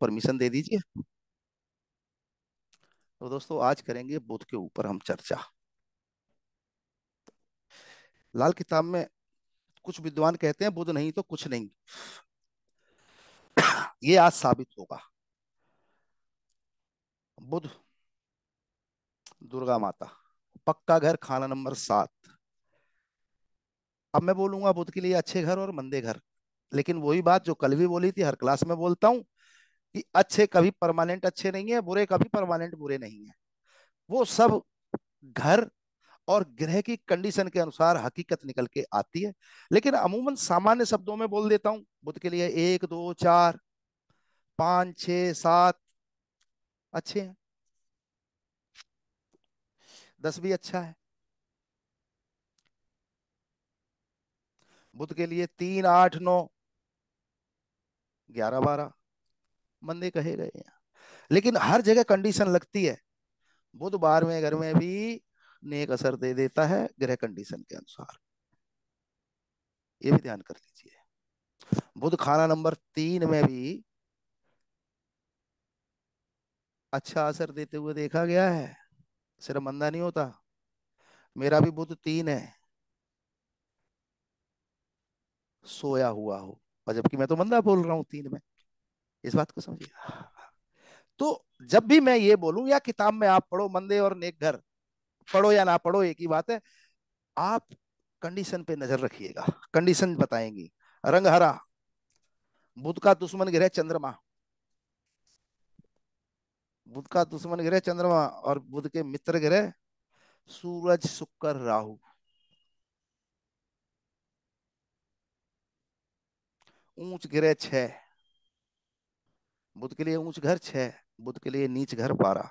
Permission दे दीजिए तो दोस्तों आज करेंगे बुध के ऊपर हम चर्चा लाल किताब में कुछ विद्वान कहते हैं बुध नहीं तो कुछ नहीं ये आज साबित होगा बुध दुर्गा माता पक्का घर खाना नंबर सात अब मैं बोलूंगा बुध के लिए अच्छे घर और मंदे घर लेकिन वही बात जो कल भी बोली थी हर क्लास में बोलता हूं कि अच्छे कभी परमानेंट अच्छे नहीं है बुरे कभी परमानेंट बुरे नहीं है वो सब घर और ग्रह की कंडीशन के अनुसार हकीकत निकल के आती है लेकिन अमूमन सामान्य शब्दों में बोल देता हूं बुद्ध के लिए एक दो चार पांच छ सात अच्छे हैं दस भी अच्छा है बुद्ध के लिए तीन आठ नौ ग्यारह बारह मंदे कहे गए लेकिन हर जगह कंडीशन लगती है बुध बार में घर में भी नेक असर दे देता है ग्रह कंडीशन के अनुसार ये भी ध्यान कर लीजिए बुध खाना नंबर तीन में भी अच्छा असर देते हुए देखा गया है सिर्फ मंदा नहीं होता मेरा भी बुध तीन है सोया हुआ हो जबकि मैं तो मंदा बोल रहा हूं तीन में इस बात को समझिए तो जब भी मैं ये बोलू या किताब में आप पढ़ो मंदे और नेक घर पढ़ो या ना पढ़ो एक ही बात है आप कंडीशन पे नजर रखिएगा कंडीशन बताएंगी रंग हरा बुद्ध का दुश्मन गिरे चंद्रमा बुद्ध का दुश्मन गिरे चंद्रमा और बुद्ध के मित्र गिरे सूरज शुक्र राहु ऊंच गिरे छह बुद्ध के लिए ऊंच घर छह बुद्ध के लिए नीच घर बारह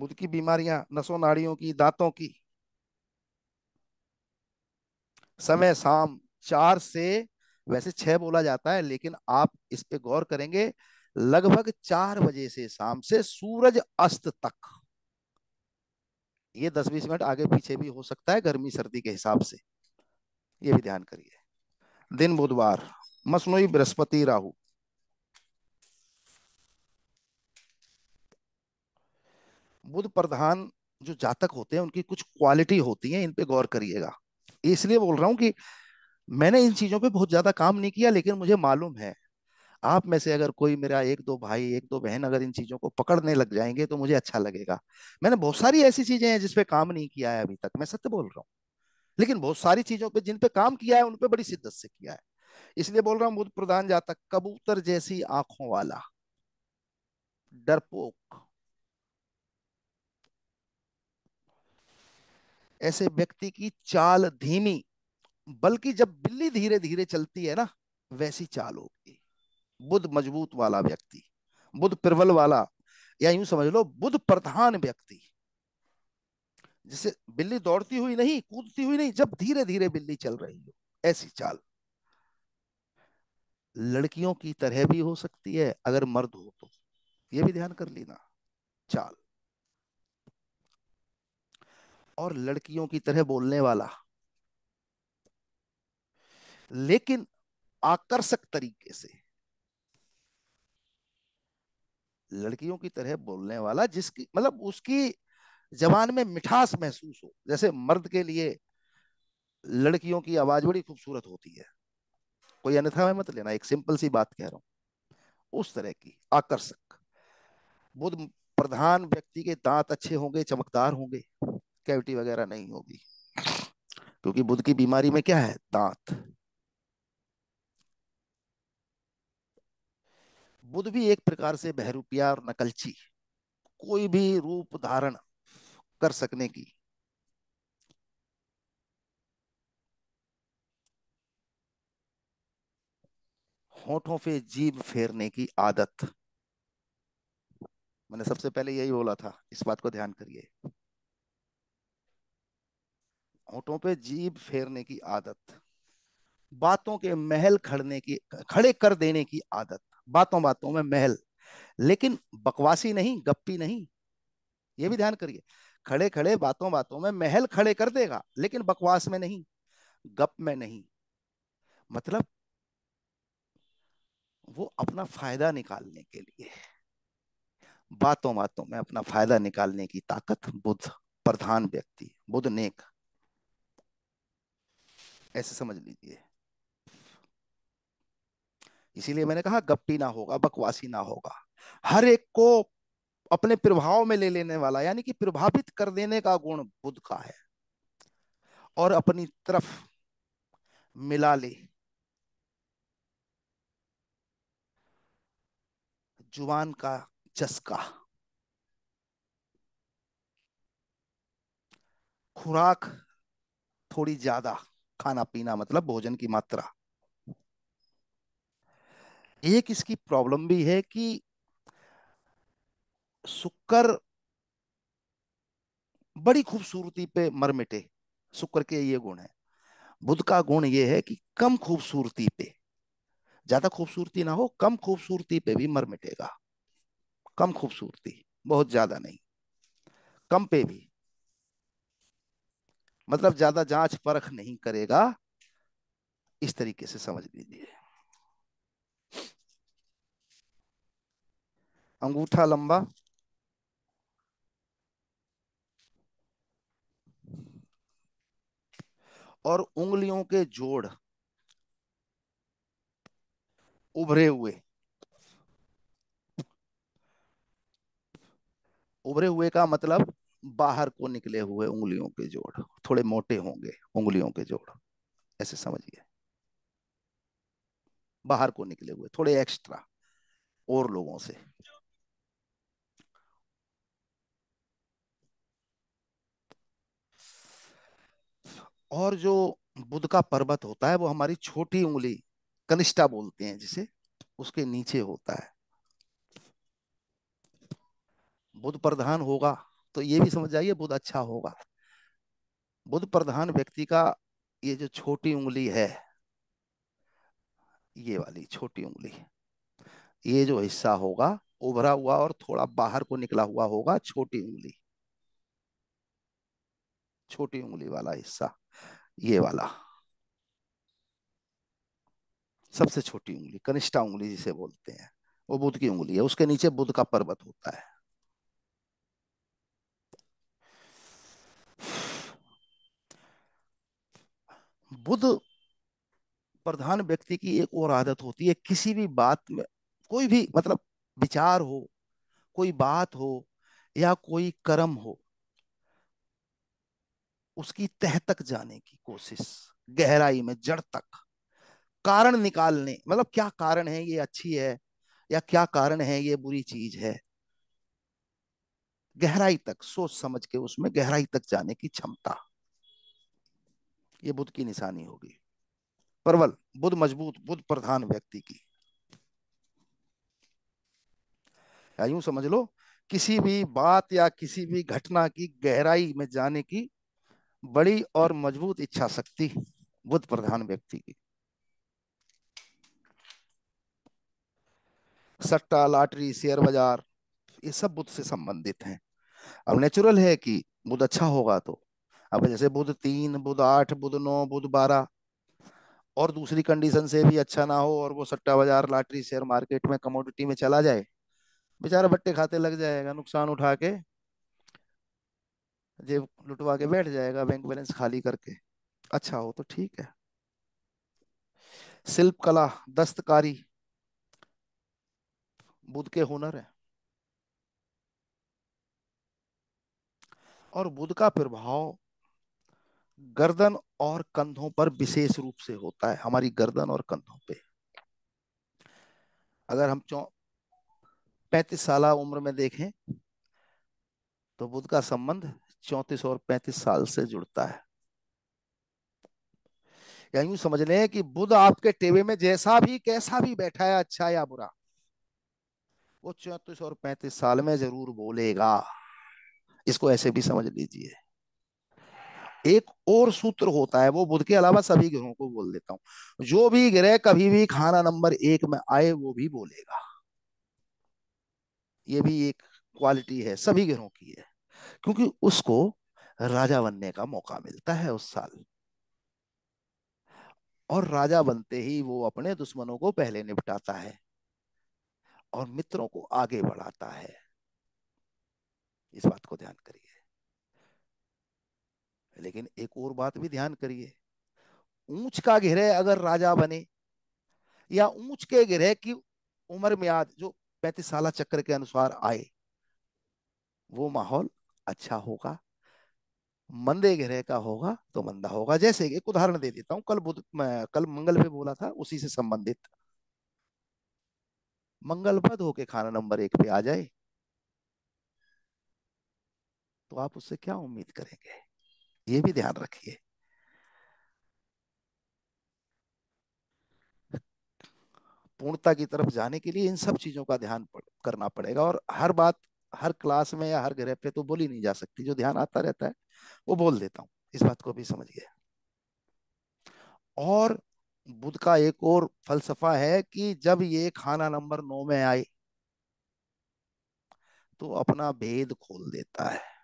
बुद्ध की बीमारियां नसों नाड़ियों की दांतों की समय शाम चार से वैसे छह बोला जाता है लेकिन आप इस पे गौर करेंगे लगभग चार बजे से शाम से सूरज अस्त तक ये दस बीस मिनट आगे पीछे भी हो सकता है गर्मी सर्दी के हिसाब से ये भी ध्यान करिए दिन बुधवार मसनू बृहस्पति राहु बुद्ध प्रधान जो जातक होते हैं उनकी कुछ क्वालिटी होती है इन पे गौर करिएगा इसलिए बोल रहा हूँ कि मैंने इन चीजों पे बहुत ज्यादा काम नहीं किया लेकिन मुझे मालूम है आप में से अगर कोई मेरा एक दो भाई एक दो बहन अगर इन चीजों को पकड़ने लग जाएंगे तो मुझे अच्छा लगेगा मैंने बहुत सारी ऐसी चीजें हैं जिसपे काम नहीं किया है अभी तक मैं सत्य बोल रहा हूँ लेकिन बहुत सारी चीजों पे जिन पे काम किया है उन पे बड़ी शिद्दत से किया है इसलिए बोल रहा हूँ बुद्ध प्रधान जातक कबूतर जैसी आंखों वाला डरपोक ऐसे व्यक्ति की चाल धीमी बल्कि जब बिल्ली धीरे धीरे चलती है ना वैसी चाल होगी बुद्ध मजबूत वाला व्यक्ति बुद्ध प्रबल वाला या यूं समझ लो बुद्ध प्रधान व्यक्ति जैसे बिल्ली दौड़ती हुई नहीं कूदती हुई नहीं जब धीरे धीरे बिल्ली चल रही हो ऐसी चाल लड़कियों की तरह भी हो सकती है अगर मर्द हो तो ये भी ध्यान कर लेना चाल और लड़कियों की तरह बोलने वाला लेकिन आकर्षक तरीके से लड़कियों की तरह बोलने वाला जिसकी मतलब उसकी जबान में मिठास महसूस हो जैसे मर्द के लिए लड़कियों की आवाज बड़ी खूबसूरत होती है कोई अन्यथा में मत लेना एक सिंपल सी बात कह रहा हूं उस तरह की आकर्षक बुद्ध प्रधान व्यक्ति के दांत अच्छे होंगे चमकदार होंगे कैविटी वगैरह नहीं होगी क्योंकि बुध की बीमारी में क्या है दांत बुध भी एक प्रकार से बहरूपिया और नकलची कोई भी रूप धारण कर सकने की होठों पे जीभ फेरने की आदत मैंने सबसे पहले यही बोला था इस बात को ध्यान करिए होठों पे जीव फेरने की आदत बातों के महल खड़ने की खड़े कर देने की आदत बातों बातों में महल लेकिन बकवासी नहीं गप्पी नहीं ये भी ध्यान करिए खड़े खड़े बातों बातों में महल खड़े कर देगा लेकिन बकवास में नहीं गप में नहीं मतलब वो अपना फायदा निकालने के लिए बातों बातों में अपना फायदा निकालने की ताकत बुद्ध प्रधान व्यक्ति बुद्ध नेक ऐसे समझ लीजिए इसीलिए मैंने कहा गप्पी ना होगा बकवासी ना होगा हर एक को अपने प्रभाव में ले लेने वाला यानी कि प्रभावित कर देने का गुण बुद्ध का है और अपनी तरफ मिला ले जुवान का चस्का खुराक थोड़ी ज्यादा खाना पीना मतलब भोजन की मात्रा एक इसकी प्रॉब्लम भी है कि शुक्र बड़ी खूबसूरती पे मर मिटे शुक्र के ये गुण है बुद्ध का गुण ये है कि कम खूबसूरती पे ज्यादा खूबसूरती ना हो कम खूबसूरती पे भी मर मिटेगा कम खूबसूरती बहुत ज्यादा नहीं कम पे भी मतलब ज्यादा जांच परख नहीं करेगा इस तरीके से समझ लीजिए अंगूठा लंबा और उंगलियों के जोड़ उभरे हुए उभरे हुए का मतलब बाहर को निकले हुए उंगलियों के जोड़ थोड़े मोटे होंगे उंगलियों के जोड़ ऐसे समझिए बाहर को निकले हुए थोड़े एक्स्ट्रा और लोगों से और जो बुद्ध का पर्वत होता है वो हमारी छोटी उंगली कनिष्ठा बोलते हैं जिसे उसके नीचे होता है बुद्ध प्रधान होगा तो ये भी समझ जाइए बुद्ध अच्छा होगा बुद्ध प्रधान व्यक्ति का ये जो छोटी उंगली है ये वाली छोटी उंगली ये जो हिस्सा होगा उभरा हुआ और थोड़ा बाहर को निकला हुआ होगा छोटी उंगली छोटी उंगली वाला हिस्सा ये वाला सबसे छोटी उंगली कनिष्ठा उंगली जिसे बोलते हैं वो बुद्ध की उंगली है उसके नीचे बुद्ध का पर्वत होता है बुद्ध प्रधान व्यक्ति की एक और आदत होती है किसी भी बात में कोई भी मतलब विचार हो कोई बात हो या कोई कर्म हो उसकी तह तक जाने की कोशिश गहराई में जड़ तक कारण निकालने मतलब क्या कारण है ये अच्छी है या क्या कारण है ये बुरी चीज है गहराई तक सोच समझ के उसमें गहराई तक जाने की क्षमता ये बुद्ध की निशानी होगी प्रबल बुद्ध मजबूत बुद्ध प्रधान व्यक्ति की या यूं समझ लो किसी भी बात या किसी भी घटना की गहराई में जाने की बड़ी और मजबूत इच्छा शक्ति बुद्ध प्रधान व्यक्ति की सट्टा लॉटरी शेयर बाजार ये सब बुद्ध से संबंधित हैं अब नेचुरल है कि बुद्ध अच्छा होगा तो अब जैसे बुध तीन बुध आठ बुध नौ बुध बारह और दूसरी कंडीशन से भी अच्छा ना हो और वो सट्टा बाजार लॉटरी शेयर मार्केट में कमोडिटी में चला जाए बेचारा भट्टे खाते लग जाएगा नुकसान उठा के जेब लुटवा के बैठ जाएगा बैंक बैलेंस खाली करके अच्छा हो तो ठीक है शिल्प कला दस्तकारी बुद्ध के हुनर है और बुद्ध का प्रभाव गर्दन और कंधों पर विशेष रूप से होता है हमारी गर्दन और कंधों पे अगर हम चौ पैंतीस साल उम्र में देखें तो बुद्ध का संबंध चौतीस और पैंतीस साल से जुड़ता है या यूं समझ लें कि बुद्ध आपके टेबे में जैसा भी कैसा भी बैठा है अच्छा या बुरा वो चौतीस और पैंतीस साल में जरूर बोलेगा इसको ऐसे भी समझ लीजिए एक और सूत्र होता है वो बुध के अलावा सभी ग्रहों को बोल देता हूं जो भी ग्रह कभी भी खाना नंबर एक में आए वो भी बोलेगा ये भी एक क्वालिटी है सभी ग्रहों की है क्योंकि उसको राजा बनने का मौका मिलता है उस साल और राजा बनते ही वो अपने दुश्मनों को पहले निपटाता है और मित्रों को आगे बढ़ाता है इस बात को ध्यान करिए लेकिन एक और बात भी ध्यान करिए ऊंच का गिरह अगर राजा बने या ऊंच के गिरह की उम्र में आज जो पैंतीस साल चक्र के अनुसार आए वो माहौल अच्छा होगा मंदे ग्रह का होगा तो मंदा होगा जैसे एक उदाहरण दे देता हूं कल बुध कल मंगल पे बोला था उसी से संबंधित मंगल पद होके खाना नंबर एक पे आ जाए तो आप उससे क्या उम्मीद करेंगे ये भी ध्यान रखिए पूर्णता की तरफ जाने के लिए इन सब चीजों का ध्यान करना पड़ेगा और हर बात हर क्लास में या हर ग्रह पे तो बोली नहीं जा सकती जो ध्यान आता रहता है वो बोल देता हूं इस बात को भी समझ गया और बुद्ध का एक और फलसफा है कि जब ये खाना नंबर नौ में आए तो अपना भेद खोल देता है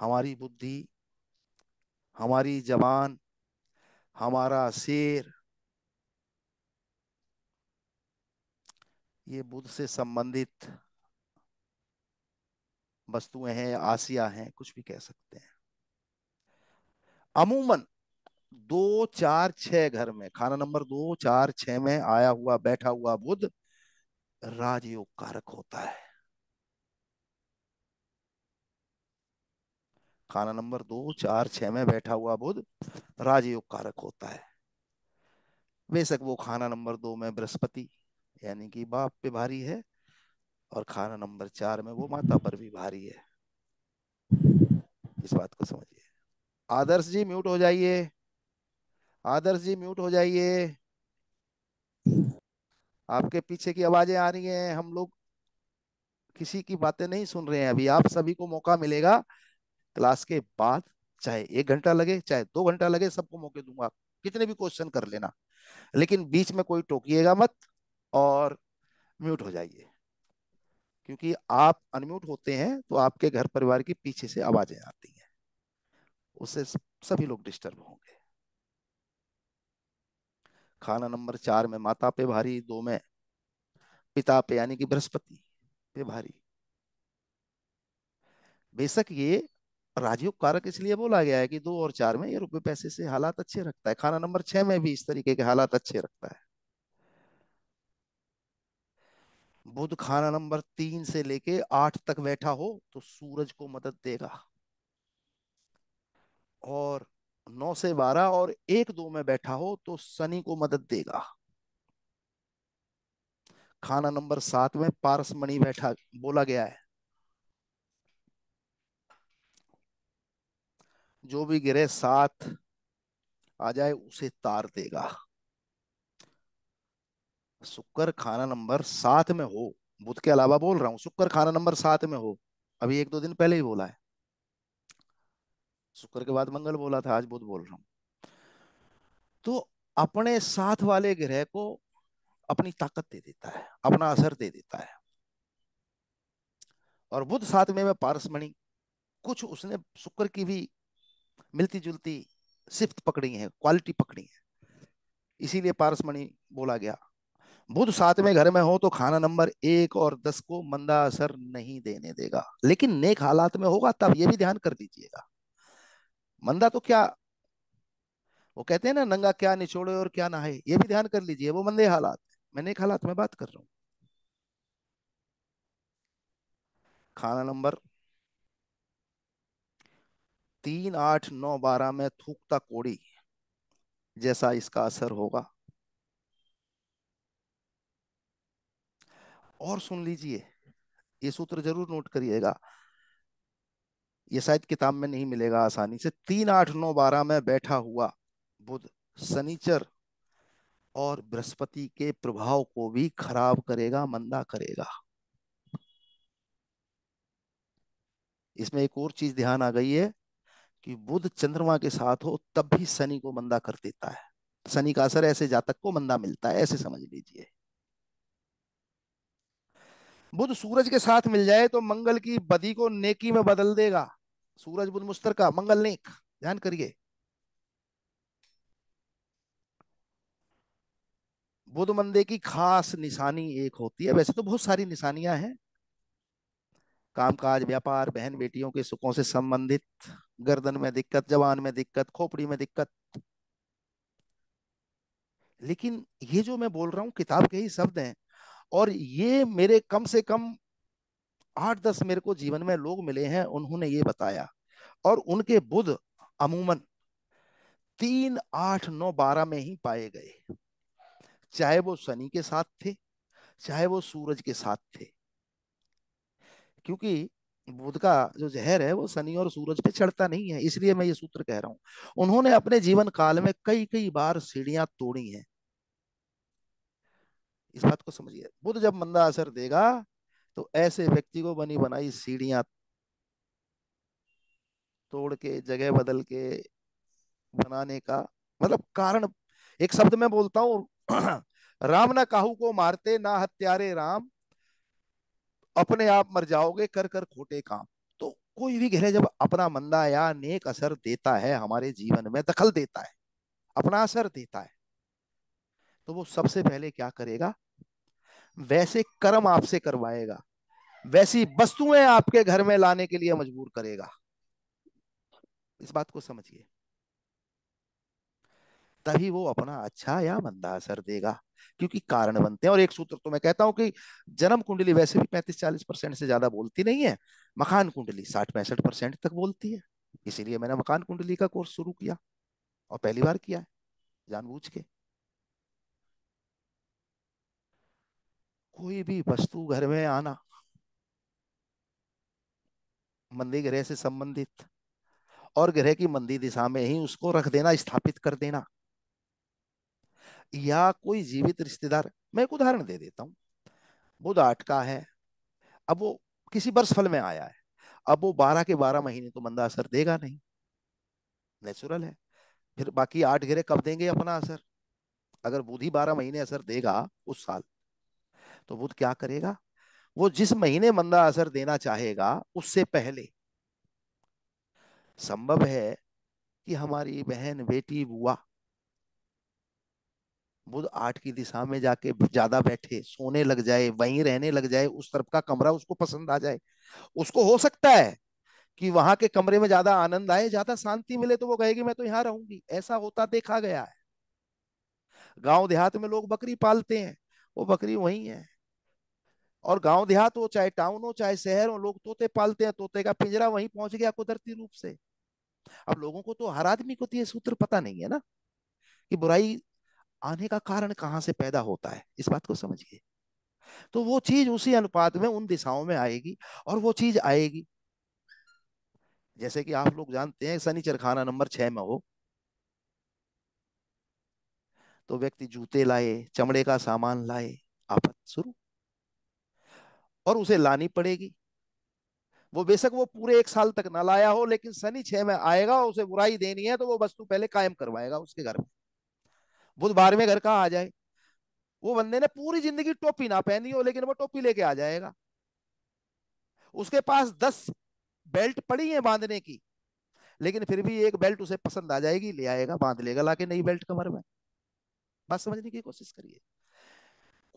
हमारी बुद्धि हमारी जबान हमारा शेर ये बुद्ध से संबंधित वस्तुएं हैं आसिया हैं कुछ भी कह सकते हैं अमूमन दो चार छह घर में खाना नंबर दो चार छह में आया हुआ बैठा हुआ बुद्ध राजयोग कारक होता है खाना नंबर दो चार छह में बैठा हुआ बुध राजयोग कारक होता है बेशक वो खाना नंबर दो में बृहस्पति यानी कि बाप पे भारी है और खाना नंबर चार में वो माता पर भी भारी है इस बात को समझिए आदर्श जी म्यूट हो जाइए आदर्श जी म्यूट हो जाइए आपके पीछे की आवाजें आ रही हैं हम लोग किसी की बातें नहीं सुन रहे हैं अभी आप सभी को मौका मिलेगा क्लास के बाद चाहे एक घंटा लगे चाहे दो घंटा लगे सबको मौके दूंगा कितने भी क्वेश्चन कर लेना लेकिन बीच में कोई टोकिएगा मत और म्यूट हो जाइए क्योंकि आप अनम्यूट होते हैं तो आपके घर परिवार की पीछे से आवाजें आती हैं उससे सभी लोग डिस्टर्ब होंगे खाना नंबर चार में माता पे भारी दो में पिता पे यानी कि बृहस्पति पे भारी बेशक ये राजयोग कारक इसलिए बोला गया है कि दो और चार में ये रुपये पैसे से हालात अच्छे रखता है खाना नंबर छह में भी इस तरीके के हालात अच्छे रखता है बुध खाना नंबर तीन से लेके आठ तक बैठा हो तो सूरज को मदद देगा और नौ से बारह और एक दो में बैठा हो तो शनि को मदद देगा खाना नंबर सात में पारस मणि बैठा बोला गया है जो भी गिरे साथ आ जाए उसे तार देगा सुकर खाना नंबर सात में हो बुध के अलावा बोल रहा हूं सुकर खाना नंबर सात में हो अभी एक दो दिन पहले ही बोला है शुक्र के बाद मंगल बोला था आज बुध बोल रहा हूं तो अपने साथ वाले ग्रह को अपनी ताकत दे देता है अपना असर दे देता है और बुध साथ में पारसमणि कुछ उसने शुक्र की भी मिलती जुलती सिफ्त पकड़ी है क्वालिटी पकड़ी है इसीलिए पारसमणि बोला गया बुध सातवें घर में हो तो खाना नंबर एक और दस को मंदा असर नहीं देने देगा लेकिन नेक हालात में होगा तब ये भी ध्यान कर दीजिएगा मंदा तो क्या वो कहते हैं ना नंगा क्या निचोड़े और क्या नहाए ये भी ध्यान कर लीजिए वो मंदे हालात मैं नेक हालात में बात कर रहा हूं खाना नंबर तीन आठ नौ बारह में थूकता कोड़ी जैसा इसका असर होगा और सुन लीजिए ये सूत्र जरूर नोट करिएगा ये शायद किताब में नहीं मिलेगा आसानी से तीन आठ नौ बारह में बैठा हुआ बुध शनिचर और बृहस्पति के प्रभाव को भी खराब करेगा मंदा करेगा इसमें एक और चीज ध्यान आ गई है कि बुध चंद्रमा के साथ हो तब भी शनि को मंदा कर देता है शनि का असर ऐसे जातक को मंदा मिलता है ऐसे समझ लीजिए बुध सूरज के साथ मिल जाए तो मंगल की बदी को नेकी में बदल देगा सूरज बुध मुस्तर का मंगल नेक ध्यान करिए बुध मंदे की खास निशानी एक होती है वैसे तो बहुत सारी निशानियां हैं कामकाज व्यापार बहन बेटियों के सुखों से संबंधित गर्दन में दिक्कत जवान में दिक्कत खोपड़ी में दिक्कत लेकिन ये जो मैं बोल रहा हूँ किताब के ही शब्द हैं और ये मेरे कम से कम आठ दस मेरे को जीवन में लोग मिले हैं उन्होंने ये बताया और उनके बुध अमूमन तीन आठ नौ बारह में ही पाए गए चाहे वो शनि के साथ थे चाहे वो सूरज के साथ थे क्योंकि बुद्ध का जो जहर है वो शनि और सूरज पे चढ़ता नहीं है इसलिए मैं ये सूत्र कह रहा हूं उन्होंने अपने जीवन काल में कई कई बार सीढ़ियां तोड़ी हैं इस बात को समझिए बुद्ध जब मंदा असर देगा तो ऐसे व्यक्ति को बनी बनाई सीढ़ियां तोड़ के जगह बदल के बनाने का मतलब कारण एक शब्द में बोलता हूं राम ना काहू को मारते ना हत्यारे राम अपने आप मर जाओगे कर कर खोटे काम तो कोई भी गहरे जब अपना मंदा या नेक असर देता है हमारे जीवन में दखल देता है अपना असर देता है तो वो सबसे पहले क्या करेगा वैसे कर्म आपसे करवाएगा वैसी वस्तुएं आपके घर में लाने के लिए मजबूर करेगा इस बात को समझिए तभी वो अपना अच्छा या मंदा असर देगा क्योंकि कारण बनते हैं और एक सूत्र तो मैं कहता हूं कि जन्म कुंडली वैसे भी पैंतीस चालीस परसेंट से ज्यादा बोलती नहीं है मकान कुंडली साठ पैंसठ परसेंट तक बोलती है इसीलिए मैंने मकान कुंडली का कोर्स शुरू किया और पहली बार किया है जानबूझ के कोई भी वस्तु घर में आना मंदी ग्रह से संबंधित और ग्रह की मंदी दिशा में ही उसको रख देना स्थापित कर देना या कोई जीवित रिश्तेदार मैं एक उदाहरण दे देता हूँ बुध आठ का है अब वो किसी वर्ष फल में आया है अब वो बारह के बारह महीने तो मंदा असर देगा नहीं नेचुरल है फिर बाकी आठ घेरे कब देंगे अपना असर अगर बुध ही बारह महीने असर देगा उस साल तो बुध क्या करेगा वो जिस महीने मंदा असर देना चाहेगा उससे पहले संभव है कि हमारी बहन बेटी बुआ बुध आठ की दिशा में जाके ज्यादा बैठे सोने लग जाए वहीं रहने लग जाए उस तरफ का कमरा उसको पसंद आ जाए उसको हो सकता है कि वहां के कमरे में ज्यादा आनंद आए ज्यादा शांति मिले तो वो कहेगी मैं तो यहाँ रहूंगी ऐसा होता देखा गया है गांव देहात में लोग बकरी पालते हैं वो बकरी वही है और गांव देहात हो चाहे टाउन हो चाहे शहर हो लोग तोते पालते हैं तोते का पिंजरा वहीं पहुंच गया कुदरती रूप से अब लोगों को तो हर आदमी को तो ये सूत्र पता नहीं है ना कि बुराई आने का कारण कहां से पैदा होता है इस बात को समझिए तो वो चीज उसी अनुपात में उन दिशाओं में आएगी और वो चीज आएगी जैसे कि आप लोग जानते हैं शनि चरखाना नंबर छह में हो तो व्यक्ति जूते लाए चमड़े का सामान लाए आफत शुरू और उसे लानी पड़ेगी वो बेशक वो पूरे एक साल तक ना लाया हो लेकिन शनि छह में आएगा उसे बुराई देनी है तो वो वस्तु पहले कायम करवाएगा उसके घर में बुधवार में घर कहाँ आ जाए वो बंदे ने पूरी जिंदगी टोपी ना पहनी हो लेकिन वो टोपी लेके आ जाएगा उसके पास दस बेल्ट पड़ी है बांधने की लेकिन फिर भी एक बेल्ट उसे पसंद आ जाएगी ले आएगा बांध लेगा लाके नई बेल्ट कमर में बात समझने की कोशिश करिए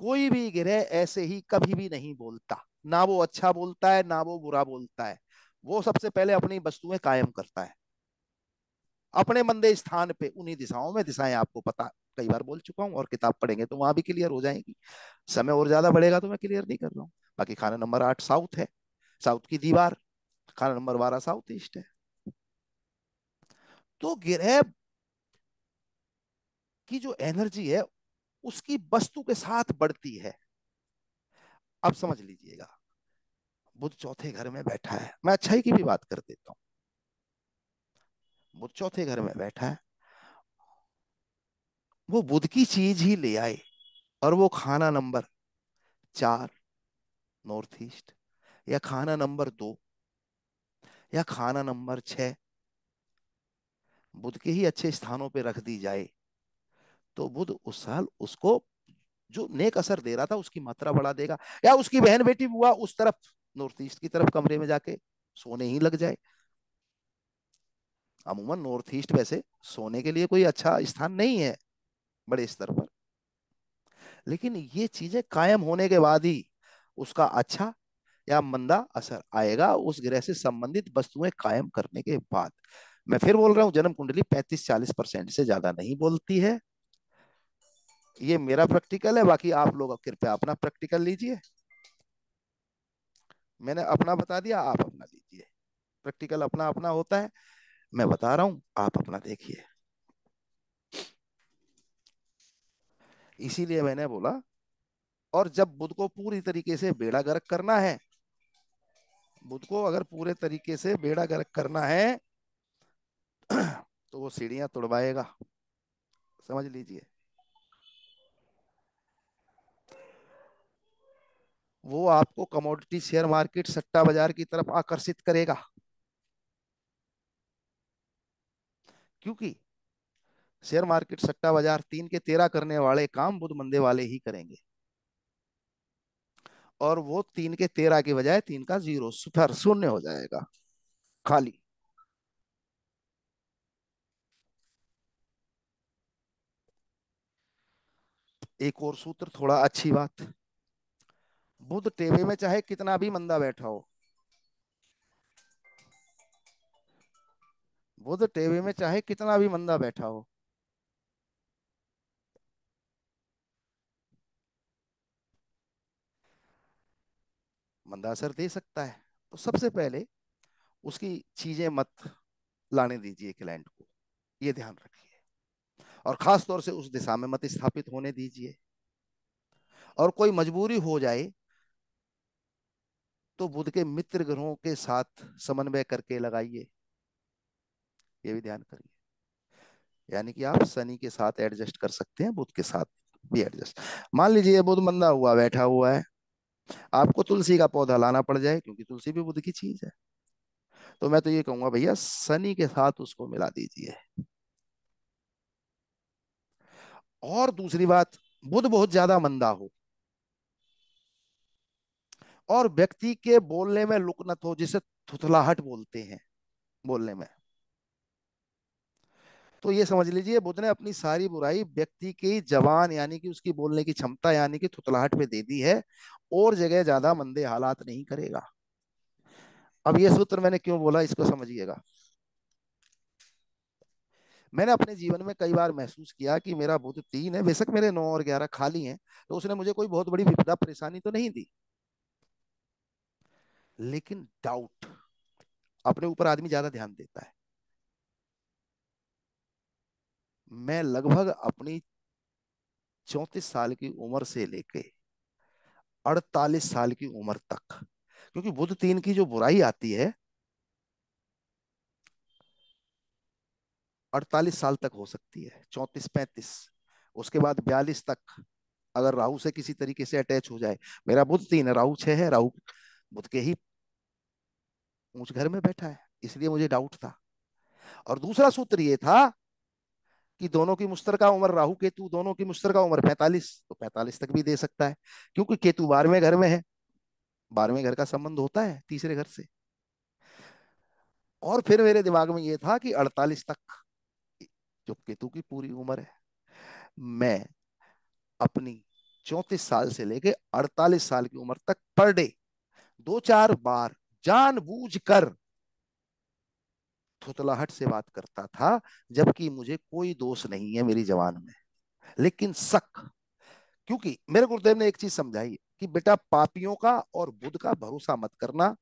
कोई भी गिरह ऐसे ही कभी भी नहीं बोलता ना वो अच्छा बोलता है ना वो बुरा बोलता है वो सबसे पहले अपनी वस्तुएं कायम करता है अपने मंदे स्थान पे उन्हीं दिशाओं में दिशाएं आपको पता कई बार बोल चुका हूँ और किताब पढ़ेंगे तो वहां भी क्लियर हो जाएगी समय और ज्यादा बढ़ेगा तो मैं क्लियर नहीं कर रहा हूँ बाकी खाना नंबर आठ साउथ है साउथ की दीवार खाना नंबर बारह साउथ ईस्ट है तो ग्रह की जो एनर्जी है उसकी वस्तु के साथ बढ़ती है अब समझ लीजिएगा बुध चौथे घर में बैठा है मैं अच्छाई की भी बात कर देता हूं बुध चौथे घर में बैठा है वो बुद्ध की चीज ही ले आए और वो खाना नंबर चार नॉर्थ ईस्ट या खाना नंबर दो या खाना नंबर छ बुद्ध के ही अच्छे स्थानों पे रख दी जाए तो बुद्ध उस साल उसको जो नेक असर दे रहा था उसकी मात्रा बढ़ा देगा या उसकी बहन बेटी हुआ उस तरफ नॉर्थ ईस्ट की तरफ कमरे में जाके सोने ही लग जाए अमूमन नॉर्थ ईस्ट वैसे सोने के लिए कोई अच्छा स्थान नहीं है बड़े स्तर पर लेकिन ये चीजें कायम होने के बाद ही उसका अच्छा या मंदा असर आएगा उस ग्रह से संबंधित वस्तुएं कायम करने के बाद मैं फिर बोल रहा हूँ जन्म कुंडली 35-40 परसेंट से ज्यादा नहीं बोलती है ये मेरा प्रैक्टिकल है बाकी आप लोग कृपया अपना प्रैक्टिकल लीजिए मैंने अपना बता दिया आप अपना लीजिए प्रैक्टिकल अपना अपना होता है मैं बता रहा हूं आप अपना देखिए इसीलिए मैंने बोला और जब बुद्ध को पूरी तरीके से बेड़ा गर्क करना है बुद्ध को अगर पूरे तरीके से बेड़ा गर्क करना है तो वो सीढ़ियां तोड़वाएगा समझ लीजिए वो आपको कमोडिटी शेयर मार्केट सट्टा बाजार की तरफ आकर्षित करेगा क्योंकि शेयर मार्केट सट्टा बाजार तीन के तेरह करने वाले काम बुद्ध मंदे वाले ही करेंगे और वो तीन के तेरह के बजाय तीन का जीरो सुथर शून्य हो जाएगा खाली एक और सूत्र थोड़ा अच्छी बात बुद्ध टेबे में चाहे कितना भी मंदा बैठा हो बुद्ध टेबे में चाहे कितना भी मंदा बैठा हो मंदा असर दे सकता है तो सबसे पहले उसकी चीजें मत लाने दीजिए क्लाइंट को ये ध्यान रखिए और खास तौर से उस दिशा में मत स्थापित होने दीजिए और कोई मजबूरी हो जाए तो बुद्ध के मित्र ग्रहों के साथ समन्वय करके लगाइए ये भी ध्यान करिए यानी कि आप शनि के साथ एडजस्ट कर सकते हैं बुद्ध के साथ भी एडजस्ट मान लीजिए बुध मंदा हुआ बैठा हुआ है आपको तुलसी का पौधा लाना पड़ जाए क्योंकि तुलसी भी बुद्ध की चीज है तो मैं तो ये कहूंगा भैया शनि के साथ उसको मिला दीजिए और दूसरी बात बुद्ध बहुत ज्यादा मंदा हो और व्यक्ति के बोलने में लुकनत हो जिसे थुथलाहट बोलते हैं बोलने में तो ये समझ लीजिए बुद्ध ने अपनी सारी बुराई व्यक्ति की जवान यानी कि उसकी बोलने की क्षमता यानी कि थुतलाहट पे दे दी है और जगह ज्यादा मंदे हालात नहीं करेगा अब ये सूत्र मैंने क्यों बोला इसको समझिएगा मैंने अपने जीवन में कई बार महसूस किया कि मेरा बुद्ध तीन है बेशक मेरे नौ और ग्यारह खाली हैं तो उसने मुझे कोई बहुत बड़ी विपदा परेशानी तो नहीं दी लेकिन डाउट अपने ऊपर आदमी ज्यादा ध्यान देता है मैं लगभग अपनी चौंतीस साल की उम्र से लेके अड़तालीस साल की उम्र तक क्योंकि बुद्ध तीन की जो बुराई आती है अड़तालीस साल तक हो सकती है चौंतीस पैंतीस उसके बाद बयालीस तक अगर राहु से किसी तरीके से अटैच हो जाए मेरा बुद्ध तीन है राहु छह है राहु बुद्ध के ही ऊंच घर में बैठा है इसलिए मुझे डाउट था और दूसरा सूत्र ये था कि दोनों की मुश्तरका उम्र राहु केतु दोनों की मुश्तरका उम्र पैंतालीस तो पैंतालीस तक भी दे सकता है क्योंकि केतु बारहवें घर में है बारहवें घर का संबंध होता है तीसरे घर से और फिर मेरे दिमाग में यह था कि अड़तालीस तक जो केतु की पूरी उम्र है मैं अपनी चौतीस साल से लेके अड़तालीस साल की उम्र तक पर डे दो चार बार जानबूझकर थुतलाहट से बात करता था जबकि मुझे कोई दोष नहीं है मेरी जवान में लेकिन शक क्योंकि मेरे गुरुदेव ने एक चीज समझाई कि बेटा पापियों का और बुद्ध का भरोसा मत करना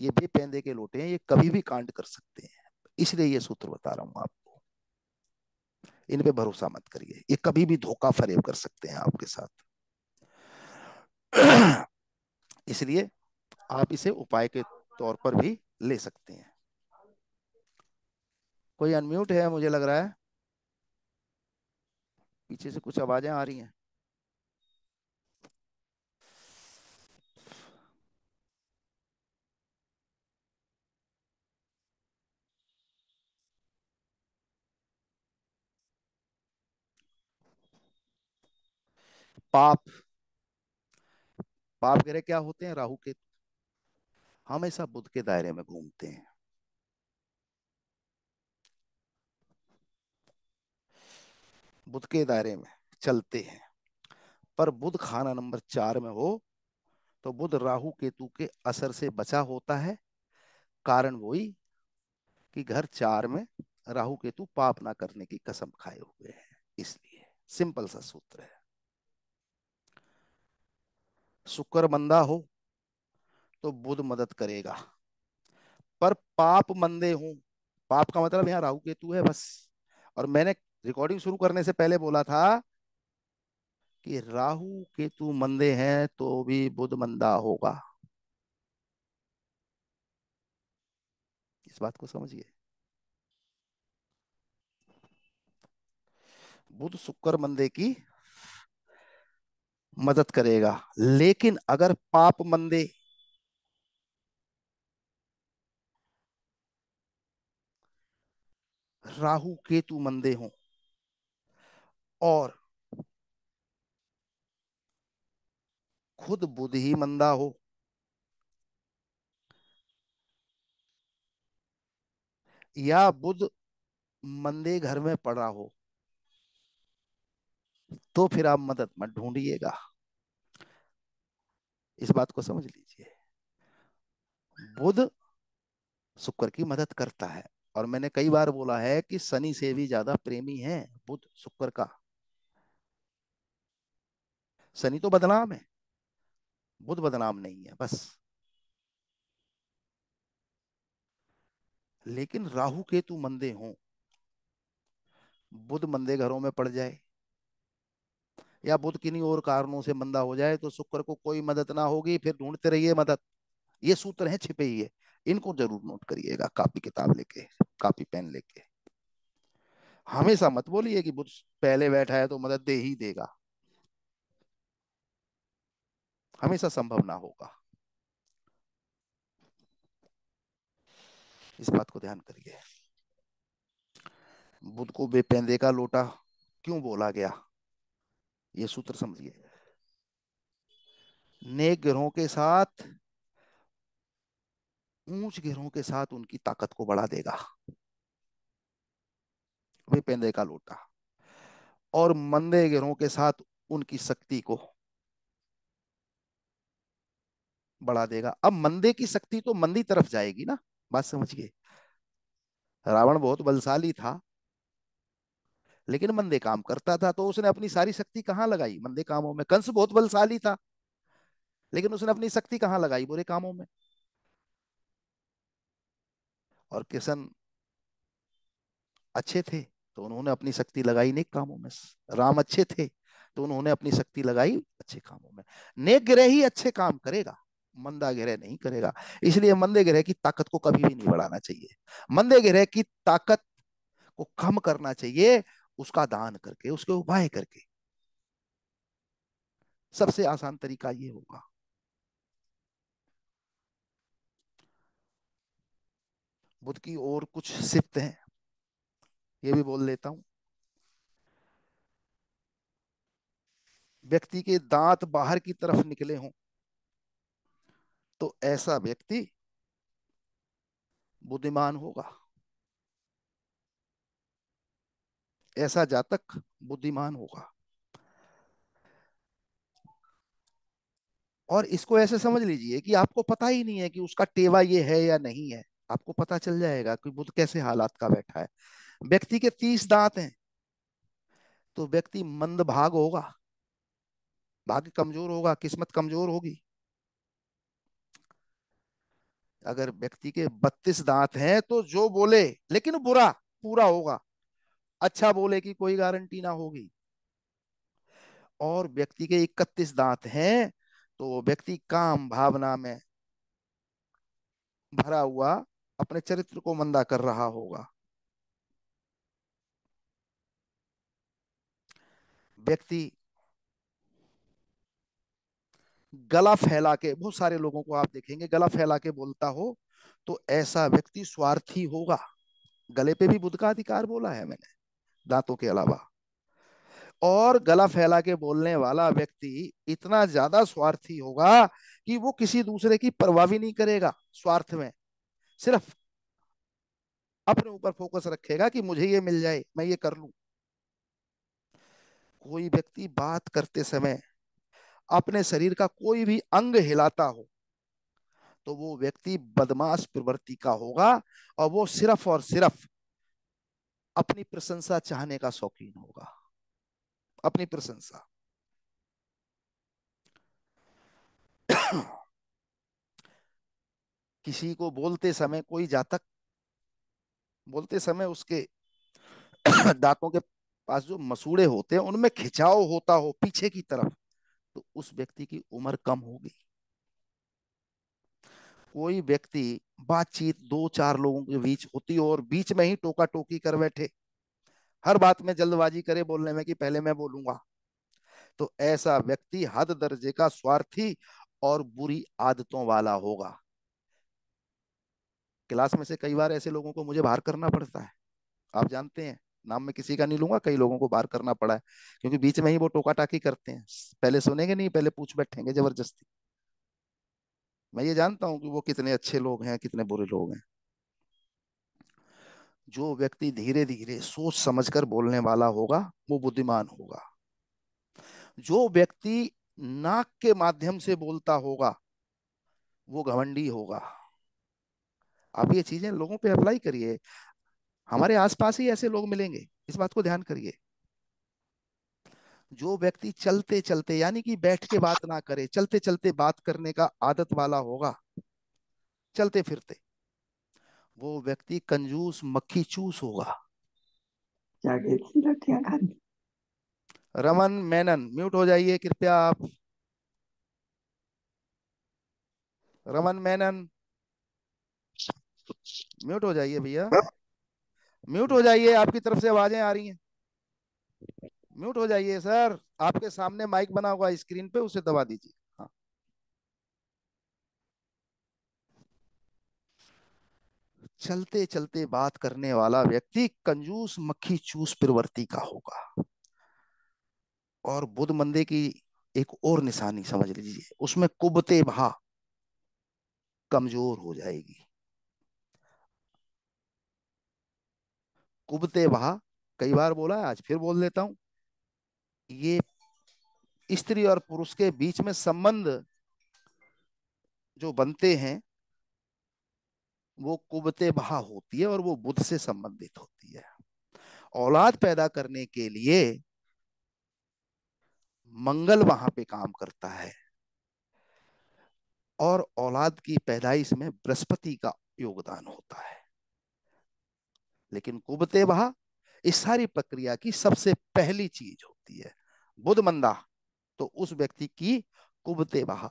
ये बेपेंदे के लोटे हैं ये कभी भी कांड कर सकते हैं इसलिए ये सूत्र बता रहा हूं आपको इन पे भरोसा मत करिए ये कभी भी धोखा फरेब कर सकते हैं आपके साथ इसलिए आप इसे उपाय के तौर पर भी ले सकते हैं कोई अनम्यूट है मुझे लग रहा है पीछे से कुछ आवाजें आ रही हैं पाप पाप ग्रह क्या होते हैं राहु के हमेशा बुद्ध के दायरे में घूमते हैं बुद्ध के दायरे में चलते हैं पर बुद्ध खाना नंबर चार में हो तो बुद्ध राहु केतु के असर से बचा होता है कारण वही कि घर चार में राहु केतु पाप ना करने की कसम खाए हुए हैं इसलिए सिंपल सा सूत्र है शुक्र मंदा हो तो बुद्ध मदद करेगा पर पाप मंदे हो पाप का मतलब यहां राहु केतु है बस और मैंने रिकॉर्डिंग शुरू करने से पहले बोला था कि राहु केतु मंदे हैं तो भी बुध मंदा होगा इस बात को समझिए बुध शुक्र मंदे की मदद करेगा लेकिन अगर पाप मंदे राहु केतु मंदे हों और खुद बुद्धि मंदा हो या बुद्ध मंदे घर में पड़ा हो तो फिर आप मदद मत ढूंढिएगा इस बात को समझ लीजिए बुध शुक्र की मदद करता है और मैंने कई बार बोला है कि शनि से भी ज्यादा प्रेमी है बुध शुक्र का शनि तो बदनाम है बुध बदनाम नहीं है बस लेकिन राहु केतु मंदे हो बुध मंदे घरों में पड़ जाए या बुध किन्हीं और कारणों से मंदा हो जाए तो शुक्र को कोई मदद ना होगी फिर ढूंढते रहिए मदद ये सूत्र है छिपे ही है इनको जरूर नोट करिएगा कापी किताब लेके कापी पेन लेके हमेशा मत बोलिए कि बुध पहले बैठा है तो मदद दे ही देगा हमेशा संभव ना होगा इस बात को ध्यान करिए बुद्ध को बेपेंदे का लोटा क्यों बोला गया ये सूत्र समझिए नेक ग्रहों के साथ ऊंच गिरोह के साथ उनकी ताकत को बढ़ा देगा बेपेंदे का लोटा और मंदे ग्रहों के साथ उनकी शक्ति को बढ़ा देगा अब मंदे की शक्ति तो मंदी तरफ जाएगी ना बात समझिए रावण बहुत बलशाली था लेकिन मंदे काम करता था तो उसने अपनी सारी शक्ति कहाँ लगाई मंदे कामों में कंस बहुत बलशाली था लेकिन उसने अपनी शक्ति कहाँ लगाई बुरे कामों में और किशन अच्छे थे तो उन्होंने अपनी शक्ति लगाई नेक कामों में राम अच्छे थे तो उन्होंने अपनी शक्ति लगाई अच्छे कामों में नेक ग्रह ही अच्छे काम करेगा मंदा ग्रह नहीं करेगा इसलिए मंदे ग्रह की ताकत को कभी भी नहीं बढ़ाना चाहिए मंदे ग्रह की ताकत को कम करना चाहिए उसका दान करके उसके उपाय करके सबसे आसान तरीका यह होगा बुद्ध की और कुछ सिप्त हैं ये भी बोल लेता हूं व्यक्ति के दांत बाहर की तरफ निकले हों तो ऐसा व्यक्ति बुद्धिमान होगा ऐसा जातक बुद्धिमान होगा और इसको ऐसे समझ लीजिए कि आपको पता ही नहीं है कि उसका टेवा ये है या नहीं है आपको पता चल जाएगा कि बुद्ध कैसे हालात का बैठा है व्यक्ति के तीस दांत हैं तो व्यक्ति मंद भाग होगा भाग्य कमजोर होगा किस्मत कमजोर होगी अगर व्यक्ति के बत्तीस दांत हैं तो जो बोले लेकिन बुरा पूरा होगा अच्छा बोले की कोई गारंटी ना होगी और व्यक्ति के इकतीस दांत हैं तो व्यक्ति काम भावना में भरा हुआ अपने चरित्र को मंदा कर रहा होगा व्यक्ति गला फैला के बहुत सारे लोगों को आप देखेंगे गला फैला के बोलता हो तो ऐसा व्यक्ति स्वार्थी होगा गले पे भी बुद्ध का अधिकार बोला है मैंने दांतों के अलावा और गला फैला के बोलने वाला व्यक्ति इतना ज्यादा स्वार्थी होगा कि वो किसी दूसरे की परवाह भी नहीं करेगा स्वार्थ में सिर्फ अपने ऊपर फोकस रखेगा कि मुझे ये मिल जाए मैं ये कर लू कोई व्यक्ति बात करते समय अपने शरीर का कोई भी अंग हिलाता हो तो वो व्यक्ति बदमाश प्रवृत्ति का होगा और वो सिर्फ और सिर्फ अपनी प्रशंसा चाहने का शौकीन होगा अपनी प्रशंसा किसी को बोलते समय कोई जातक बोलते समय उसके दांतों के पास जो मसूड़े होते हैं उनमें खिंचाव होता हो पीछे की तरफ तो उस व्यक्ति की उम्र कम होगी कोई व्यक्ति बातचीत दो चार लोगों के बीच होती हो और बीच में ही टोका टोकी कर बैठे हर बात में जल्दबाजी करे बोलने में कि पहले मैं बोलूंगा तो ऐसा व्यक्ति हद दर्जे का स्वार्थी और बुरी आदतों वाला होगा क्लास में से कई बार ऐसे लोगों को मुझे बाहर करना पड़ता है आप जानते हैं नाम में किसी का नहीं लूंगा कई लोगों को बार करना पड़ा है क्योंकि बीच में ही वो टोका टाकी करते हैं पहले सुनेंगे नहीं पहले पूछ बैठेंगे जबरदस्ती मैं ये जानता हूं कि वो कितने अच्छे लोग हैं कितने बुरे लोग हैं जो व्यक्ति धीरे धीरे सोच समझकर बोलने वाला होगा वो बुद्धिमान होगा जो व्यक्ति नाक के माध्यम से बोलता होगा वो घमंडी होगा आप ये चीजें लोगों पे अप्लाई करिए हमारे आसपास ही ऐसे लोग मिलेंगे इस बात को ध्यान करिए जो व्यक्ति चलते चलते यानी कि बैठ के बात ना करे चलते चलते बात करने का आदत वाला होगा चलते फिरते वो व्यक्ति कंजूस मक्खी चूस होगा रमन मेनन म्यूट हो जाइए कृपया आप रमन मेनन म्यूट हो जाइए भैया म्यूट हो जाइए आपकी तरफ से आवाजें आ रही हैं म्यूट हो जाइए सर आपके सामने माइक बना हुआ स्क्रीन पे उसे दबा दीजिए हाँ चलते चलते बात करने वाला व्यक्ति कंजूस मक्खी चूस प्रवृत्ति का होगा और बुद्ध मंदे की एक और निशानी समझ लीजिए उसमें कुबते भा कमजोर हो जाएगी कुबते वहा कई बार बोला आज फिर बोल देता हूं ये स्त्री और पुरुष के बीच में संबंध जो बनते हैं वो कुबते बहा होती है और वो बुद्ध से संबंधित होती है औलाद पैदा करने के लिए मंगल वहां पे काम करता है और औलाद की पैदाइश में बृहस्पति का योगदान होता है लेकिन कुबते वहा इस सारी प्रक्रिया की सबसे पहली चीज होती है बुद्ध मंदा तो उस व्यक्ति की कुबते वहा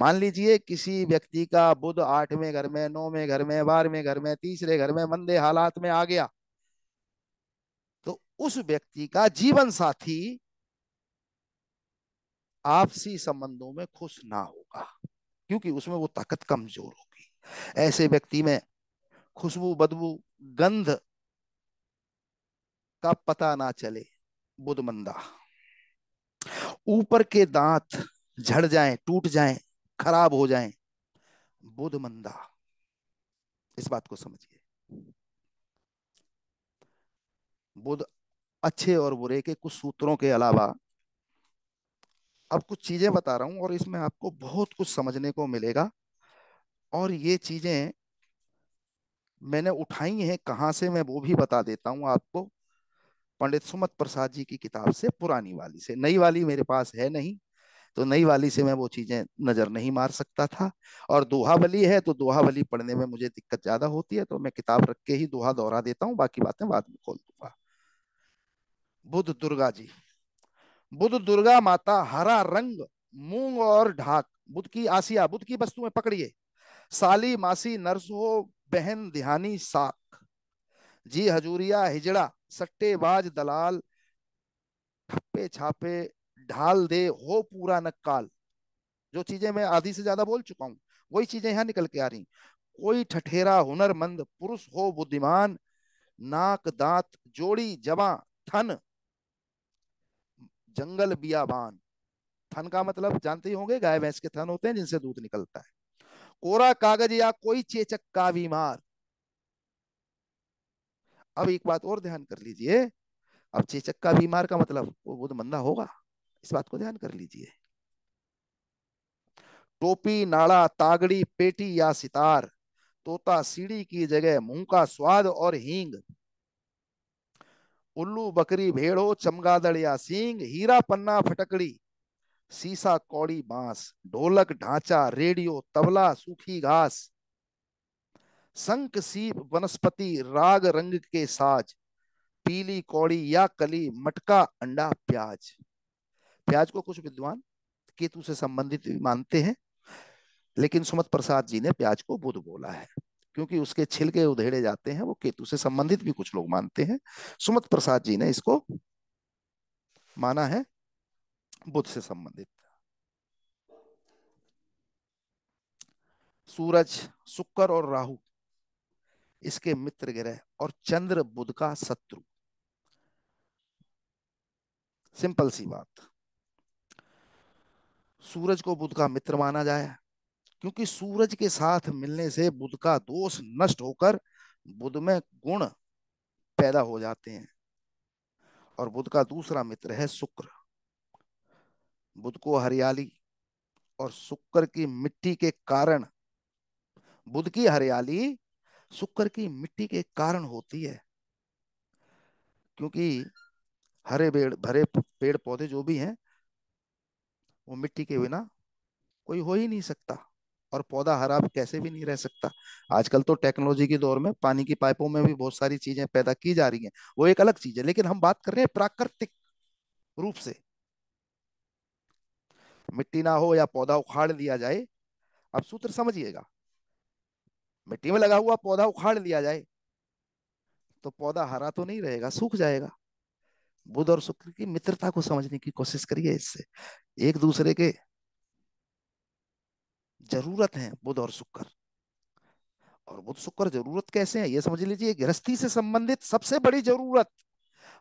मान लीजिए किसी व्यक्ति का बुद्ध आठवें घर में नौवें घर में बारहवें घर में तीसरे घर में मंदे हालात में आ गया तो उस व्यक्ति का जीवन साथी आपसी संबंधों में खुश ना होगा क्योंकि उसमें वो ताकत कमजोर होगी ऐसे व्यक्ति में खुशबू बदबू गंध का पता ना चले बुधमंदा ऊपर के दांत झड़ जाएं, टूट जाएं, खराब हो जाएं, बुधमंदा इस बात को समझिए बुध अच्छे और बुरे के कुछ सूत्रों के अलावा अब कुछ चीजें बता रहा हूं और इसमें आपको बहुत कुछ समझने को मिलेगा और ये चीजें मैंने उठाई हैं कहाँ से मैं वो भी बता देता हूँ आपको पंडित सुमत प्रसाद जी की किताब से पुरानी वाली से नई वाली मेरे पास है नहीं तो नई वाली से मैं वो चीजें नजर नहीं मार सकता था और दोहावली है तो दोहावली पढ़ने में मुझे दिक्कत ज्यादा होती है तो मैं किताब रख के ही दोहा दोहरा देता हूँ बाकी बातें बाद में खोल दूंगा बुद्ध दुर्गा जी बुद्ध दुर्गा माता हरा रंग मूंग और ढाक बुद्ध की आसिया बुद्ध की वस्तुएं पकड़िए साली मासी नर्स हो बहन ध्यानी साख जी हजूरिया हिजड़ा सट्टेबाज दलाल ठप्पे छापे ढाल दे हो पूरा नक्काल जो चीजें मैं आधी से ज्यादा बोल चुका हूँ वही चीजें यहाँ निकल के आ रही कोई ठठेरा हुनरमंद पुरुष हो बुद्धिमान नाक दांत जोड़ी जबा थन जंगल बियाबान थन का मतलब जानते ही होंगे गाय भैंस के थन होते हैं जिनसे दूध निकलता है कोरा कागज या कोई चेचक का बीमार अब एक बात और ध्यान कर लीजिए अब चेचक का बीमार का मतलब वो बहुत मंदा होगा इस बात को ध्यान कर लीजिए टोपी नाड़ा तागड़ी पेटी या सितार तोता सीढ़ी की जगह मुंह का स्वाद और हींग उल्लू बकरी भेड़ो चमगादड़ या सींग हीरा पन्ना फटकड़ी सीसा कौड़ी बांस ढोलक ढांचा रेडियो तबला सूखी घास संक सीप वनस्पति राग रंग के साज पीली कौड़ी या कली मटका अंडा प्याज प्याज को कुछ विद्वान केतु से संबंधित मानते हैं लेकिन सुमत प्रसाद जी ने प्याज को बुध बोला है क्योंकि उसके छिलके उधेड़े जाते हैं वो केतु से संबंधित भी कुछ लोग मानते हैं सुमत प्रसाद जी ने इसको माना है बुद्ध से संबंधित सूरज शुक्र और राहु इसके मित्र ग्रह और चंद्र बुद्ध का शत्रु सिंपल सी बात सूरज को बुध का मित्र माना जाए क्योंकि सूरज के साथ मिलने से बुध का दोष नष्ट होकर बुध में गुण पैदा हो जाते हैं और बुध का दूसरा मित्र है शुक्र बुध को हरियाली और शुक्र की मिट्टी के कारण बुध की हरियाली शुक्र की मिट्टी के कारण होती है क्योंकि हरे पेड़ भरे पेड़ पौधे जो भी हैं वो मिट्टी के बिना कोई हो ही नहीं सकता और पौधा हरा कैसे भी नहीं रह सकता आजकल तो टेक्नोलॉजी के दौर में पानी की पाइपों में भी बहुत सारी चीजें पैदा की जा रही हैं वो एक अलग चीज है लेकिन हम बात कर रहे हैं प्राकृतिक रूप से मिट्टी ना हो या पौधा उखाड़ लिया जाए अब सूत्र समझिएगा मिट्टी में लगा हुआ पौधा उखाड़ लिया जाए तो पौधा हरा तो नहीं रहेगा सूख जाएगा बुध और शुक्र की मित्रता को समझने की कोशिश करिए इससे एक दूसरे के जरूरत है बुध और शुक्र और बुध शुक्र जरूरत कैसे है ये समझ लीजिए गृहस्थी से संबंधित सबसे बड़ी जरूरत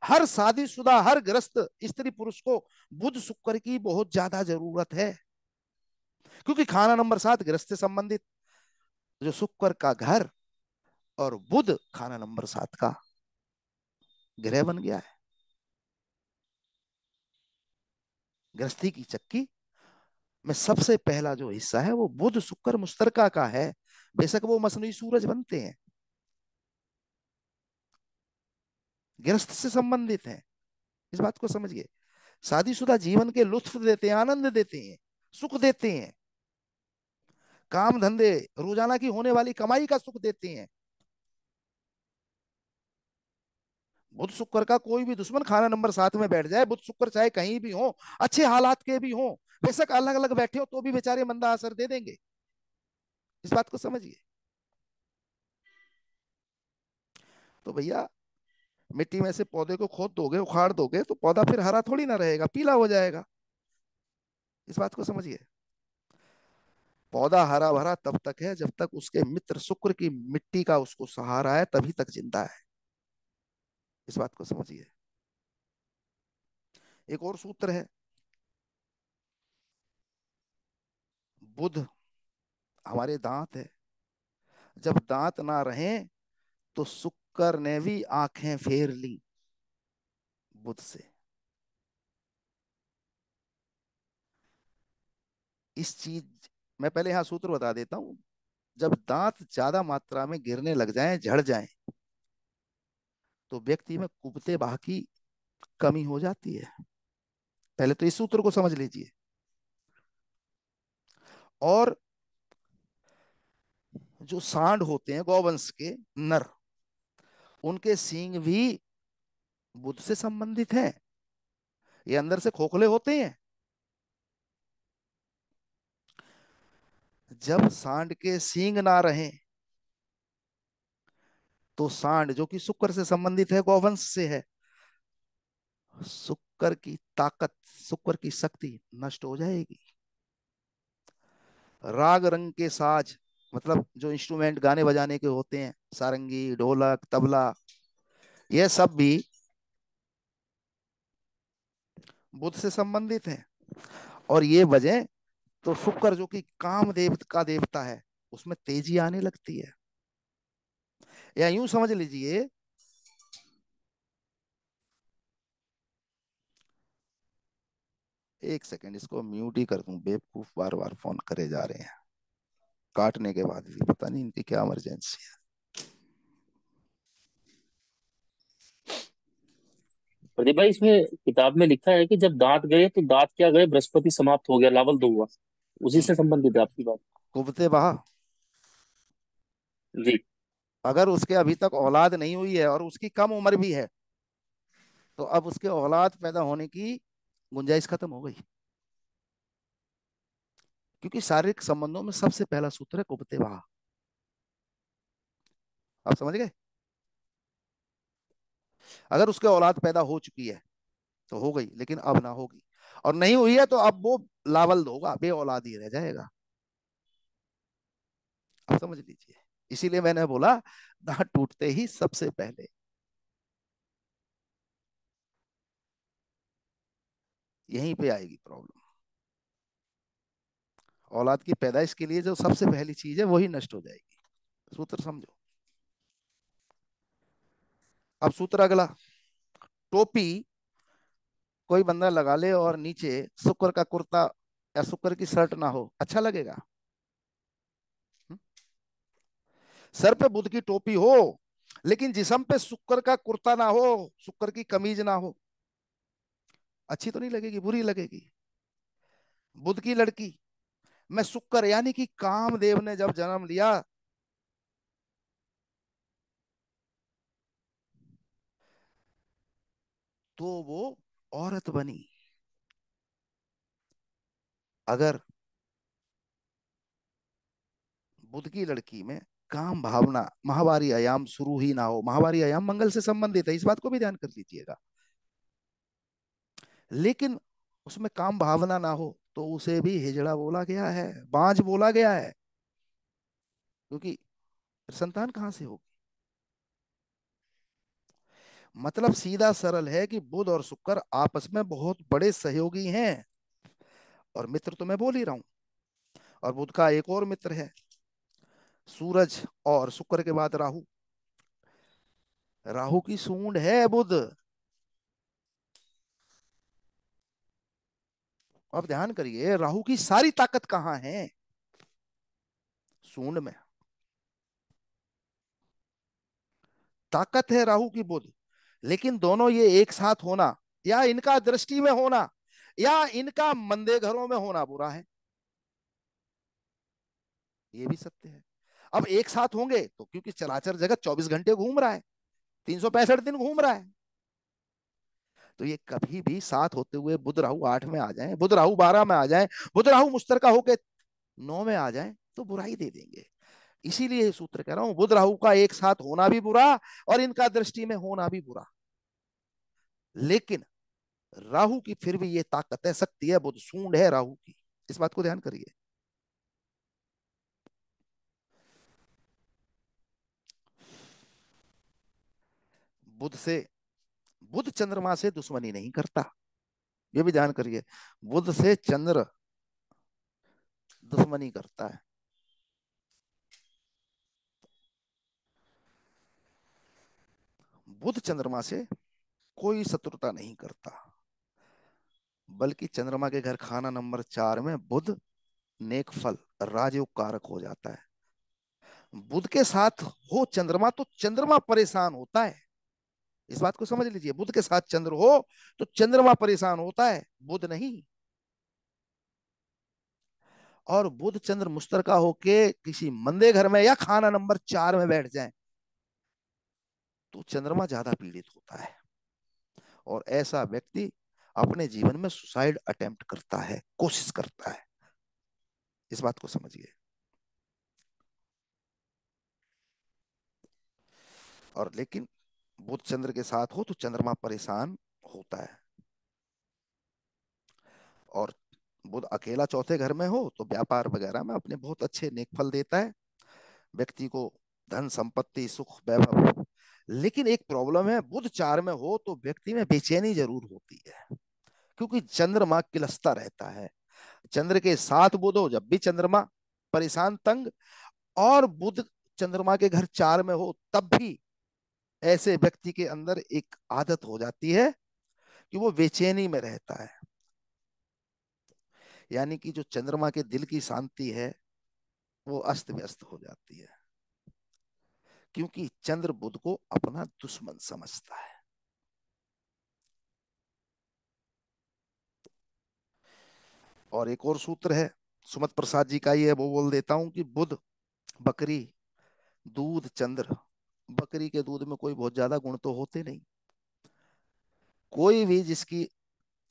हर शादीशुदा हर ग्रस्त स्त्री पुरुष को बुध शुक्र की बहुत ज्यादा जरूरत है क्योंकि खाना नंबर सात ग्रस्त से संबंधित जो शुक्र का घर और बुध खाना नंबर सात का ग्रह बन गया है गृहस्थी की चक्की में सबसे पहला जो हिस्सा है वो बुध शुक्र मुस्तरका का है बेशक वो मसनू सूरज बनते हैं गृहस्थ से संबंधित है इस बात को समझिए शादीशुदा जीवन के लुत्फ देते हैं आनंद देते हैं सुख देते हैं काम धंधे रोजाना की होने वाली कमाई का सुख देते हैं बुद्ध शुक्र का कोई भी दुश्मन खाना नंबर सात में बैठ जाए बुद्ध शुक्र चाहे कहीं भी हो अच्छे हालात के भी हो बेशक अलग अलग बैठे हो तो भी बेचारे मंदा असर दे देंगे इस बात को समझिए तो भैया मिट्टी में से पौधे को खोद दोगे उखाड़ दोगे तो पौधा फिर हरा थोड़ी ना रहेगा पीला हो जाएगा इस बात को समझिए पौधा हरा भरा तब तक है जब तक उसके मित्र शुक्र की मिट्टी का उसको सहारा है तभी तक जिंदा है इस बात को समझिए एक और सूत्र है बुध हमारे दांत है जब दांत ना रहे तो सुख कर ने भी आंखें फेर ली बुद्ध से इस चीज मैं पहले यहां सूत्र बता देता हूं जब दांत ज्यादा मात्रा में गिरने लग जाएं झड़ जाएं तो व्यक्ति में कुबते बाह की कमी हो जाती है पहले तो इस सूत्र को समझ लीजिए और जो सांड होते हैं गौवंश के नर उनके सींग भी बुद्ध से संबंधित है ये अंदर से खोखले होते हैं जब सांड के सींग ना रहे तो सांड जो कि शुक्र से संबंधित है गोवंश से है शुक्र की ताकत शुक्र की शक्ति नष्ट हो जाएगी राग रंग के साज मतलब जो इंस्ट्रूमेंट गाने बजाने के होते हैं सारंगी ढोलक तबला यह सब भी बुद्ध से संबंधित हैं और ये बजे तो शुक्र जो कि काम देव का देवता है उसमें तेजी आने लगती है या यूं समझ लीजिए एक सेकंड इसको म्यूट ही कर दूं बेवकूफ बार बार फोन करे जा रहे हैं काटने के बाद भी पता नहीं इनकी क्या इमरजेंसी है प्रदीप भाई इसमें किताब में लिखा है कि जब दांत गए तो दांत क्या गए बृहस्पति समाप्त हो गया लावल दो हुआ उसी से संबंधित है आपकी बात कुबते बहा जी अगर उसके अभी तक औलाद नहीं हुई है और उसकी कम उम्र भी है तो अब उसके औलाद पैदा होने की गुंजाइश खत्म हो गई क्योंकि शारीरिक संबंधों में सबसे पहला सूत्र है वाह आप समझ गए अगर उसके औलाद पैदा हो चुकी है तो हो गई लेकिन अब ना होगी और नहीं हुई है तो अब वो लावल होगा बे औलाद ही रह जाएगा आप समझ लीजिए इसीलिए मैंने बोला ना टूटते ही सबसे पहले यहीं पे आएगी प्रॉब्लम औलाद की पैदाइश के लिए जो सबसे पहली चीज है वही नष्ट हो जाएगी सूत्र समझो अब सूत्र अगला टोपी कोई बंदा लगा ले और नीचे शुक्र का कुर्ता या शुक्र की शर्ट ना हो अच्छा लगेगा हम्म। सर पे बुद्ध की टोपी हो लेकिन जिसम पे शुक्र का कुर्ता ना हो शुक्र की कमीज ना हो अच्छी तो नहीं लगेगी बुरी लगेगी बुद्ध की लड़की मैं शुक्र यानी कि कामदेव ने जब जन्म लिया तो वो औरत बनी अगर बुद्ध की लड़की में काम भावना महावारी आयाम शुरू ही ना हो महावारी आयाम मंगल से संबंधित है इस बात को भी ध्यान कर लीजिएगा लेकिन उसमें काम भावना ना हो तो उसे भी हिजड़ा बोला गया है बांझ बोला गया है क्योंकि संतान कहां से होगी मतलब सीधा सरल है कि बुध और शुक्र आपस में बहुत बड़े सहयोगी हैं और मित्र तो मैं बोल ही रहा हूं और बुध का एक और मित्र है सूरज और शुक्र के बाद राहु राहु की सूंड है बुध अब ध्यान करिए राहु की सारी ताकत कहाँ है सूंड में ताकत है राहु की बुद्ध लेकिन दोनों ये एक साथ होना या इनका दृष्टि में होना या इनका मंदे घरों में होना बुरा है ये भी सत्य है अब एक साथ होंगे तो क्योंकि चराचर जगत 24 घंटे घूम रहा है तीन दिन घूम रहा है तो ये कभी भी साथ होते हुए बुध राहु आठ में आ जाए बुध राहु बारह में आ जाए बुध राहु मुश्तरका होके नौ में आ जाए तो बुराई दे देंगे इसीलिए सूत्र कह रहा हूं बुध राहु का एक साथ होना भी बुरा और इनका दृष्टि में होना भी बुरा लेकिन राहु की फिर भी ये ताकत है शक्ति है बुध सूंड है राहु की इस बात को ध्यान करिए बुध से बुध चंद्रमा से दुश्मनी नहीं करता ये भी ध्यान करिए बुध से चंद्र दुश्मनी करता है बुध चंद्रमा से कोई शत्रुता नहीं करता बल्कि चंद्रमा के घर खाना नंबर चार में बुध नेक फल राजयोग कारक हो जाता है बुध के साथ हो चंद्रमा तो चंद्रमा परेशान होता है इस बात को समझ लीजिए बुद्ध के साथ चंद्र हो तो चंद्रमा परेशान होता है बुद्ध नहीं और बुद्ध चंद्र मुश्तरका होके किसी मंदे घर में या खाना नंबर चार में बैठ जाए तो चंद्रमा ज्यादा पीड़ित होता है और ऐसा व्यक्ति अपने जीवन में सुसाइड अटेम्प्ट करता है कोशिश करता है इस बात को समझिए और लेकिन बुध चंद्र के साथ हो तो चंद्रमा परेशान होता है और बुध अकेला चौथे घर में हो तो व्यापार वगैरह में अपने बहुत अच्छे नेक फल देता है व्यक्ति को धन संपत्ति सुख वैभव लेकिन एक प्रॉब्लम है बुध चार में हो तो व्यक्ति में बेचैनी जरूर होती है क्योंकि चंद्रमा किलसता रहता है चंद्र के साथ बुध हो जब भी चंद्रमा परेशान तंग और बुध चंद्रमा के घर चार में हो तब भी ऐसे व्यक्ति के अंदर एक आदत हो जाती है कि वो बेचैनी में रहता है यानी कि जो चंद्रमा के दिल की शांति है वो अस्त व्यस्त हो जाती है क्योंकि चंद्र बुद्ध को अपना दुश्मन समझता है और एक और सूत्र है सुमत प्रसाद जी का ये वो बोल देता हूं कि बुद्ध बकरी दूध चंद्र बकरी के दूध में कोई बहुत ज्यादा गुण तो होते नहीं कोई भी जिसकी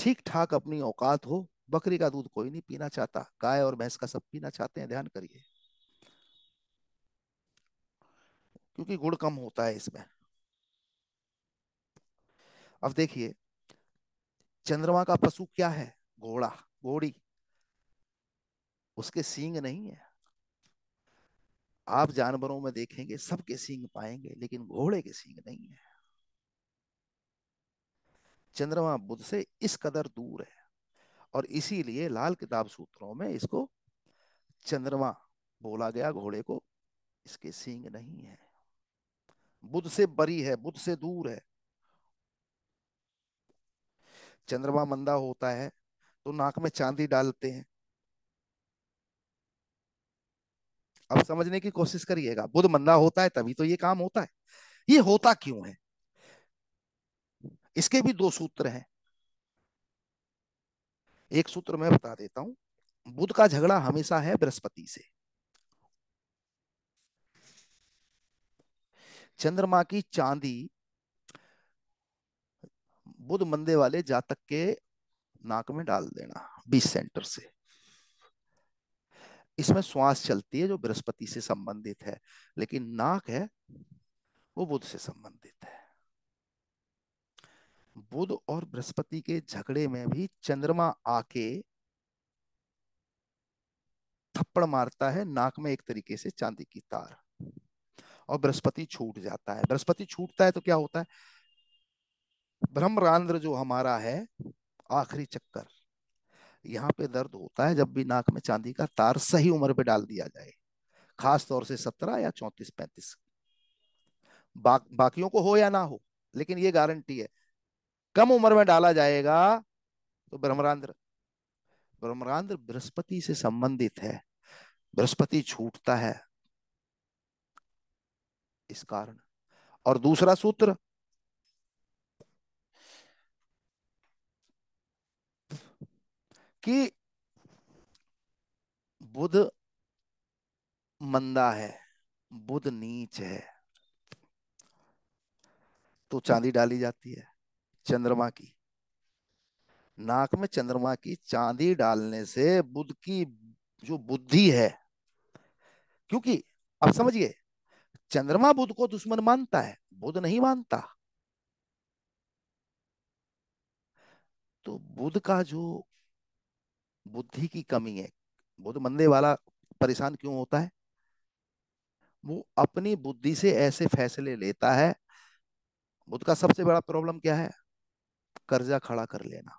ठीक ठाक अपनी औकात हो बकरी का दूध कोई नहीं पीना चाहता गाय और भैंस का सब पीना चाहते हैं ध्यान करिए क्योंकि गुड़ कम होता है इसमें अब देखिए चंद्रमा का पशु क्या है घोड़ा घोड़ी उसके सींग नहीं है आप जानवरों में देखेंगे सबके सींग पाएंगे लेकिन घोड़े के सींग नहीं है चंद्रमा बुद्ध से इस कदर दूर है और इसीलिए लाल किताब सूत्रों में इसको चंद्रमा बोला गया घोड़े को इसके सींग नहीं है बुध से बरी है बुध से दूर है चंद्रमा मंदा होता है तो नाक में चांदी डालते हैं अब समझने की कोशिश करिएगा बुध मंदा होता है तभी तो ये काम होता है ये होता क्यों है इसके भी दो सूत्र हैं एक सूत्र मैं बता देता हूं बुध का झगड़ा हमेशा है बृहस्पति से चंद्रमा की चांदी बुध मंदे वाले जातक के नाक में डाल देना बीस सेंटर से इसमें श्वास चलती है जो बृहस्पति से संबंधित है लेकिन नाक है वो बुध से संबंधित है बुध और बृहस्पति के झगड़े में भी चंद्रमा आके थप्पड़ मारता है नाक में एक तरीके से चांदी की तार और बृहस्पति छूट जाता है बृहस्पति छूटता है तो क्या होता है ब्रह्मरांध्र जो हमारा है आखिरी चक्कर यहाँ पे दर्द होता है जब भी नाक में चांदी का तार सही उम्र पे डाल दिया जाए खास तौर से सत्रह या चौंतीस पैंतीस बा, बाकियों को हो या ना हो लेकिन ये गारंटी है कम उम्र में डाला जाएगा तो ब्रह्मरांध्र ब्रह्मरांध्र बृहस्पति से संबंधित है बृहस्पति छूटता है इस कारण और दूसरा सूत्र कि बुध मंदा है बुध नीच है तो चांदी डाली जाती है चंद्रमा की नाक में चंद्रमा की चांदी डालने से बुद्ध की जो बुद्धि है क्योंकि अब समझिए चंद्रमा बुद्ध को दुश्मन मानता है बुद्ध नहीं मानता तो बुद्ध का जो बुद्धि की कमी है वो तो मंदे वाला परेशान क्यों होता है वो अपनी बुद्धि से ऐसे फैसले लेता है बुद्ध का सबसे बड़ा प्रॉब्लम क्या है कर्जा खड़ा कर लेना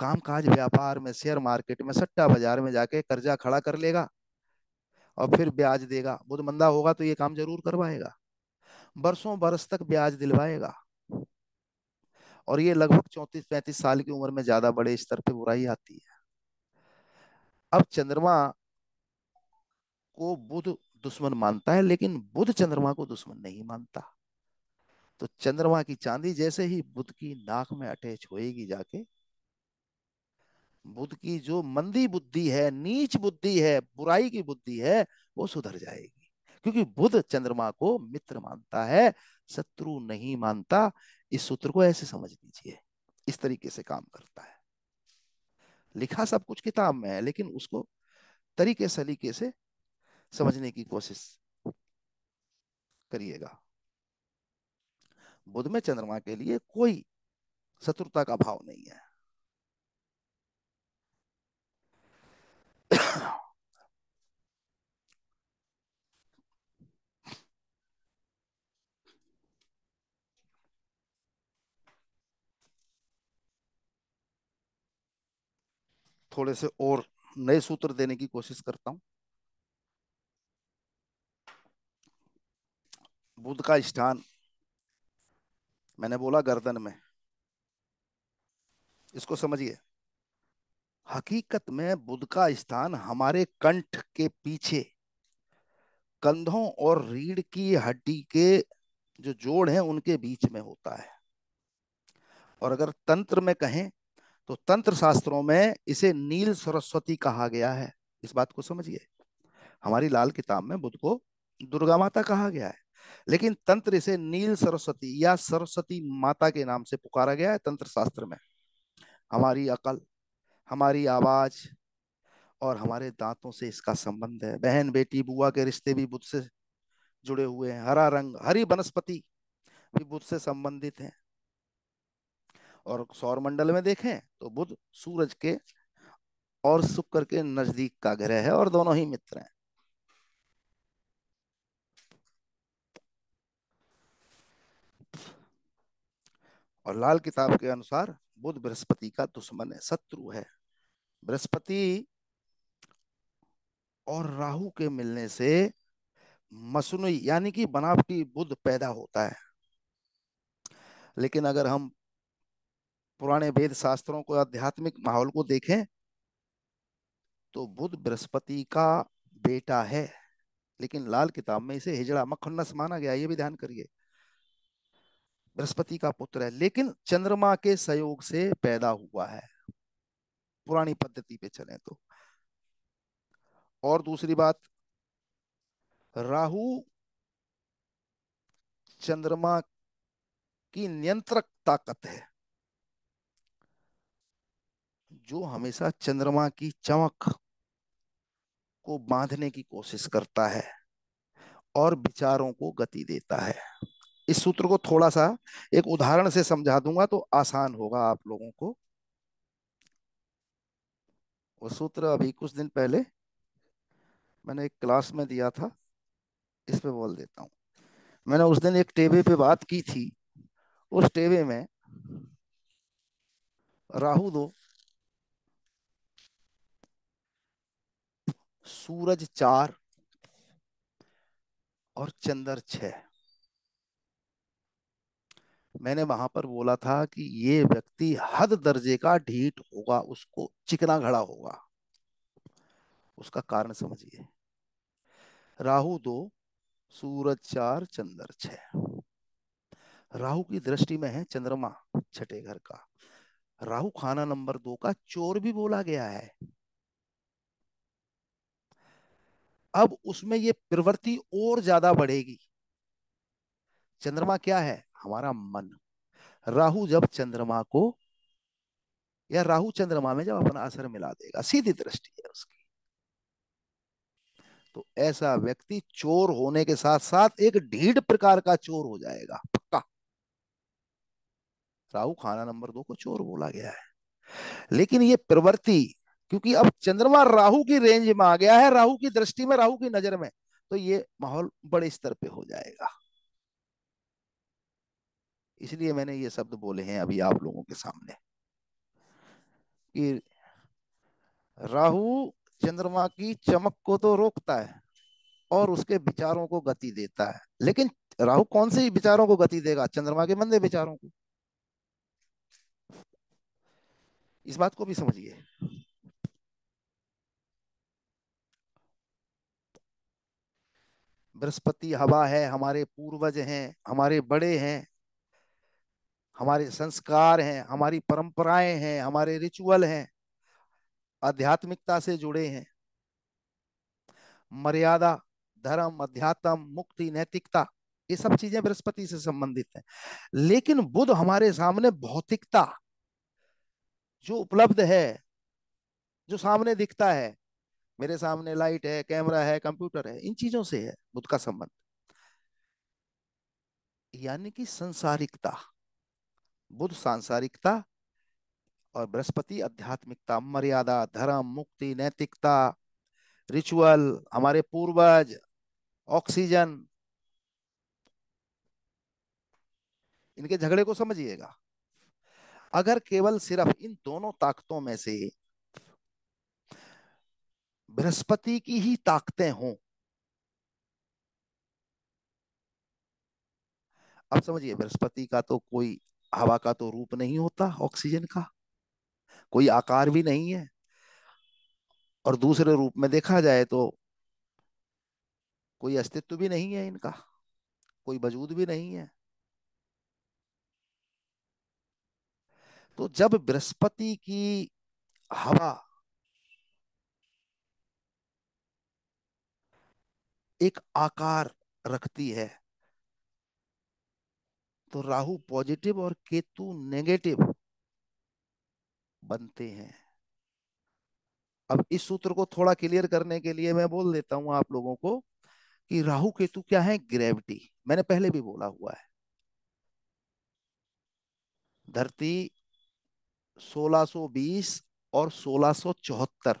काम काज व्यापार में शेयर मार्केट में सट्टा बाजार में जाके कर्जा खड़ा कर लेगा और फिर ब्याज देगा बुद्ध मंदा होगा तो ये काम जरूर करवाएगा बरसों बरस तक ब्याज दिलवाएगा और ये लगभग चौंतीस पैंतीस साल की उम्र में ज्यादा बड़े स्तर पे बुराई आती है अब चंद्रमा को बुध दुश्मन मानता है लेकिन बुध चंद्रमा को दुश्मन नहीं मानता तो चंद्रमा की चांदी जैसे ही बुध की नाक में अटैच होएगी जाके बुद्ध की जो मंदी बुद्धि है नीच बुद्धि है बुराई की बुद्धि है वो सुधर जाएगी क्योंकि बुध चंद्रमा को मित्र मानता है शत्रु नहीं मानता इस सूत्र को ऐसे समझ लीजिए इस तरीके से काम करता है लिखा सब कुछ किताब में है लेकिन उसको तरीके सलीके से समझने की कोशिश करिएगा बुध में चंद्रमा के लिए कोई शत्रुता का भाव नहीं है थोड़े से और नए सूत्र देने की कोशिश करता हूं बुद्ध का स्थान मैंने बोला गर्दन में इसको समझिए हकीकत में बुद्ध का स्थान हमारे कंठ के पीछे कंधों और रीढ़ की हड्डी के जो जोड़ हैं उनके बीच में होता है और अगर तंत्र में कहें तो तंत्र शास्त्रों में इसे नील सरस्वती कहा गया है इस बात को समझिए हमारी लाल किताब में बुद्ध को दुर्गा माता कहा गया है लेकिन तंत्र इसे नील सरस्वती या सरस्वती माता के नाम से पुकारा गया है तंत्र शास्त्र में हमारी अकल हमारी आवाज और हमारे दांतों से इसका संबंध है बहन बेटी बुआ के रिश्ते भी बुद्ध से जुड़े हुए हैं हरा रंग हरी वनस्पति भी बुद्ध से संबंधित हैं और सौर मंडल में देखें तो बुध सूरज के और शुक्र के नजदीक का ग्रह है और दोनों ही मित्र हैं और लाल किताब के अनुसार बुध बृहस्पति का दुश्मन है शत्रु है बृहस्पति और राहु के मिलने से मसनू यानी कि बनावटी बुध पैदा होता है लेकिन अगर हम पुराने वेद शास्त्रों को आध्यात्मिक माहौल को देखें तो बुद्ध बृहस्पति का बेटा है लेकिन लाल किताब में इसे हिजड़ा मखन्नस माना गया ये भी ध्यान करिए बृहस्पति का पुत्र है लेकिन चंद्रमा के सहयोग से पैदा हुआ है पुरानी पद्धति पे चले तो और दूसरी बात राहु चंद्रमा की नियंत्रक ताकत है जो हमेशा चंद्रमा की चमक को बांधने की कोशिश करता है और विचारों को गति देता है इस सूत्र को थोड़ा सा एक उदाहरण से समझा दूंगा तो आसान होगा आप लोगों को वो सूत्र अभी कुछ दिन पहले मैंने एक क्लास में दिया था इस पे बोल देता हूं मैंने उस दिन एक टेबे पे बात की थी उस टेबे में राहु दो सूरज चार और चंद्र छ मैंने वहां पर बोला था कि ये व्यक्ति हद दर्जे का ढीठ होगा उसको चिकना घड़ा होगा उसका कारण समझिए राहु दो सूरज चार चंद्र छ राहु की दृष्टि में है चंद्रमा छठे घर का राहु खाना नंबर दो का चोर भी बोला गया है अब उसमें ये प्रवृत्ति और ज्यादा बढ़ेगी चंद्रमा क्या है हमारा मन राहु जब चंद्रमा को या राहु चंद्रमा में जब अपना असर मिला देगा सीधी दृष्टि है उसकी तो ऐसा व्यक्ति चोर होने के साथ साथ एक ढीढ़ प्रकार का चोर हो जाएगा पक्का राहु खाना नंबर दो को चोर बोला गया है लेकिन ये प्रवृत्ति क्योंकि अब चंद्रमा राहु की रेंज में आ गया है राहु की दृष्टि में राहु की नजर में तो ये माहौल बड़े स्तर पे हो जाएगा इसलिए मैंने ये शब्द बोले हैं अभी आप लोगों के सामने कि राहु चंद्रमा की चमक को तो रोकता है और उसके विचारों को गति देता है लेकिन राहु कौन से विचारों को गति देगा चंद्रमा के मंदे विचारों को इस बात को भी समझिए बृहस्पति हवा है हमारे पूर्वज हैं हमारे बड़े हैं हमारे संस्कार हैं हमारी परंपराएं हैं हमारे रिचुअल हैं आध्यात्मिकता से जुड़े हैं मर्यादा धर्म अध्यात्म मुक्ति नैतिकता ये सब चीजें बृहस्पति से संबंधित हैं लेकिन बुध हमारे सामने भौतिकता जो उपलब्ध है जो सामने दिखता है मेरे सामने लाइट है कैमरा है कंप्यूटर है इन चीजों से है बुद्ध का संबंध यानी कि संसारिकता बुद्ध सांसारिकता और बृहस्पति आध्यात्मिकता मर्यादा धर्म मुक्ति नैतिकता रिचुअल हमारे पूर्वज ऑक्सीजन इनके झगड़े को समझिएगा अगर केवल सिर्फ इन दोनों ताकतों में से बृहस्पति की ही ताकतें हों अब समझिए बृहस्पति का तो कोई हवा का तो रूप नहीं होता ऑक्सीजन का कोई आकार भी नहीं है और दूसरे रूप में देखा जाए तो कोई अस्तित्व भी नहीं है इनका कोई वजूद भी नहीं है तो जब बृहस्पति की हवा एक आकार रखती है तो राहु पॉजिटिव और केतु नेगेटिव बनते हैं अब इस सूत्र को थोड़ा क्लियर करने के लिए मैं बोल देता हूं आप लोगों को कि राहु केतु क्या है ग्रेविटी मैंने पहले भी बोला हुआ है धरती 1620 और 1674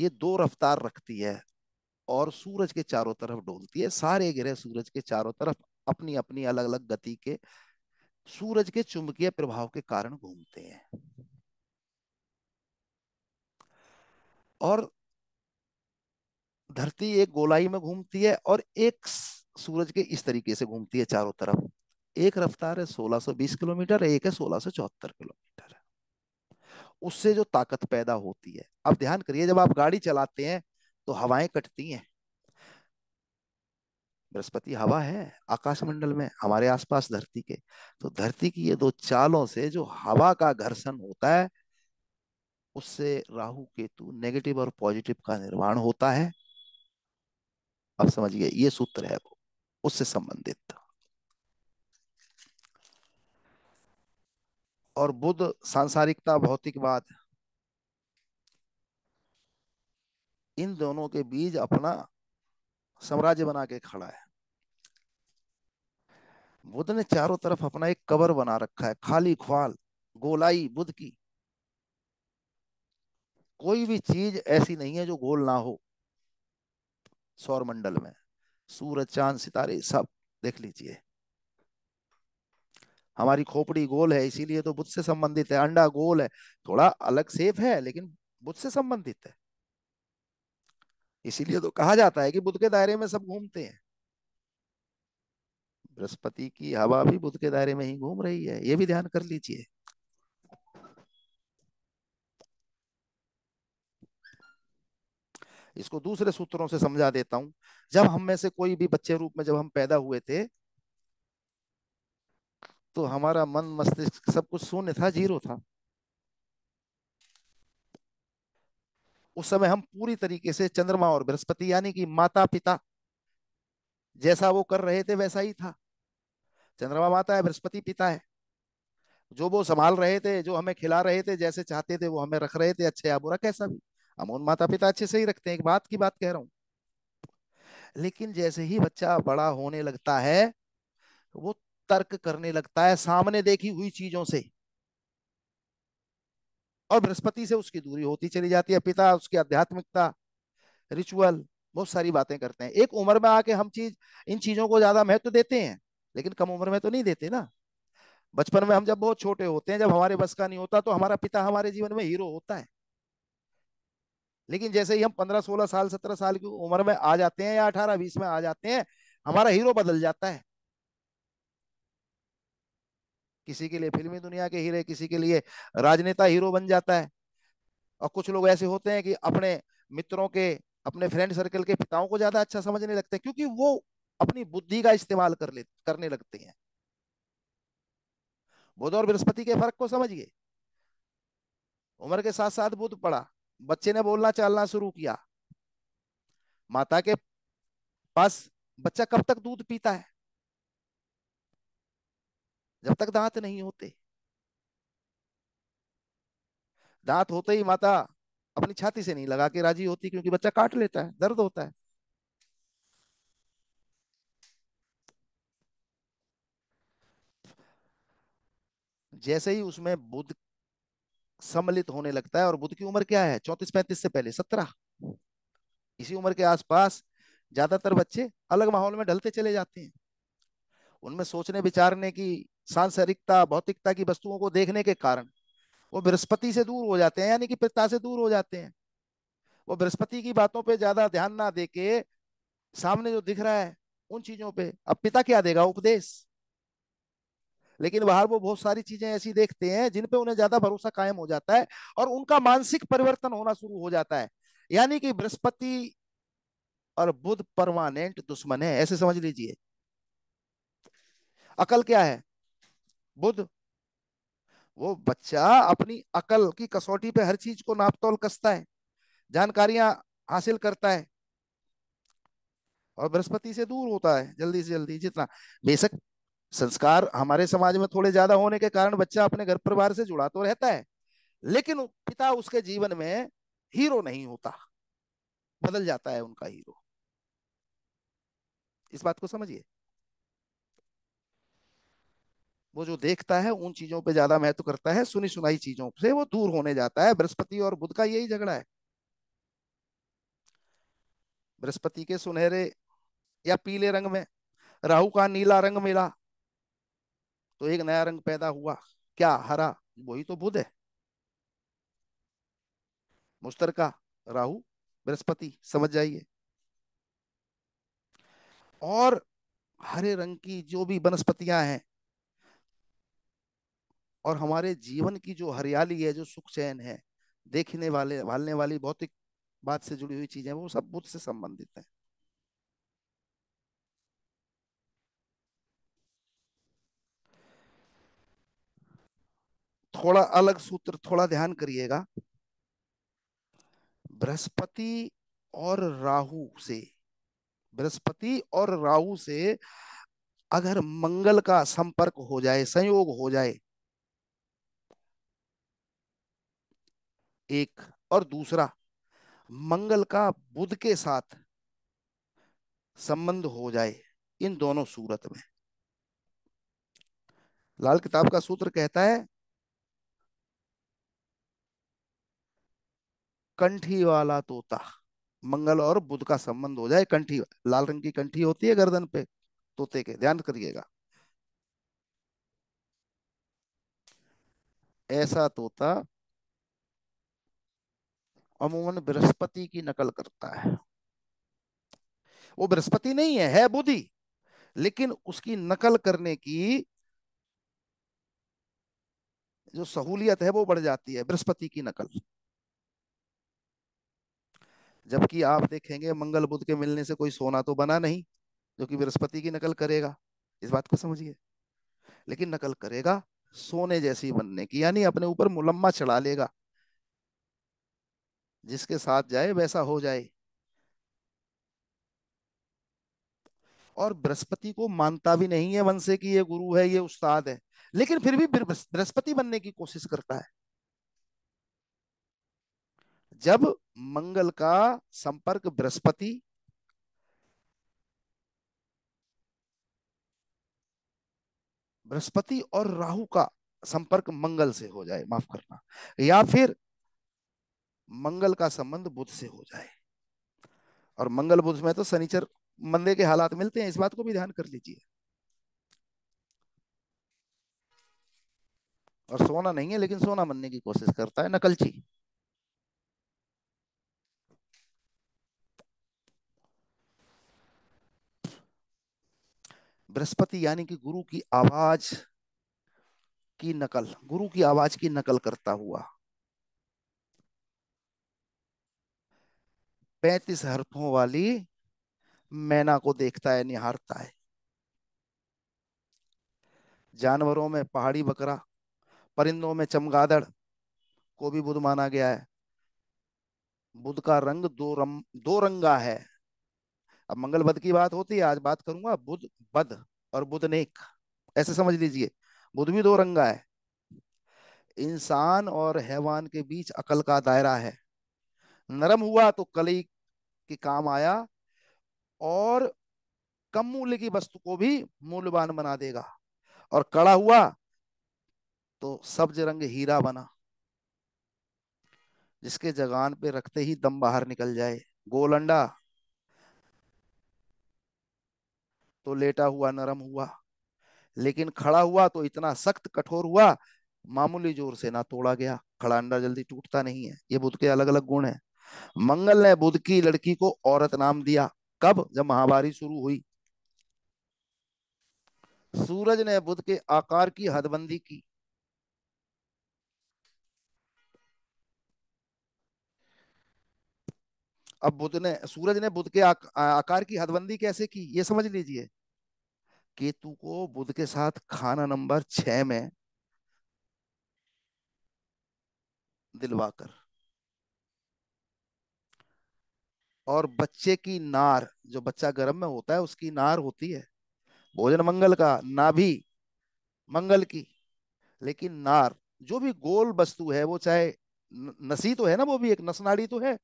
ये दो रफ्तार रखती है और सूरज के चारों तरफ डोलती है सारे ग्रह सूरज के चारों तरफ अपनी अपनी अलग अलग गति के सूरज के चुंबकीय प्रभाव के कारण घूमते हैं और धरती एक गोलाई में घूमती है और एक सूरज के इस तरीके से घूमती है चारों तरफ एक रफ्तार है 1620 किलोमीटर एक है 1674 किलोमीटर उससे जो ताकत पैदा होती है अब ध्यान करिए जब आप गाड़ी चलाते हैं तो हवाएं कटती हैं बृहस्पति हवा है आकाशमंडल में हमारे आसपास धरती के तो धरती की ये दो चालों से जो हवा का घर्षण होता है उससे राहु केतु नेगेटिव और पॉजिटिव का निर्माण होता है अब समझिए ये सूत्र है वो उससे संबंधित और बुद्ध सांसारिकता भौतिकवाद इन दोनों के बीच अपना साम्राज्य बना के खड़ा है बुद्ध ने चारों तरफ अपना एक कवर बना रखा है खाली ख्वाल गोलाई बुद्ध की कोई भी चीज ऐसी नहीं है जो गोल ना हो सौर मंडल में सूरज चांद सितारे सब देख लीजिए हमारी खोपड़ी गोल है इसीलिए तो बुद्ध से संबंधित है अंडा गोल है थोड़ा अलग सेफ है लेकिन बुद्ध से संबंधित है इसीलिए तो कहा जाता है कि बुद्ध के दायरे में सब घूमते हैं बृहस्पति की हवा भी बुद्ध के दायरे में ही घूम रही है ये भी ध्यान कर लीजिए इसको दूसरे सूत्रों से समझा देता हूं जब हम में से कोई भी बच्चे रूप में जब हम पैदा हुए थे तो हमारा मन मस्तिष्क सब कुछ शून्य था जीरो था उस समय हम पूरी तरीके से चंद्रमा और बृहस्पति यानी कि माता पिता जैसा वो कर रहे थे वैसा ही था चंद्रमा माता है बृहस्पति पिता है जो वो संभाल रहे थे जो हमें खिला रहे थे जैसे चाहते थे वो हमें रख रहे थे अच्छे या बुरा कैसा भी हम उन माता पिता अच्छे से ही रखते हैं एक बात की बात कह रहा हूं लेकिन जैसे ही बच्चा बड़ा होने लगता है वो तर्क करने लगता है सामने देखी हुई चीजों से और बृहस्पति से उसकी दूरी होती चली जाती है पिता उसकी आध्यात्मिकता रिचुअल बहुत सारी बातें करते हैं एक उम्र में आके हम चीज इन चीजों को ज्यादा महत्व तो देते हैं लेकिन कम उम्र में तो नहीं देते ना बचपन में हम जब बहुत छोटे होते हैं जब हमारे बस का नहीं होता तो हमारा पिता हमारे जीवन में हीरो होता है लेकिन जैसे ही हम पंद्रह सोलह साल सत्रह साल की उम्र में आ जाते हैं या अठारह बीस में आ जाते हैं हमारा हीरो बदल जाता है किसी के लिए फिल्मी दुनिया के हीरे किसी के लिए राजनेता हीरो बन जाता है और कुछ लोग ऐसे होते हैं कि अपने मित्रों के अपने फ्रेंड सर्कल के पिताओं को ज्यादा अच्छा समझने लगते हैं क्योंकि वो अपनी बुद्धि का इस्तेमाल कर ले करने लगते हैं बुध और बृहस्पति के फर्क को समझिए उम्र के साथ साथ बुध पड़ा बच्चे ने बोलना चालना शुरू किया माता के पास बच्चा कब तक दूध पीता है जब तक दांत नहीं होते दांत होते ही माता अपनी छाती से नहीं लगा के राजी होती क्योंकि बच्चा काट लेता है दर्द होता है जैसे ही उसमें बुद्ध सम्मिलित होने लगता है और बुद्ध की उम्र क्या है चौतीस पैंतीस से पहले सत्रह इसी उम्र के आसपास ज्यादातर बच्चे अलग माहौल में ढलते चले जाते हैं उनमें सोचने विचारने की सांसारिकता भौतिकता की वस्तुओं को देखने के कारण वो बृहस्पति से दूर हो जाते हैं यानी कि पिता से दूर हो जाते हैं वो बृहस्पति की बातों पे ज्यादा ध्यान ना दे के सामने जो दिख रहा है उन चीजों पे अब पिता क्या देगा उपदेश लेकिन बाहर वो बहुत सारी चीजें ऐसी देखते हैं जिन पे उन्हें ज्यादा भरोसा कायम हो जाता है और उनका मानसिक परिवर्तन होना शुरू हो जाता है यानी कि बृहस्पति और बुध परमानेंट दुश्मन है ऐसे समझ लीजिए अकल क्या है बुद्ध वो बच्चा अपनी अकल की कसौटी पे हर चीज को नाप तोल कसता है जानकारियां हासिल करता है और बृहस्पति से दूर होता है जल्दी से जल्दी जितना बेशक संस्कार हमारे समाज में थोड़े ज्यादा होने के कारण बच्चा अपने घर परिवार से जुड़ा तो रहता है लेकिन पिता उसके जीवन में हीरो नहीं होता बदल जाता है उनका हीरो इस बात को समझिए वो जो देखता है उन चीजों पे ज्यादा महत्व करता है सुनी सुनाई चीजों से वो दूर होने जाता है बृहस्पति और बुध का यही झगड़ा है बृहस्पति के सुनहरे या पीले रंग में राहु का नीला रंग मिला तो एक नया रंग पैदा हुआ क्या हरा वही तो बुध है मुश्तरका राहु बृहस्पति समझ जाइए और हरे रंग की जो भी वनस्पतियां हैं और हमारे जीवन की जो हरियाली है जो सुख चैन है देखने वाले वालने वाली भौतिक बात से जुड़ी हुई चीजें वो सब बुद्ध से संबंधित है थोड़ा अलग सूत्र थोड़ा ध्यान करिएगा बृहस्पति और राहु से बृहस्पति और राहु से अगर मंगल का संपर्क हो जाए संयोग हो जाए एक और दूसरा मंगल का बुध के साथ संबंध हो जाए इन दोनों सूरत में लाल किताब का सूत्र कहता है कंठी वाला तोता मंगल और बुध का संबंध हो जाए कंठी लाल रंग की कंठी होती है गर्दन पे तोते के ध्यान करिएगा ऐसा तोता अमूमन बृहस्पति की नकल करता है वो बृहस्पति नहीं है है बुद्धि लेकिन उसकी नकल करने की जो सहूलियत है वो बढ़ जाती है बृहस्पति की नकल जबकि आप देखेंगे मंगल बुद्ध के मिलने से कोई सोना तो बना नहीं जो कि बृहस्पति की नकल करेगा इस बात को समझिए लेकिन नकल करेगा सोने जैसी बनने की यानी अपने ऊपर मुलम्मा चढ़ा लेगा जिसके साथ जाए वैसा हो जाए और बृहस्पति को मानता भी नहीं है मन से कि ये गुरु है ये उस्ताद है लेकिन फिर भी बृहस्पति बनने की कोशिश करता है जब मंगल का संपर्क बृहस्पति बृहस्पति और राहु का संपर्क मंगल से हो जाए माफ करना या फिर मंगल का संबंध बुध से हो जाए और मंगल बुध में तो शनिचर मंदे के हालात मिलते हैं इस बात को भी ध्यान कर लीजिए और सोना नहीं है लेकिन सोना बनने की कोशिश करता है नकलची बृहस्पति यानी कि गुरु की आवाज की नकल गुरु की आवाज की नकल करता हुआ पैंतीस हरफों वाली मैना को देखता है निहारता है जानवरों में पहाड़ी बकरा परिंदों में चमगादड़ को भी बुद्ध माना गया है बुद्ध का रंग दो रंग दो रंगा है अब मंगल बद की बात होती है आज बात करूंगा बुद्ध बद और बुद्ध नेक ऐसे समझ लीजिए बुद्ध भी दो रंगा है इंसान और हैवान के बीच अकल का दायरा है नरम हुआ तो कली के काम आया और कम मूल्य की वस्तु को भी मूल्यवान बना देगा और कड़ा हुआ तो सब्ज रंग हीरा बना जिसके जगान पे रखते ही दम बाहर निकल जाए गोल अंडा तो लेटा हुआ नरम हुआ लेकिन खड़ा हुआ तो इतना सख्त कठोर हुआ मामूली जोर से ना तोड़ा गया खड़ा अंडा जल्दी टूटता नहीं है ये बुद्ध के अलग अलग गुण है मंगल ने बुद्ध की लड़की को औरत नाम दिया कब जब महामारी शुरू हुई सूरज ने बुद्ध के आकार की हदबंदी की अब बुद्ध ने सूरज ने बुद्ध के आ, आकार की हदबंदी कैसे की ये समझ लीजिए केतु को बुद्ध के साथ खाना नंबर छ में दिलवाकर और बच्चे की नार जो बच्चा गर्भ में होता है उसकी नार होती है भोजन मंगल का नाभि मंगल की लेकिन नार जो भी गोल वस्तु है वो चाहे नसी तो है ना वो भी एक नसनाड़ी तो है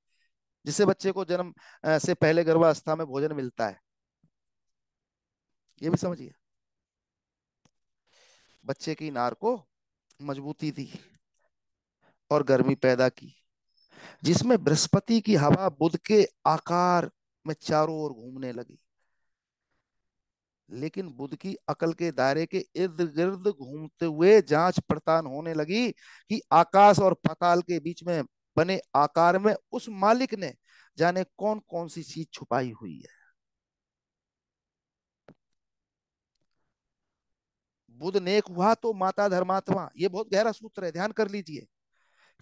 जिससे बच्चे को जन्म से पहले गर्भावस्था में भोजन मिलता है ये भी समझिए बच्चे की नार को मजबूती दी और गर्मी पैदा की जिसमें बृहस्पति की हवा बुध के आकार में चारों ओर घूमने लगी लेकिन बुध की अकल के दायरे के इर्द गिर्द घूमते हुए जांच पड़ताल होने लगी कि आकाश और पताल के बीच में बने आकार में उस मालिक ने जाने कौन कौन सी चीज छुपाई हुई है बुध नेक हुआ तो माता धर्मात्मा ये बहुत गहरा सूत्र है ध्यान कर लीजिए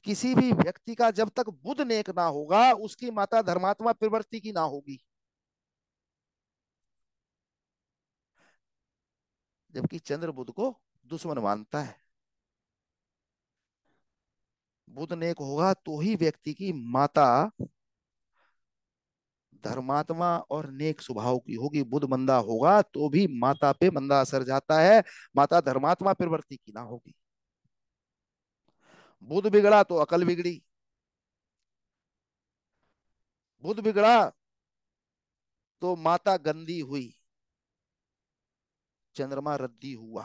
किसी भी व्यक्ति का जब तक बुद्ध नेक ना होगा उसकी माता धर्मात्मा प्रवृत्ति की ना होगी जबकि चंद्र बुद्ध को दुश्मन मानता है बुद्ध नेक होगा तो ही व्यक्ति की माता धर्मात्मा और नेक स्वभाव की होगी बुद्ध मंदा होगा तो भी माता पे मंदा असर जाता है माता धर्मात्मा प्रवृत्ति की ना होगी बुद्ध बिगड़ा तो अकल बिगड़ी बुद्ध बिगड़ा तो माता गंदी हुई चंद्रमा रद्दी हुआ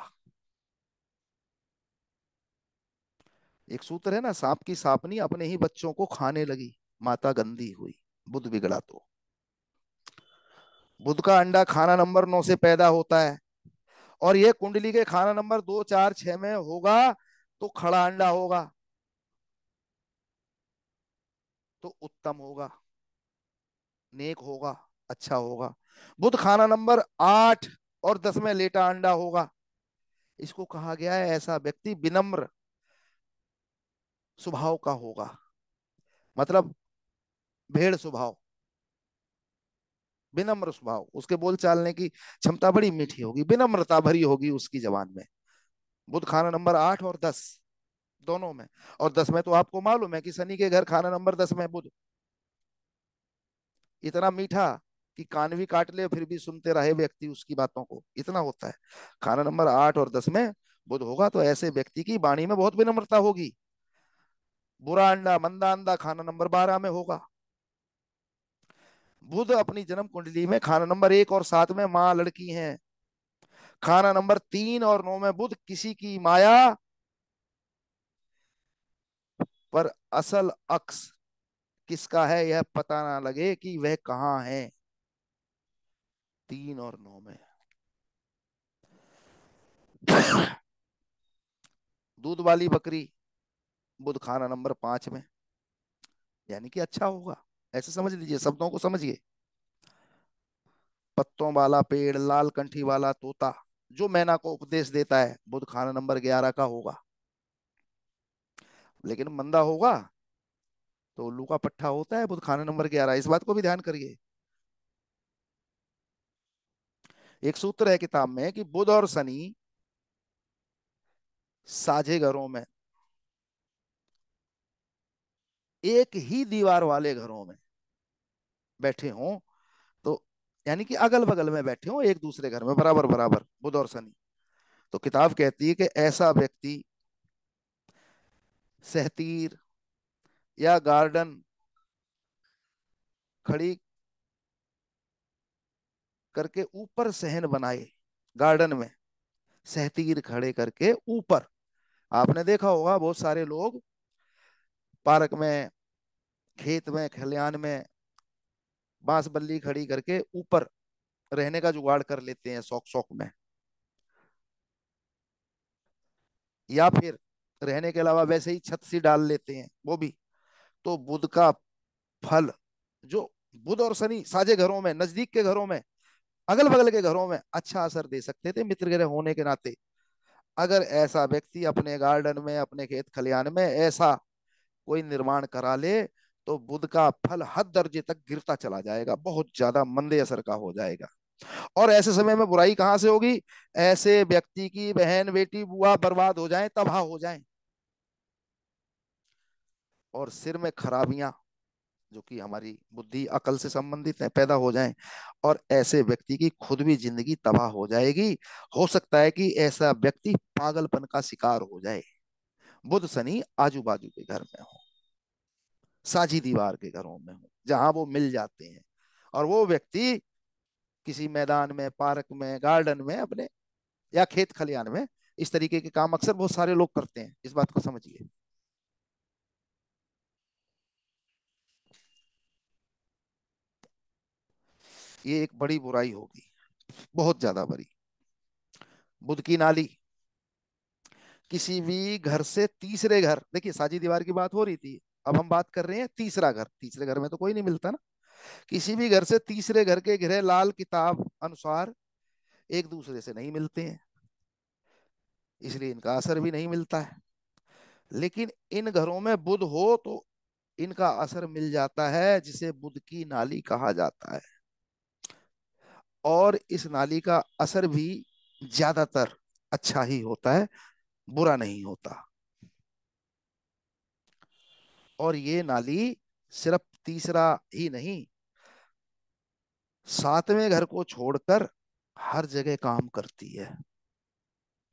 एक सूत्र है ना सांप की सापनी अपने ही बच्चों को खाने लगी माता गंदी हुई बुद्ध बिगड़ा तो बुद्ध का अंडा खाना नंबर नौ से पैदा होता है और यह कुंडली के खाना नंबर दो चार छ में होगा तो खड़ा अंडा होगा तो उत्तम होगा नेक होगा अच्छा होगा बुध खाना नंबर आठ और दस में लेटा अंडा होगा इसको कहा गया है ऐसा व्यक्ति विनम्र स्वभाव का होगा मतलब भेड़ स्वभाव विनम्र स्वभाव उसके बोल चालने की क्षमता बड़ी मीठी होगी विनम्रता भरी होगी उसकी जबान में बुध खाना नंबर आठ और दस दोनों में और दस में तो आपको मालूम है कि सनी के घर खाना नंबर दस में बुध इतना मीठा कि कान भी काट ले फिर भी सुनते रहे व्यक्ति उसकी बातों को इतना होता है खाना नंबर आठ और दस में बुध होगा तो ऐसे व्यक्ति की वाणी में बहुत विनम्रता होगी बुरा अंडा मंदा अंडा खाना नंबर बारह में होगा बुध अपनी जन्म कुंडली में खाना नंबर एक और सात में मां लड़की है खाना नंबर तीन और नौ में बुध किसी की माया पर असल अक्स किसका है यह पता ना लगे कि वह कहा है तीन और नौ में दूध वाली बकरी बुध खाना नंबर पांच में यानी कि अच्छा होगा ऐसे समझ लीजिए शब्दों को समझिए पत्तों वाला पेड़ लाल कंठी वाला तोता जो मैना को उपदेश देता है बुध खाना नंबर ग्यारह का होगा लेकिन मंदा होगा तो उल्लू का पट्टा होता है बुध खाना नंबर ग्यारह इस बात को भी ध्यान करिए एक सूत्र है किताब में कि बुध और शनि साझे घरों में एक ही दीवार वाले घरों में बैठे हों तो यानी कि अगल बगल में बैठे हों एक दूसरे घर में बराबर बराबर बुध और शनि तो किताब कहती है कि ऐसा व्यक्ति सहतीर या गार्डन खड़ी करके ऊपर सहन बनाए गार्डन में सहतीर खड़े करके ऊपर आपने देखा होगा बहुत सारे लोग पार्क में खेत में खलियान में बांस बल्ली खड़ी करके ऊपर रहने का जुगाड़ कर लेते हैं शौक शौक में या फिर रहने के अलावा वैसे ही छत सी डाल लेते हैं वो भी तो बुध का फल जो बुध और शनि साझे घरों में नजदीक के घरों में अगल बगल के घरों में अच्छा असर दे सकते थे मित्र ग्रह होने के नाते अगर ऐसा व्यक्ति अपने गार्डन में अपने खेत खलिहान में ऐसा कोई निर्माण करा ले तो बुध का फल हद दर्जे तक गिरता चला जाएगा बहुत ज्यादा मंदे असर का हो जाएगा और ऐसे समय में बुराई कहाँ से होगी ऐसे व्यक्ति की बहन बेटी बुआ बर्बाद हो जाए तबाह हो जाए और सिर में खराबियां जो कि हमारी बुद्धि अकल से संबंधित है पैदा हो जाएं और ऐसे व्यक्ति की खुद भी जिंदगी तबाह हो जाएगी हो सकता है कि ऐसा व्यक्ति पागलपन का शिकार हो जाए बुद्ध शनि आजू बाजू के घर में हो साझी दीवार के घरों में हो जहां वो मिल जाते हैं और वो व्यक्ति किसी मैदान में पार्क में गार्डन में अपने या खेत खलियान में इस तरीके के काम अक्सर बहुत सारे लोग करते हैं इस बात को समझिए ये एक बड़ी बुराई होगी बहुत ज्यादा बड़ी बुद्ध की नाली किसी भी घर से तीसरे घर देखिए साझी दीवार की बात हो रही थी अब हम बात कर रहे हैं तीसरा घर तीसरे घर में तो कोई नहीं मिलता ना किसी भी घर से तीसरे घर के गृह लाल किताब अनुसार एक दूसरे से नहीं मिलते हैं इसलिए इनका असर भी नहीं मिलता है लेकिन इन घरों में बुद्ध हो तो इनका असर मिल जाता है जिसे बुद्ध की नाली कहा जाता है और इस नाली का असर भी ज्यादातर अच्छा ही होता है बुरा नहीं होता और ये नाली सिर्फ तीसरा ही नहीं सातवें घर को छोड़कर हर जगह काम करती है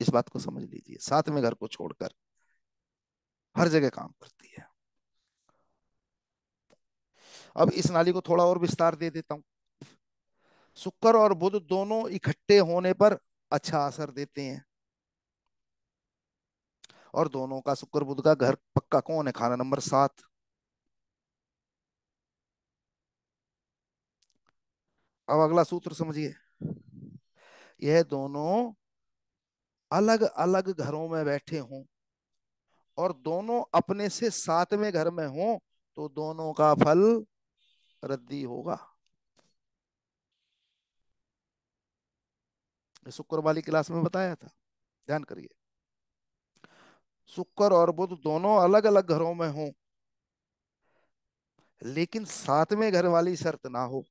इस बात को समझ लीजिए सातवें घर को छोड़कर हर जगह काम करती है अब इस नाली को थोड़ा और विस्तार दे देता हूं शुक्र और बुध दोनों इकट्ठे होने पर अच्छा असर देते हैं और दोनों का शुक्र बुध का घर पक्का कौन है खाना नंबर सात अब अगला सूत्र समझिए यह दोनों अलग अलग घरों में बैठे हों और दोनों अपने से सातवें घर में हों तो दोनों का फल रद्दी होगा शुक्र वाली क्लास में बताया था ध्यान करिए शुक्र और बुध दोनों अलग अलग घरों में हों लेकिन सातवें घर वाली शर्त ना हो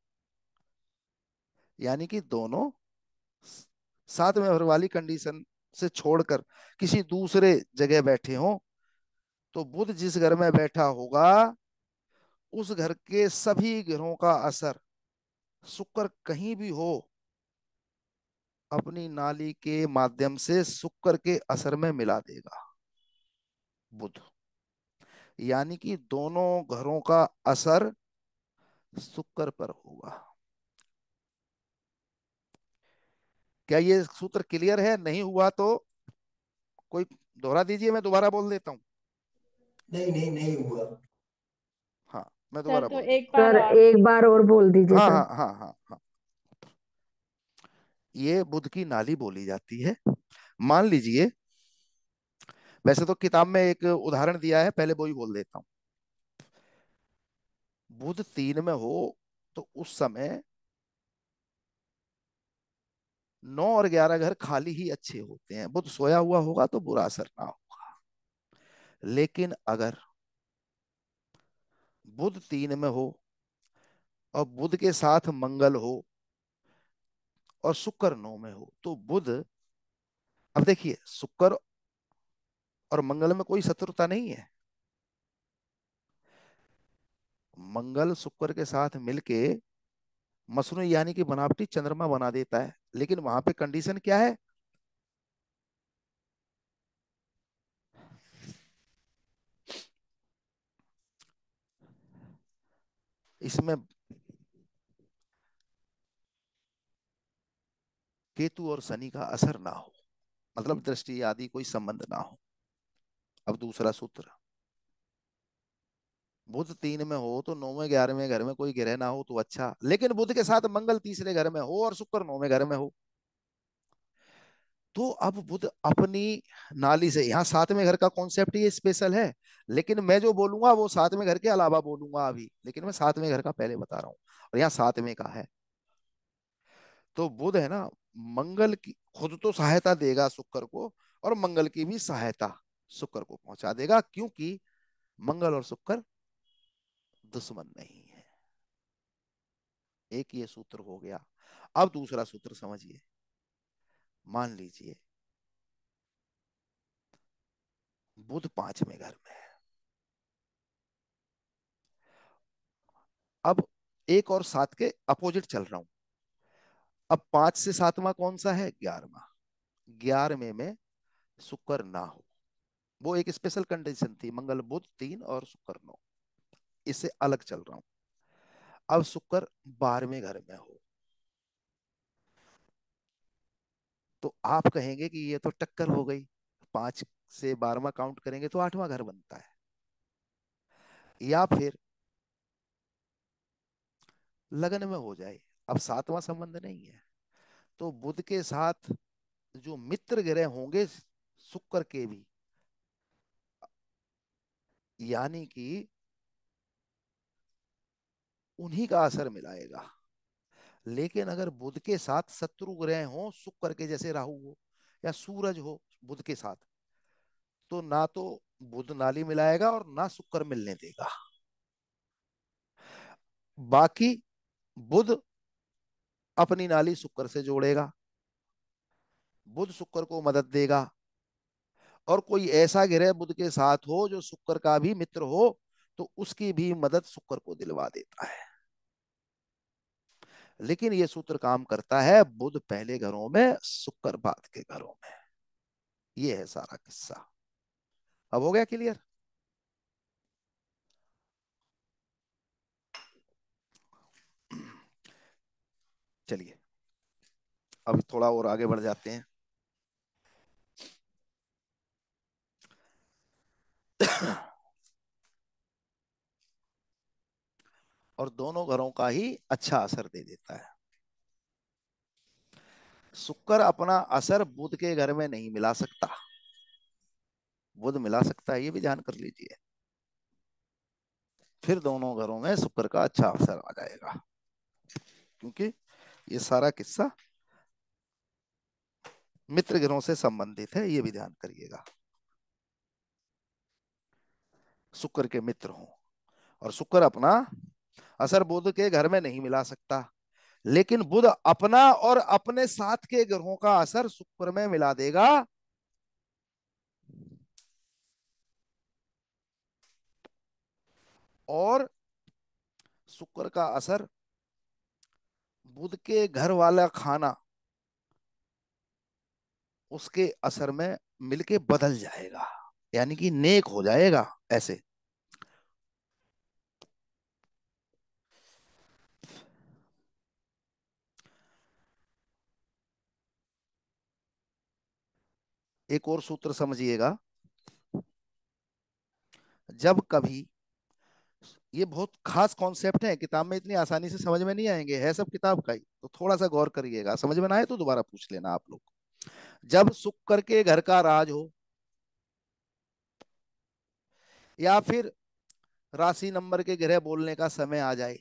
यानी कि दोनों सातवें घर वाली कंडीशन से छोड़कर किसी दूसरे जगह बैठे हों तो बुध जिस घर में बैठा होगा उस घर के सभी ग्रहों का असर शुक्र कहीं भी हो अपनी नाली के माध्यम से शुक्र के असर में मिला देगा बुध यानी कि दोनों घरों का असर शुक्र पर होगा क्या ये सूत्र क्लियर है नहीं हुआ तो कोई दोहरा दीजिए मैं दोबारा बोल देता हूँ नहीं नहीं नहीं हुआ हाँ मैं दोबारा तो एक एक बार और बोल दीजिए हाँ हाँ हाँ हाँ हाँ ये बुद्ध की नाली बोली जाती है मान लीजिए वैसे तो किताब में एक उदाहरण दिया है पहले वो ही बोल देता हूं बुद्ध तीन में हो तो उस समय नौ और ग्यारह घर खाली ही अच्छे होते हैं बुद्ध सोया हुआ होगा तो बुरा असर ना होगा लेकिन अगर बुद्ध तीन में हो और बुद्ध के साथ मंगल हो और शुक्र नौ में हो तो बुध अब देखिए शुक्र और मंगल में कोई शत्रुता नहीं है मंगल शुक्र के साथ मिलके मसनू यानी कि बनावटी चंद्रमा बना देता है लेकिन वहां पे कंडीशन क्या है इसमें केतु और शनि का असर ना हो मतलब दृष्टि आदि कोई संबंध ना हो अब दूसरा सूत्र बुध तीन में हो तो नौवे ग्यारहवें घर में कोई ग्रह ना हो तो अच्छा लेकिन बुध के साथ मंगल तीसरे घर में हो और शुक्र नौवे घर में हो तो अब बुध अपनी नाली से यहाँ सातवें घर का कॉन्सेप्ट ये स्पेशल है लेकिन मैं जो बोलूंगा वो सातवें घर के अलावा बोलूंगा अभी लेकिन मैं सातवें घर का पहले बता रहा हूँ और यहाँ सातवें का है तो बुध है ना मंगल की खुद तो सहायता देगा शुक्र को और मंगल की भी सहायता शुक्र को पहुंचा देगा क्योंकि मंगल और शुक्र दुश्मन नहीं है एक ये सूत्र हो गया अब दूसरा सूत्र समझिए मान लीजिए बुध पांचवें घर में अब एक और सात के अपोजिट चल रहा हूं अब पांच से सातवां कौन सा है ग्यारहवा ग्यारहवें में शुक्र ना हो वो एक स्पेशल कंडीशन थी मंगल बुध तीन और शुक्र नौ इससे अलग चल रहा हूं अब शुक्र बारहवें घर में हो तो आप कहेंगे कि ये तो टक्कर हो गई पांच से बारहवा काउंट करेंगे तो आठवां घर बनता है या फिर लगन में हो जाए अब सातवां संबंध नहीं है तो बुध के साथ जो मित्र ग्रह होंगे शुक्र के भी यानी कि उन्हीं का असर मिलाएगा लेकिन अगर बुध के साथ शत्रु ग्रह हो शुक्र के जैसे राहु हो या सूरज हो बुध के साथ तो ना तो बुध नाली मिलाएगा और ना शुक्र मिलने देगा बाकी बुध अपनी नाली शुक्र से जोड़ेगा बुध शुक्र को मदद देगा और कोई ऐसा ग्रह बुध के साथ हो जो शुक्र का भी मित्र हो तो उसकी भी मदद शुक्र को दिलवा देता है लेकिन यह सूत्र काम करता है बुध पहले घरों में शुक्र बाद के घरों में यह है सारा किस्सा अब हो गया क्लियर चलिए अब थोड़ा और आगे बढ़ जाते हैं और दोनों घरों का ही अच्छा असर दे देता है शुक्र अपना असर बुध के घर में नहीं मिला सकता बुध मिला सकता है ये भी ध्यान कर लीजिए फिर दोनों घरों में शुक्र का अच्छा असर आ जाएगा क्योंकि ये सारा किस्सा मित्र ग्रहों से संबंधित है ये भी ध्यान करिएगा शुक्र के मित्र हों और शुक्र अपना असर बुध के घर में नहीं मिला सकता लेकिन बुध अपना और अपने साथ के ग्रहों का असर शुक्र में मिला देगा और शुक्र का असर बुद्ध के घर वाला खाना उसके असर में मिलके बदल जाएगा यानी कि नेक हो जाएगा ऐसे एक और सूत्र समझिएगा जब कभी ये बहुत खास कॉन्सेप्ट है किताब में इतनी आसानी से समझ में नहीं आएंगे है सब किताब का ही तो थोड़ा सा गौर करिएगा समझ में ना आए तो दोबारा पूछ लेना आप लोग जब सुख करके घर का राज हो या फिर राशि नंबर के ग्रह बोलने का समय आ जाए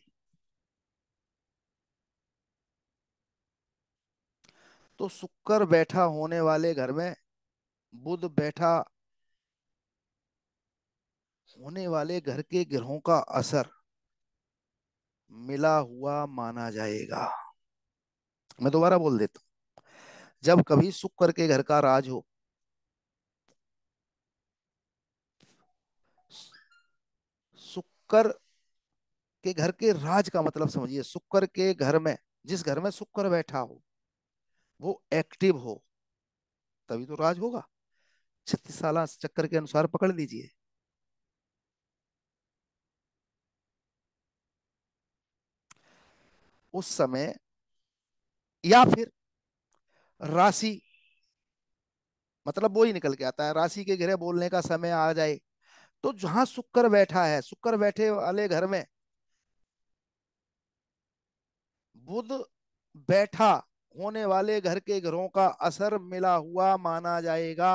तो शुक्र बैठा होने वाले घर में बुध बैठा होने वाले घर के ग्रहों का असर मिला हुआ माना जाएगा मैं दोबारा बोल देता हूं जब कभी शुक्र के घर का राज हो शुक्र के घर के राज का मतलब समझिए शुक्र के घर में जिस घर में शुक्र बैठा हो वो एक्टिव हो तभी तो राज होगा छत्तीस साल चक्कर के अनुसार पकड़ लीजिए उस समय या फिर राशि मतलब वो ही निकल के आता है राशि के ग्रह बोलने का समय आ जाए तो जहां शुक्र बैठा है शुक्र बैठे वाले घर में बुध बैठा होने वाले घर के घरों का असर मिला हुआ माना जाएगा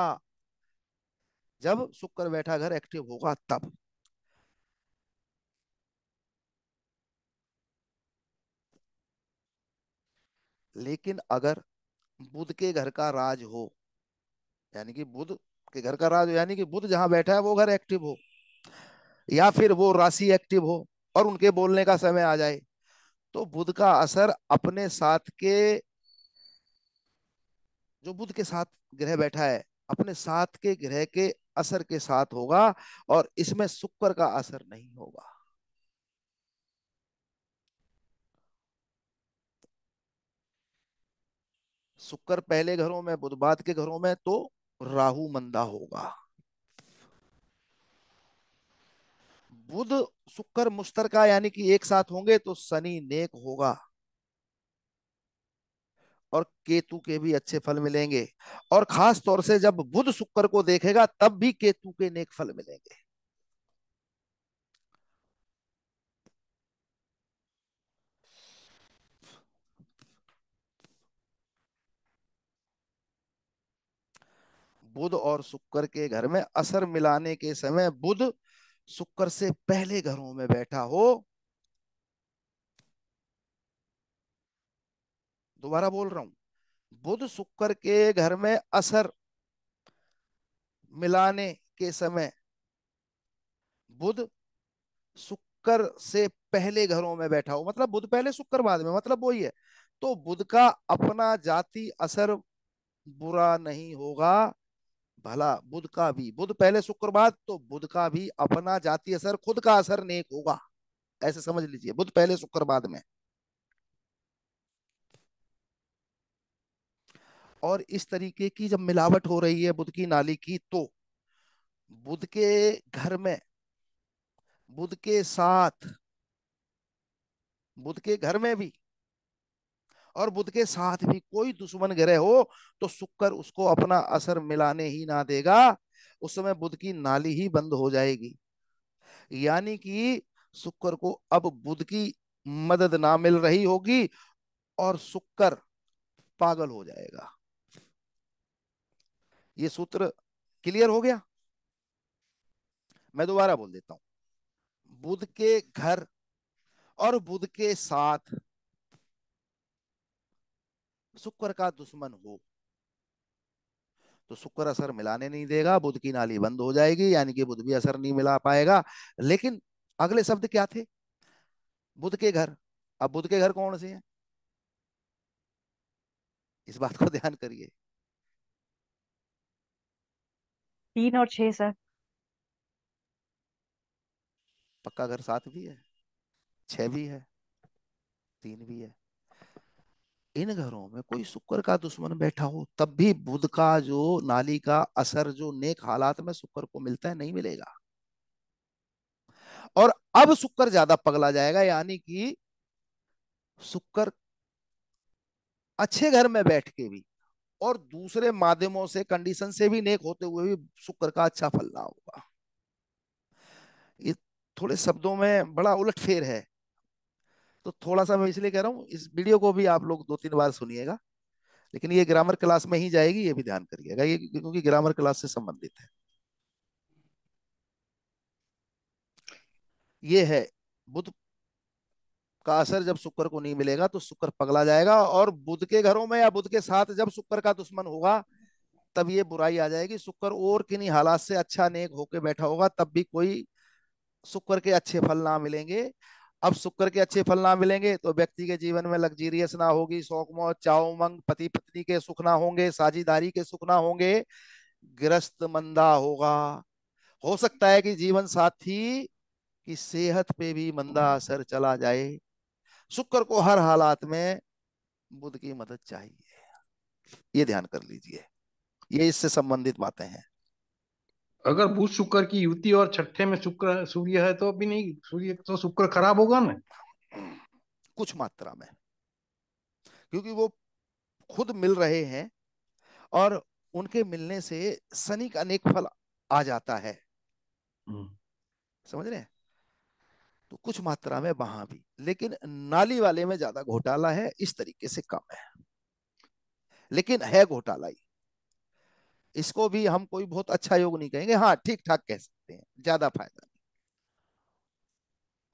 जब शुक्र बैठा घर एक्टिव होगा तब लेकिन अगर बुध के घर का राज हो यानी कि बुध के घर का राज हो यानी कि बुध जहां बैठा है वो घर एक्टिव हो या फिर वो राशि एक्टिव हो और उनके बोलने का समय आ जाए तो बुध का असर अपने साथ के जो बुद्ध के साथ ग्रह बैठा है अपने साथ के ग्रह के असर के साथ होगा और इसमें शुक्र का असर नहीं होगा शुक्र पहले घरों में बुध बाद के घरों में तो राहु मंदा होगा बुध शुक्र का यानी कि एक साथ होंगे तो शनि नेक होगा और केतु के भी अच्छे फल मिलेंगे और खास तौर से जब बुध शुक्र को देखेगा तब भी केतु के नेक फल मिलेंगे बुध और शुक्र के घर में असर मिलाने के समय बुध शुक्र से पहले घरों में बैठा हो दोबारा बोल रहा हूं बुध शुक्र के घर में असर मिलाने के समय बुध शुक्र से पहले घरों में बैठा हो मतलब बुध पहले शुक्र बाद में मतलब वही है तो बुध का अपना जाति असर बुरा नहीं होगा भला बुध का भी बुध पहले शुक्रवार तो बुध का भी अपना जाति असर खुद का असर नेक होगा ऐसे समझ लीजिए बुध पहले शुक्रवार में और इस तरीके की जब मिलावट हो रही है बुध की नाली की तो बुध के घर में बुध के साथ बुध के घर में भी और बुद्ध के साथ भी कोई दुश्मन ग्रह हो तो शुक्र उसको अपना असर मिलाने ही ना देगा उस समय बुद्ध की नाली ही बंद हो जाएगी यानी कि शुक्र को अब बुद्ध की मदद ना मिल रही होगी और शुक्र पागल हो जाएगा ये सूत्र क्लियर हो गया मैं दोबारा बोल देता हूं बुद्ध के घर और बुद्ध के साथ शुक्र का दुश्मन हो तो शुक्र असर मिलाने नहीं देगा बुध की नाली बंद हो जाएगी यानी कि बुध भी असर नहीं मिला पाएगा लेकिन अगले शब्द क्या थे बुध के घर अब बुध के घर कौन से हैं इस बात को ध्यान करिए तीन और छह सर पक्का घर सात भी है छह भी है तीन भी है इन घरों में कोई शुक्र का दुश्मन बैठा हो तब भी बुध का जो नाली का असर जो नेक हालात में शुक्र को मिलता है नहीं मिलेगा और अब शुक्र ज्यादा पगला जाएगा यानी कि शुक्र अच्छे घर में बैठ के भी और दूसरे माध्यमों से कंडीशन से भी नेक होते हुए भी शुक्र का अच्छा फल ना होगा ये थोड़े शब्दों में बड़ा उलटफेर है तो थोड़ा सा मैं इसलिए कह रहा हूँ इस वीडियो को भी आप लोग दो तीन बार सुनिएगा लेकिन ये ग्रामर क्लास में ही जाएगी ये भी ध्यान करिएगा ये क्योंकि ग्रामर क्लास से संबंधित है ये है बुध का असर जब शुक्र को नहीं मिलेगा तो शुक्र पगला जाएगा और बुध के घरों में या बुध के साथ जब शुक्र का दुश्मन होगा तब ये बुराई आ जाएगी शुक्र और किन्हीं हालात से अच्छा नेक होके बैठा होगा तब भी कोई शुक्र के अच्छे फल ना मिलेंगे अब शुक्र के अच्छे फल ना मिलेंगे तो व्यक्ति के जीवन में लग्जीरियस ना होगी शौक मौत चाव मंग पति पत्नी के सुख ना होंगे साझेदारी के सुख ना होंगे ग्रस्त मंदा होगा हो सकता है कि जीवन साथी की सेहत पे भी मंदा असर चला जाए शुक्र को हर हालात में बुद्ध की मदद चाहिए ये ध्यान कर लीजिए ये इससे संबंधित बातें हैं अगर बुध शुक्र की युति और छठे में शुक्र सूर्य है तो अभी नहीं सूर्य तो शुक्र खराब होगा ना कुछ मात्रा में क्योंकि वो खुद मिल रहे हैं और उनके मिलने से शनि का अनेक फल आ जाता है हम्म। समझ रहे हैं तो कुछ मात्रा में वहां भी लेकिन नाली वाले में ज्यादा घोटाला है इस तरीके से कम है लेकिन है घोटाला ही इसको भी हम कोई बहुत अच्छा योग नहीं कहेंगे हाँ ठीक ठाक कह सकते हैं ज्यादा फायदा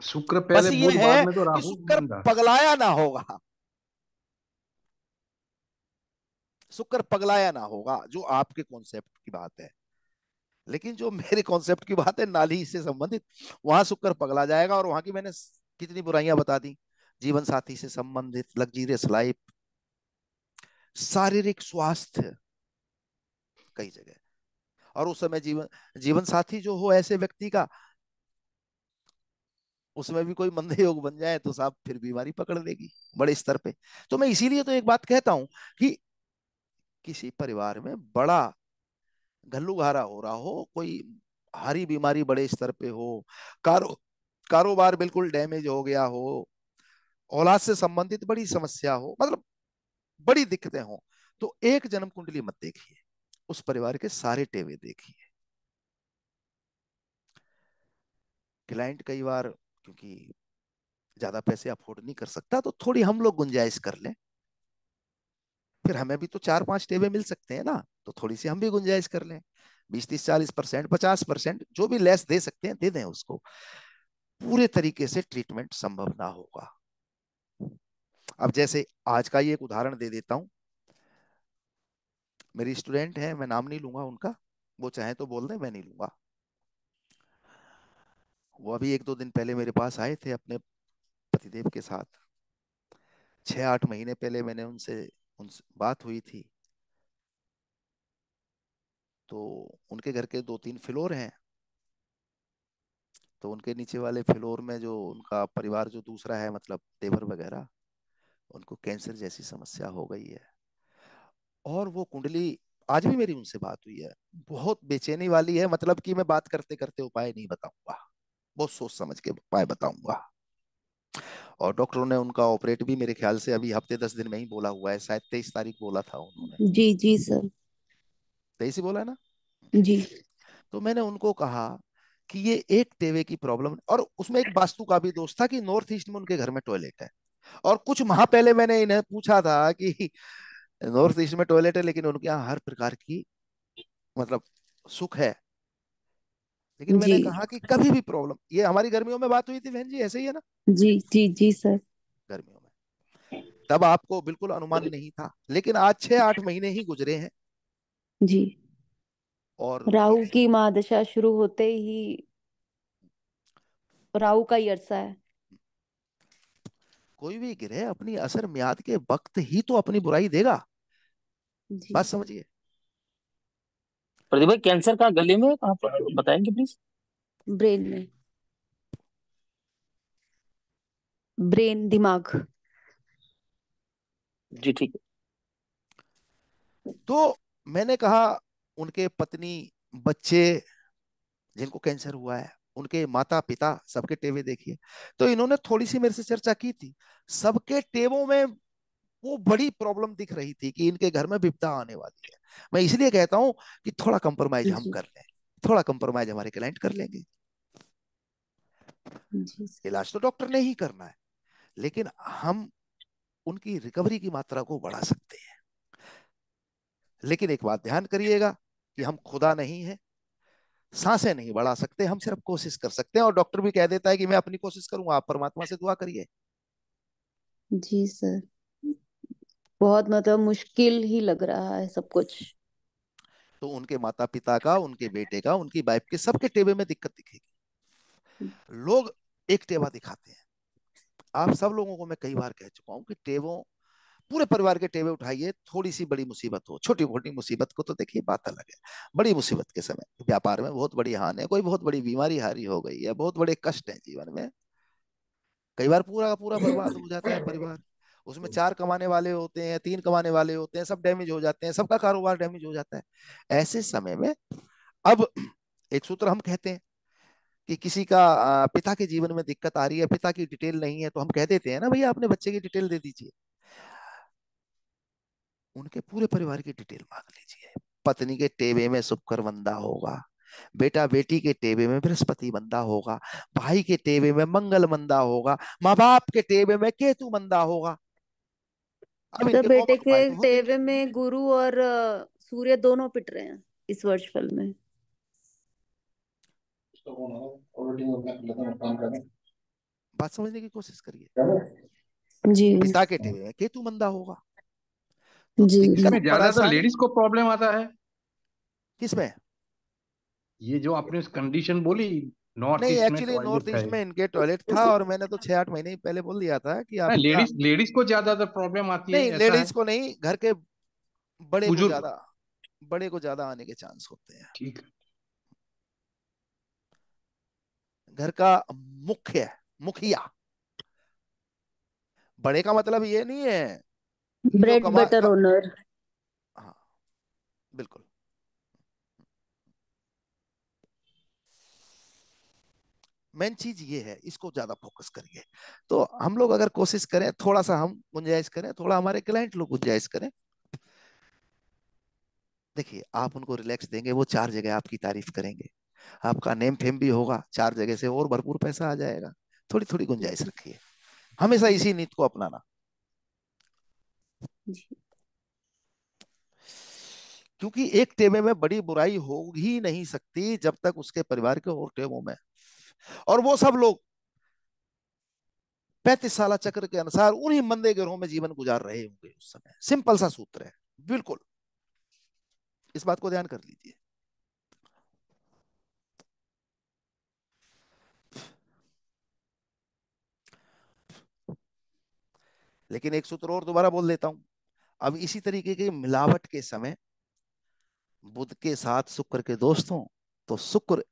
शुक्र पहले ये है में तो कि शुक्र पगलाया ना होगा शुक्र पगलाया ना होगा जो आपके कॉन्सेप्ट की बात है लेकिन जो मेरे कॉन्सेप्ट की बात है नाली से संबंधित वहां शुक्र पगला जाएगा और वहां की मैंने कितनी बुराइयां बता दी जीवन साथी से संबंधित लग्जीरियस लाइफ शारीरिक स्वास्थ्य कई जगह और उस समय जीवन जीवन साथी जो हो ऐसे व्यक्ति का उसमें भी कोई मंदे योग बन जाए तो साहब फिर बीमारी पकड़ लेगी बड़े स्तर पे तो मैं इसीलिए तो एक बात कहता हूं कि किसी परिवार में बड़ा घल्लू घारा हो रहा हो कोई हरी बीमारी बड़े स्तर पे हो कारो कारोबार बिल्कुल डैमेज हो गया हो औलाद से संबंधित बड़ी समस्या हो मतलब बड़ी दिक्कतें हो तो एक जन्म कुंडली मत देखिए उस परिवार के सारे टेवे देखिए क्लाइंट कई बार क्योंकि ज्यादा पैसे अफोर्ड नहीं कर सकता तो थोड़ी हम लोग गुंजाइश कर लें फिर हमें भी तो चार पांच टेबे मिल सकते हैं ना तो थोड़ी सी हम भी गुंजाइश कर लें बीस तीस चालीस परसेंट पचास परसेंट जो भी लेस दे सकते हैं दे दें उसको पूरे तरीके से ट्रीटमेंट संभव ना होगा अब जैसे आज का ये एक उदाहरण दे देता हूं मेरी स्टूडेंट है मैं नाम नहीं लूंगा उनका वो चाहे तो बोल दें मैं नहीं लूंगा वो अभी एक दो दिन पहले मेरे पास आए थे अपने पतिदेव के साथ छह आठ महीने पहले मैंने उनसे उनसे बात हुई थी तो उनके घर के दो तीन फ्लोर हैं तो उनके नीचे वाले फ्लोर में जो उनका परिवार जो दूसरा है मतलब देवर वगैरह उनको कैंसर जैसी समस्या हो गई है और वो कुंडली आज भी मेरी उनसे बात हुई है बहुत बेचैनी वाली है मतलब कि मैं बात करते करते उपाय नहीं बताऊंगा बहुत सोच समझ के उपाय बताऊंगा और डॉक्टरों ने उनका ऑपरेट भी मेरे ख्याल से अभी हफ्ते दस दिन में ही बोला हुआ है शायद तेईस तारीख बोला था उन्होंने जी जी सर तेईस ही बोला है ना जी तो मैंने उनको कहा कि ये एक टेवे की प्रॉब्लम और उसमें एक वास्तु का भी दोस्त था कि नॉर्थ ईस्ट में उनके घर में टॉयलेट है और कुछ माह पहले मैंने इन्हें पूछा था कि नॉर्थ ईस्ट में टॉयलेट है लेकिन उनके यहाँ हर प्रकार की मतलब सुख है लेकिन मैंने कहा कि कभी भी प्रॉब्लम ये हमारी गर्मियों में बात हुई थी बहन जी ऐसे ही है ना जी जी जी सर गर्मियों में तब आपको बिल्कुल अनुमान नहीं था लेकिन आज छह आठ महीने ही गुजरे हैं जी और राहु की महादशा शुरू होते ही राहु का ही अरसा है कोई भी ग्रह अपनी असर म्याद के वक्त ही तो अपनी बुराई देगा बात समझिए प्रदीप भाई कैंसर का गले में आप बताएंगे प्लीज ब्रेन में ब्रेन दिमाग जी ठीक है तो मैंने कहा उनके पत्नी बच्चे जिनको कैंसर हुआ है उनके माता पिता सबके टेवे देखिए तो इन्होंने थोड़ी सी मेरे से चर्चा की थी सबके टेवों में वो बड़ी प्रॉब्लम दिख रही थी कि इनके घर में विपदा आने वाली है मैं इसलिए कहता हूं कि थोड़ा कंप्रोमाइज हम कर लें थोड़ा कंप्रोमाइज हमारे क्लाइंट कर लेंगे इलाज तो डॉक्टर ने ही करना है लेकिन हम उनकी रिकवरी की मात्रा को बढ़ा सकते हैं लेकिन एक बात ध्यान करिएगा कि हम खुदा नहीं है सांसें नहीं बढ़ा सकते हम सिर्फ कोशिश कर सकते हैं और डॉक्टर भी कह देता है कि मैं अपनी कोशिश करूंगा आप परमात्मा से दुआ करिए जी सर बहुत मतलब मुश्किल ही लग रहा है सब कुछ तो उनके माता पिता का उनके बेटे का उनकी वाइफ के सबके टेबे में दिक्कत दिखेगी हम्म। लोग एक टेबा दिखाते हैं आप सब लोगों को मैं कई बार कह चुका हूं कि टेबों पूरे परिवार के टेबे उठाइए थोड़ी सी बड़ी मुसीबत हो छोटी मोटी मुसीबत को तो देखिए बात अलग है बड़ी मुसीबत के समय व्यापार में बहुत बड़ी हानि है कोई बहुत बड़ी बीमारी हारी हो गई है बहुत बड़े कष्ट है जीवन में कई बार पूरा का पूरा बर्बाद हो जाता है परिवार उसमें चार कमाने वाले होते हैं तीन कमाने वाले होते हैं सब डैमेज हो जाते हैं सबका कारोबार डैमेज हो जाता है ऐसे समय में अब एक सूत्र हम कहते हैं कि किसी का पिता के जीवन में दिक्कत आ रही है पिता की डिटेल नहीं है तो हम कह देते हैं ना भैया अपने बच्चे की डिटेल दे दीजिए उनके पूरे परिवार की डिटेल मांग लीजिए पत्नी के टेबे में शुक्र बंदा होगा बेटा बेटी के टेबे में बृहस्पति बंदा होगा भाई के टेबे में मंगल बंदा होगा माँ बाप के टेबे में केतु बंदा होगा अब तो बेटे के टेबे में गुरु और सूर्य दोनों पिट रहे हैं इस वर्ष फल में बात समझने की कोशिश करिए जी पिता के टेबे में केतु मंदा होगा जी तो लेडीज को प्रॉब्लम आता है किसमें ये जो आपने कंडीशन बोली नॉर्थ नहीं एक्चुअली तो नॉर्थ ईस्ट में इनके टॉयलेट था और मैंने तो छह आठ महीने पहले बोल दिया था कि आप लेडीज लेडीज को ज्यादातर तो प्रॉब्लम आती नहीं, है लेडीज को नहीं घर के बड़े को ज्यादा बड़े को ज्यादा आने के चांस होते हैं ठीक घर का मुख्य मुखिया बड़े का मतलब ये नहीं है ब्रेड कमा बटर ओनर हाँ बिल्कुल मेन चीज ये है इसको ज्यादा फोकस करिए तो हम लोग अगर कोशिश करें थोड़ा सा हम गुंजाइश करें थोड़ा हमारे क्लाइंट लोग गुंजाइश करें देखिए आप उनको रिलैक्स देंगे वो चार जगह आपकी तारीफ करेंगे आपका नेम फेम भी होगा चार जगह से और भरपूर पैसा आ जाएगा थोड़ी थोड़ी गुंजाइश रखिए हमेशा इसी नीत को अपनाना क्योंकि एक टेबे में बड़ी बुराई हो ही नहीं सकती जब तक उसके परिवार के और टेबों में और वो सब लोग पैंतीस साल चक्र के अनुसार उन्हीं मंदे ग्रहों में जीवन गुजार रहे होंगे उस समय सिंपल सा सूत्र है बिल्कुल इस बात को ध्यान कर लीजिए लेकिन एक सूत्र और दोबारा बोल देता हूं अब इसी तरीके की मिलावट के समय बुद्ध के साथ शुक्र के दोस्त तो शुक्र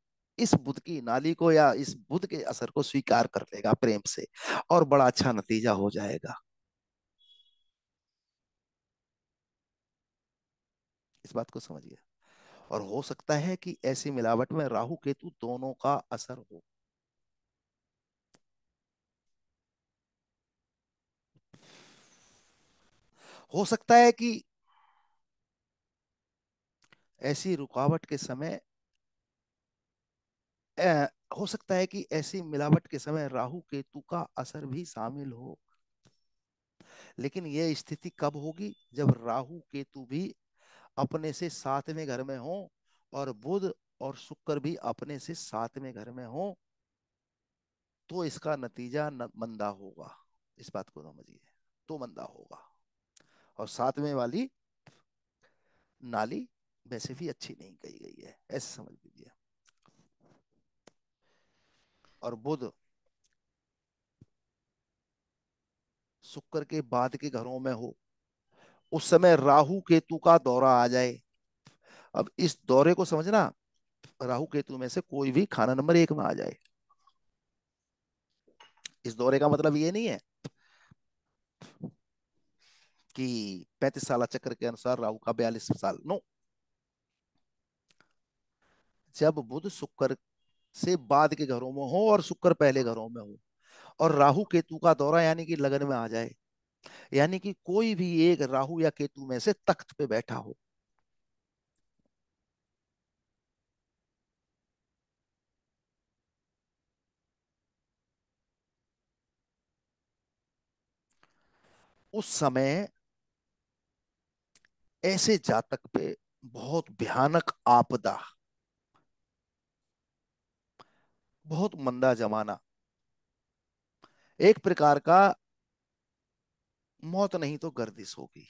इस बुद्ध की नाली को या इस बुद्ध के असर को स्वीकार कर लेगा प्रेम से और बड़ा अच्छा नतीजा हो जाएगा इस बात को समझिए और हो सकता है कि ऐसी मिलावट में राहु केतु दोनों का असर हो हो सकता है कि ऐसी रुकावट के समय ए, हो सकता है कि ऐसी मिलावट के समय राहु केतु का असर भी शामिल हो लेकिन यह स्थिति कब होगी जब राहु केतु भी अपने से सातवें घर में हो और बुध और शुक्र भी अपने से सातवें घर में हो तो इसका नतीजा न, मंदा होगा इस बात को समझिए तो मंदा होगा और सातवें वाली नाली वैसे भी अच्छी नहीं कही गई है ऐसे समझ लीजिए और बुध शुक्र के बाद के घरों में हो उस समय राहु केतु का दौरा आ जाए अब इस दौरे को समझना राहु केतु में से कोई भी खाना नंबर एक में आ जाए इस दौरे का मतलब ये नहीं है कि पैतीस साल चक्र के अनुसार राहु का बयालीस साल नो जब बुध शुक्र से बाद के घरों में हो और शुक्र पहले घरों में हो और राहु केतु का दौरा यानी कि लगन में आ जाए यानी कि कोई भी एक राहु या केतु में से तख्त पे बैठा हो उस समय ऐसे जातक पे बहुत भयानक आपदा बहुत मंदा जमाना एक प्रकार का मौत नहीं तो गर्दिश होगी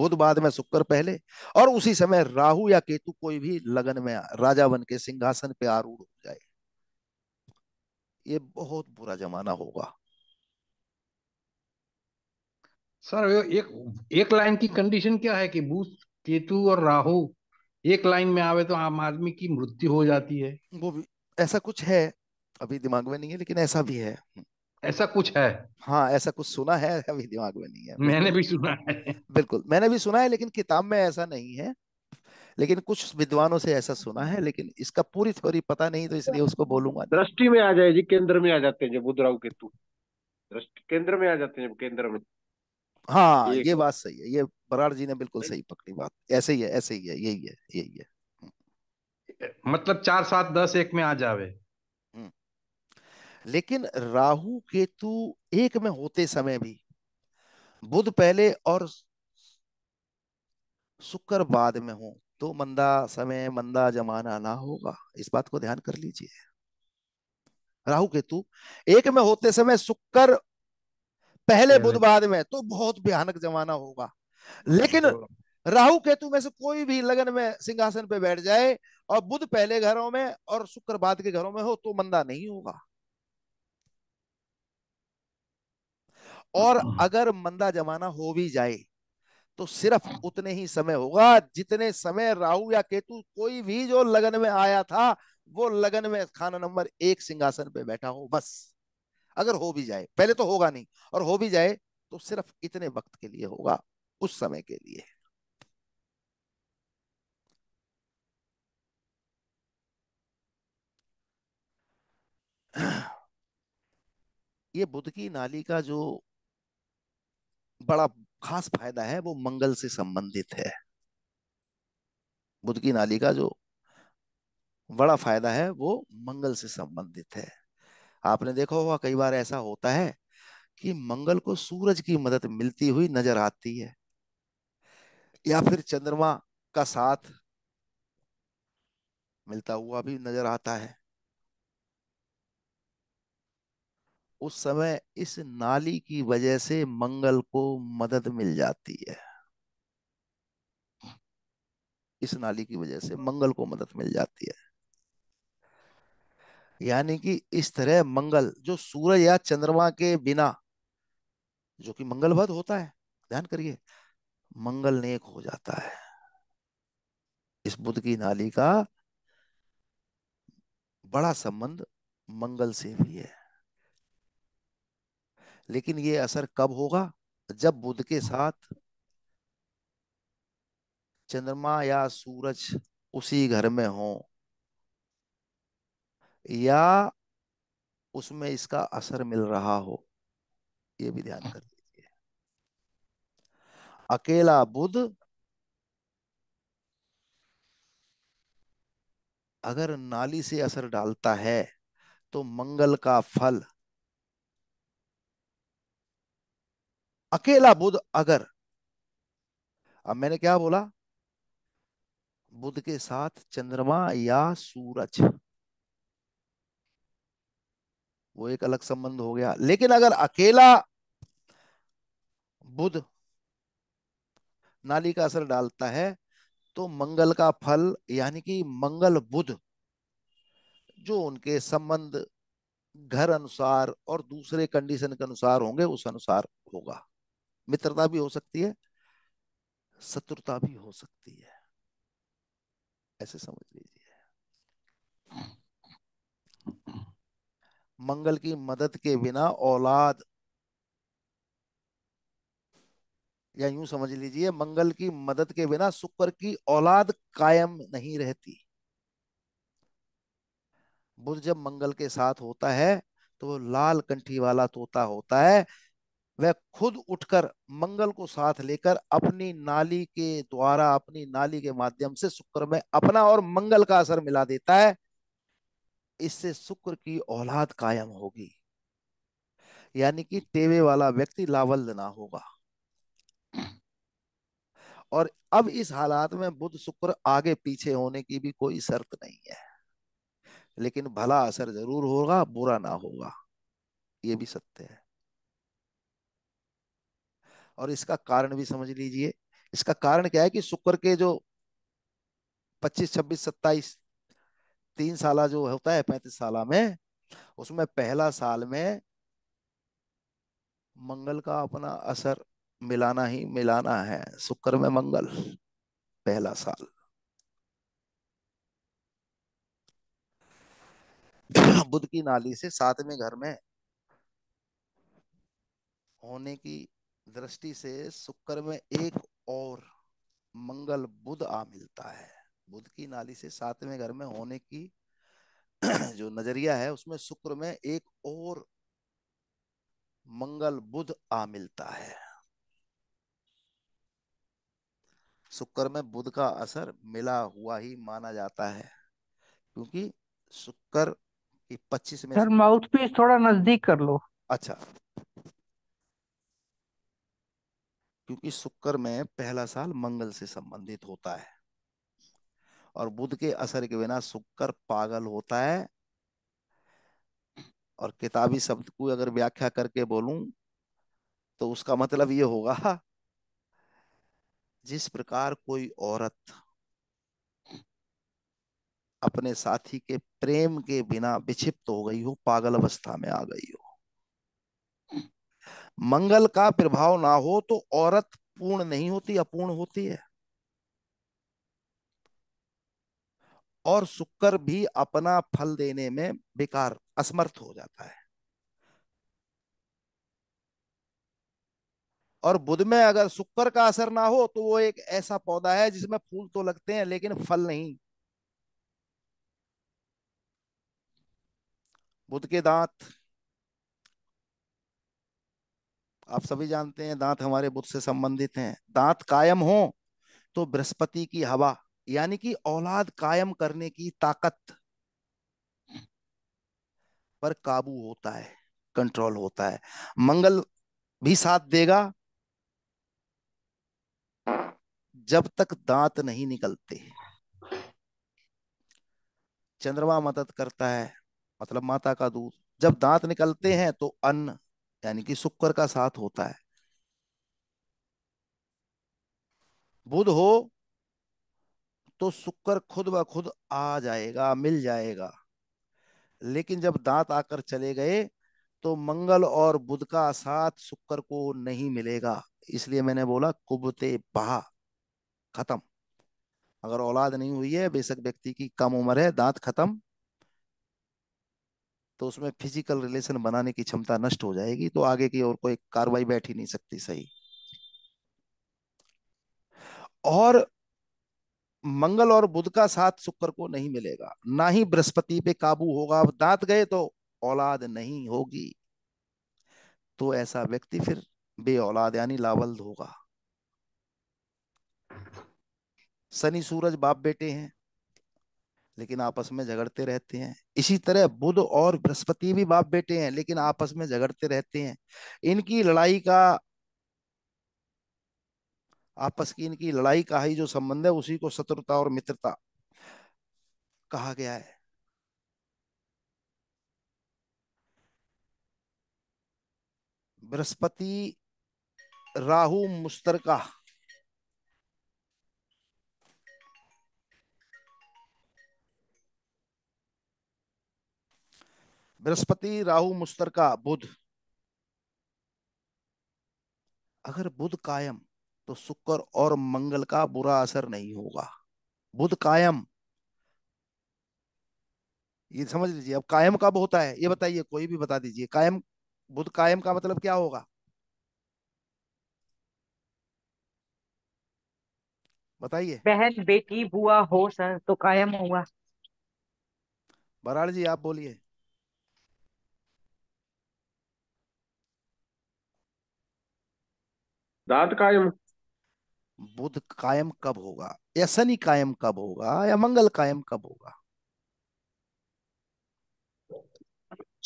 बुध बाद में शुक्र पहले और उसी समय राहु या केतु कोई भी लगन में राजा बन के सिंहासन पे आरूढ़ हो जाए ये बहुत बुरा जमाना होगा सर एक एक लाइन की कंडीशन क्या है कि बुध केतु और राहु एक लाइन में आवे तो आम आदमी की मृत्यु हो जाती है वो भी ऐसा कुछ है अभी दिमाग में नहीं है लेकिन ऐसा भी है ऐसा कुछ है हाँ ऐसा कुछ सुना है अभी दिमाग में नहीं है मैंने भी सुना है बिल्कुल मैंने भी सुना है लेकिन किताब में ऐसा नहीं है लेकिन कुछ विद्वानों से ऐसा सुना है लेकिन इसका पूरी थ्योरी पता नहीं तो इसलिए उसको बोलूंगा दृष्टि में आ जाए जी केंद्र में आ जाते हैं जब बुध राहु केतु दृष्टि केंद्र में आ जाते हैं जब केंद्र में हाँ ये बात सही है ये बराड़ जी ने बिल्कुल सही पकड़ी बात ऐसे ही है ऐसे ही है यही है यही है मतलब चार सात दस एक में आ जावे हम्म। लेकिन राहु केतु एक में होते समय भी बुध पहले और शुक्र बाद में हो तो मंदा समय मंदा जमाना ना होगा इस बात को ध्यान कर लीजिए राहु केतु एक में होते समय शुक्र पहले बुध बाद में तो बहुत भयानक जमाना होगा लेकिन राहु केतु में से कोई भी लगन में सिंहासन पे बैठ जाए और बुध पहले घरों में और शुक्र बाद के घरों में हो तो मंदा नहीं होगा और हाँ। अगर मंदा जमाना हो भी जाए तो सिर्फ उतने ही समय होगा जितने समय राहु या केतु कोई भी जो लगन में आया था वो लगन में खाना नंबर एक सिंहासन पे बैठा हो बस अगर हो भी जाए पहले तो होगा नहीं और हो भी जाए तो सिर्फ इतने वक्त के लिए होगा उस समय के लिए ये बुद्ध की नाली का जो बड़ा खास फायदा है वो मंगल से संबंधित है बुद्ध की नाली का जो बड़ा फायदा है वो मंगल से संबंधित है आपने देखा होगा कई बार ऐसा होता है कि मंगल को सूरज की मदद मिलती हुई नजर आती है या फिर चंद्रमा का साथ मिलता हुआ भी नजर आता है उस समय इस नाली की वजह से मंगल को मदद मिल जाती है इस नाली की वजह से मंगल को मदद मिल जाती है यानी कि इस तरह मंगल जो सूरज या चंद्रमा के बिना जो कि मंगलवध होता है ध्यान करिए मंगल नेक हो जाता है इस बुद्ध की नाली का बड़ा संबंध मंगल से भी है लेकिन ये असर कब होगा जब बुद्ध के साथ चंद्रमा या सूरज उसी घर में हो या उसमें इसका असर मिल रहा हो ये भी ध्यान कर लीजिए अकेला बुध अगर नाली से असर डालता है तो मंगल का फल अकेला बुध अगर अब मैंने क्या बोला बुध के साथ चंद्रमा या सूरज वो एक अलग संबंध हो गया लेकिन अगर अकेला बुध नाली का असर डालता है तो मंगल का फल यानी कि मंगल बुध जो उनके संबंध घर अनुसार और दूसरे कंडीशन के अनुसार होंगे उस अनुसार होगा मित्रता भी हो सकती है शत्रुता भी हो सकती है ऐसे समझ लीजिए मंगल की मदद के बिना औलाद या यूं समझ लीजिए मंगल की मदद के बिना शुक्र की औलाद कायम नहीं रहती बुध जब मंगल के साथ होता है तो वो लाल कंठी वाला तोता होता है वह खुद उठकर मंगल को साथ लेकर अपनी नाली के द्वारा अपनी नाली के माध्यम से शुक्र में अपना और मंगल का असर मिला देता है इससे शुक्र की औलाद कायम होगी यानी कि टेवे वाला व्यक्ति लावल ना होगा और अब इस हालात में बुध शुक्र आगे पीछे होने की भी कोई शर्त नहीं है लेकिन भला असर जरूर होगा बुरा ना होगा ये भी सत्य है और इसका कारण भी समझ लीजिए इसका कारण क्या है कि शुक्र के जो 25, 26, 27 तीन साल जो होता है पैंतीस साल में उसमें पहला साल में मंगल का अपना असर मिलाना ही मिलाना है शुक्र में मंगल पहला साल बुद्ध की नाली से सातवें घर में होने की दृष्टि से शुक्र में एक और मंगल बुध आ मिलता है बुध की नाली से सातवें घर में होने की जो नजरिया है उसमें शुक्र में एक और मंगल बुध आ मिलता है शुक्र में बुध का असर मिला हुआ ही माना जाता है क्योंकि शुक्र की पच्चीस में माउथ पीस थोड़ा नजदीक कर लो अच्छा क्योंकि शुक्र में पहला साल मंगल से संबंधित होता है और बुद्ध के असर के बिना सूख पागल होता है और किताबी शब्द को अगर व्याख्या करके बोलूं तो उसका मतलब ये होगा जिस प्रकार कोई औरत अपने साथी के प्रेम के बिना विक्षिप्त हो गई हो पागल अवस्था में आ गई हो मंगल का प्रभाव ना हो तो औरत पूर्ण नहीं होती अपूर्ण होती है और शुक्र भी अपना फल देने में बेकार असमर्थ हो जाता है और बुध में अगर शुक्र का असर ना हो तो वो एक ऐसा पौधा है जिसमें फूल तो लगते हैं लेकिन फल नहीं बुध के दांत आप सभी जानते हैं दांत हमारे बुध से संबंधित हैं दांत कायम हो तो बृहस्पति की हवा यानी कि औलाद कायम करने की ताकत पर काबू होता है कंट्रोल होता है मंगल भी साथ देगा जब तक दांत नहीं निकलते चंद्रमा मदद करता है मतलब माता का दूध जब दांत निकलते हैं तो अन्न यानी कि शुक्र का साथ होता है बुध हो तो शुक्र खुद ब खुद आ जाएगा मिल जाएगा लेकिन जब दांत आकर चले गए तो मंगल और बुध का साथ शुक्र को नहीं मिलेगा इसलिए मैंने बोला कुबते बहा खत्म अगर औलाद नहीं हुई है बेशक व्यक्ति की कम उम्र है दांत खत्म तो उसमें फिजिकल रिलेशन बनाने की क्षमता नष्ट हो जाएगी तो आगे की ओर कोई कार्रवाई बैठ ही नहीं सकती सही और मंगल और बुध का साथ शुक्र को नहीं मिलेगा ना ही बृहस्पति पे काबू होगा दांत गए तो औलाद नहीं होगी तो ऐसा व्यक्ति फिर बे औलाद यानी लावल्द होगा शनि सूरज बाप बेटे हैं लेकिन आपस में झगड़ते रहते हैं इसी तरह बुध और बृहस्पति भी बाप बेटे हैं लेकिन आपस में झगड़ते रहते हैं इनकी लड़ाई का आपस की इनकी लड़ाई का ही जो संबंध है उसी को शत्रुता और मित्रता कहा गया है बृहस्पति राहु मुस्तरका बृहस्पति राहु मुस्तरका बुध अगर बुध कायम तो शुक्र और मंगल का बुरा असर नहीं होगा बुध कायम ये समझ लीजिए अब कायम कब होता है ये बताइए कोई भी बता दीजिए कायम बुध कायम का मतलब क्या होगा बताइए बहन बेटी बुआ हो सर तो कायम होगा बराड़ जी आप बोलिए दांत कायम बुध कायम कब होगा या शनि कायम कब होगा या मंगल कायम कब होगा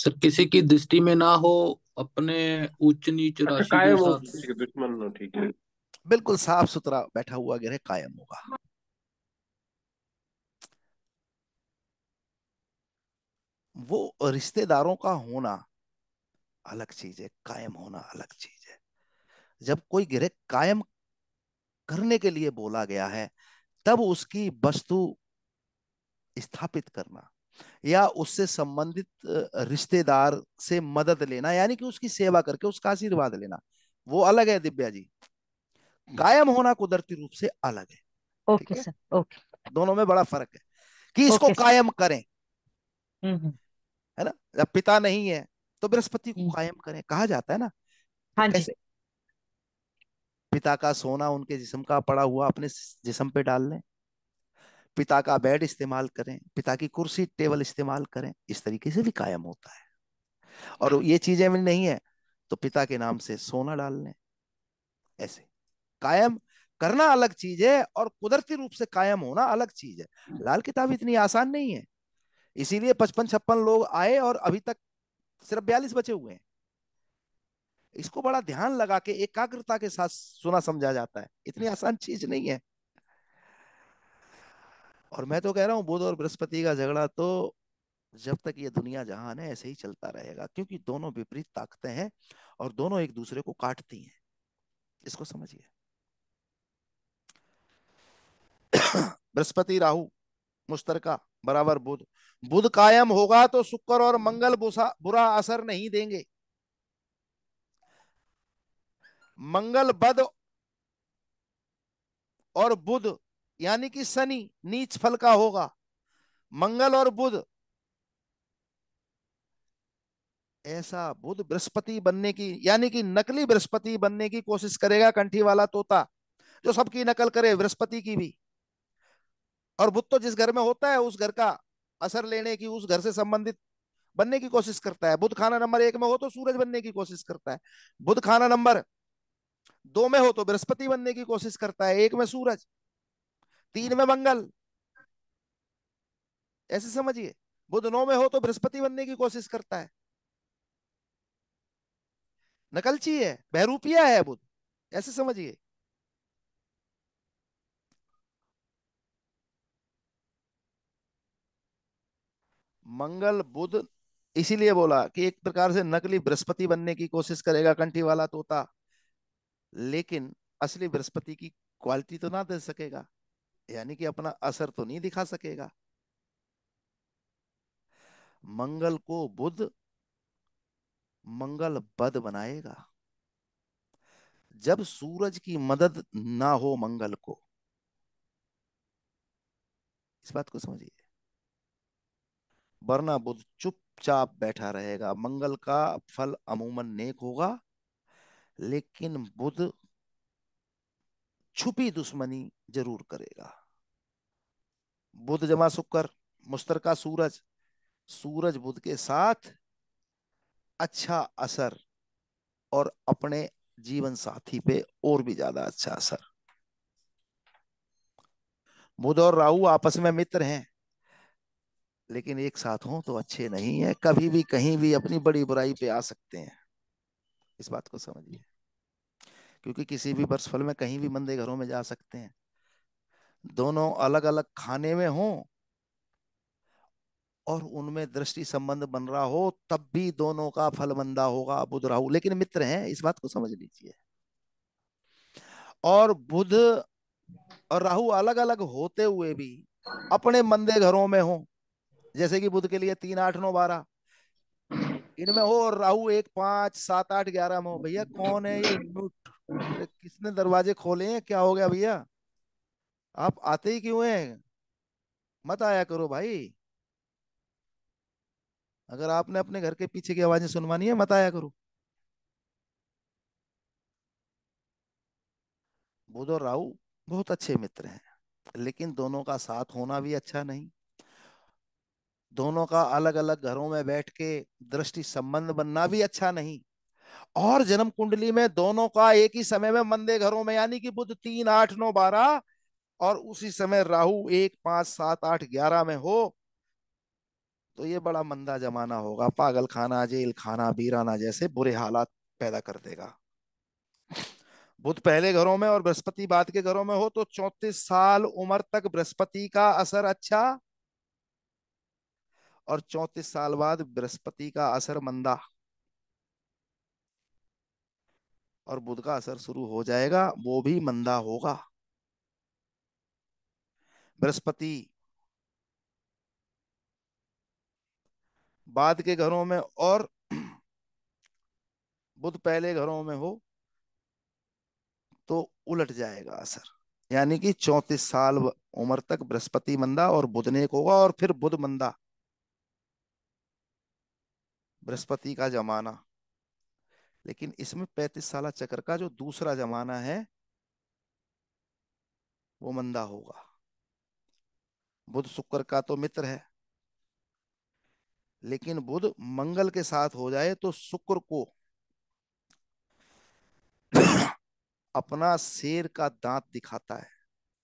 सर किसी की दृष्टि में ना हो अपने उच्च नीच अच्छा, राशि बिल्कुल साफ सुथरा बैठा हुआ ग्रह कायम होगा वो रिश्तेदारों का होना अलग चीज है कायम होना अलग चीज है जब कोई ग्रह कायम करने के लिए बोला गया है तब उसकी वस्तु स्थापित करना या उससे संबंधित रिश्तेदार से मदद लेना यानी कि उसकी सेवा करके उसका आशीर्वाद लेना वो अलग है दिव्या जी कायम होना कुदरती रूप से अलग है ओके सर ओके दोनों में बड़ा फर्क है कि इसको कायम करें हम्म, हम्म। है ना जब पिता नहीं है तो बृहस्पति को हम्म। कायम करें कहा जाता है ना हाँ जी पिता का सोना उनके जिसम का पड़ा हुआ अपने जिसम पे डाल लें पिता का बेड इस्तेमाल करें पिता की कुर्सी टेबल इस्तेमाल करें इस तरीके से भी कायम होता है और ये चीजें भी नहीं है तो पिता के नाम से सोना डाल लें ऐसे कायम करना अलग चीज है और कुदरती रूप से कायम होना अलग चीज है लाल किताब इतनी आसान नहीं है इसीलिए पचपन छप्पन लोग आए और अभी तक सिर्फ बयालीस बचे हुए हैं इसको बड़ा ध्यान लगा के एकाग्रता के साथ सुना समझा जाता है इतनी आसान चीज नहीं है और मैं तो कह रहा हूं बुध और बृहस्पति का झगड़ा तो जब तक ये दुनिया जहान है ऐसे ही चलता रहेगा क्योंकि दोनों विपरीत ताकतें हैं और दोनों एक दूसरे को काटती हैं इसको समझिए बृहस्पति राहु मुश्तरका बराबर बुध बुध कायम होगा तो शुक्र और मंगल बुरा असर नहीं देंगे मंगल बद और बुध यानी कि शनि नीच फल का होगा मंगल और बुध ऐसा बुध बृहस्पति बनने की यानी कि नकली बृहस्पति बनने की कोशिश करेगा कंठी वाला तोता जो सबकी नकल करे बृहस्पति की भी और बुध तो जिस घर में होता है उस घर का असर लेने की उस घर से संबंधित बनने की कोशिश करता है बुध खाना नंबर एक में हो तो सूरज बनने की कोशिश करता है बुध खाना नंबर दो में हो तो बृहस्पति बनने की कोशिश करता है एक में सूरज तीन में मंगल ऐसे समझिए बुध नौ में हो तो बृहस्पति बनने की कोशिश करता है नकलची है बहरूपिया है बुध ऐसे समझिए मंगल बुध इसीलिए बोला कि एक प्रकार से नकली बृहस्पति बनने की कोशिश करेगा कंठी वाला तोता लेकिन असली बृहस्पति की क्वालिटी तो ना दे सकेगा यानी कि अपना असर तो नहीं दिखा सकेगा मंगल को बुध मंगल बद बनाएगा जब सूरज की मदद ना हो मंगल को इस बात को समझिए वरना बुध चुपचाप बैठा रहेगा मंगल का फल अमूमन नेक होगा लेकिन बुद्ध छुपी दुश्मनी जरूर करेगा बुद्ध जमा शुक्र मुश्तरका सूरज सूरज बुद्ध के साथ अच्छा असर और अपने जीवन साथी पे और भी ज्यादा अच्छा असर बुध और राहु आपस में मित्र हैं लेकिन एक साथ हो तो अच्छे नहीं है कभी भी कहीं भी अपनी बड़ी बुराई पे आ सकते हैं इस बात को समझिए क्योंकि किसी भी वर्ष फल में कहीं भी बंदे घरों में जा सकते हैं दोनों अलग अलग खाने में हो और उनमें दृष्टि संबंध बन रहा हो तब भी दोनों का फल बंदा होगा बुध राहु लेकिन मित्र हैं इस बात को समझ लीजिए और बुध और राहु अलग अलग होते हुए भी अपने मंदे घरों में हो जैसे कि बुध के लिए तीन आठ नौ बारह इनमें हो राहु एक पांच सात आठ ग्यारह में हो भैया कौन है ये न्यूट किसने दरवाजे खोले हैं क्या हो गया भैया आप आते ही क्यों हैं मत आया करो भाई अगर आपने अपने घर के पीछे की आवाजें सुनवानी है मत आया करो बुध और राहु बहुत अच्छे मित्र हैं लेकिन दोनों का साथ होना भी अच्छा नहीं दोनों का अलग अलग घरों में बैठ के दृष्टि संबंध बनना भी अच्छा नहीं और जन्म कुंडली में दोनों का एक ही समय में मंदे घरों में यानी कि बुद्ध तीन आठ नौ बारह और उसी समय राहु एक पांच सात आठ ग्यारह में हो तो ये बड़ा मंदा जमाना होगा पागल खाना जेल खाना बीराना जैसे बुरे हालात पैदा कर देगा बुध पहले घरों में और बृहस्पति बाद के घरों में हो तो चौतीस साल उम्र तक बृहस्पति का असर अच्छा और चौतीस साल बाद बृहस्पति का असर मंदा और बुध का असर शुरू हो जाएगा वो भी मंदा होगा बृहस्पति बाद के घरों में और बुध पहले घरों में हो तो उलट जाएगा असर यानी कि चौतीस साल उम्र तक बृहस्पति मंदा और बुध नेक होगा और फिर बुध मंदा बृहस्पति का जमाना लेकिन इसमें पैतीस साल चक्र का जो दूसरा जमाना है वो मंदा होगा बुध शुक्र का तो मित्र है लेकिन बुध मंगल के साथ हो जाए तो शुक्र को अपना शेर का दांत दिखाता है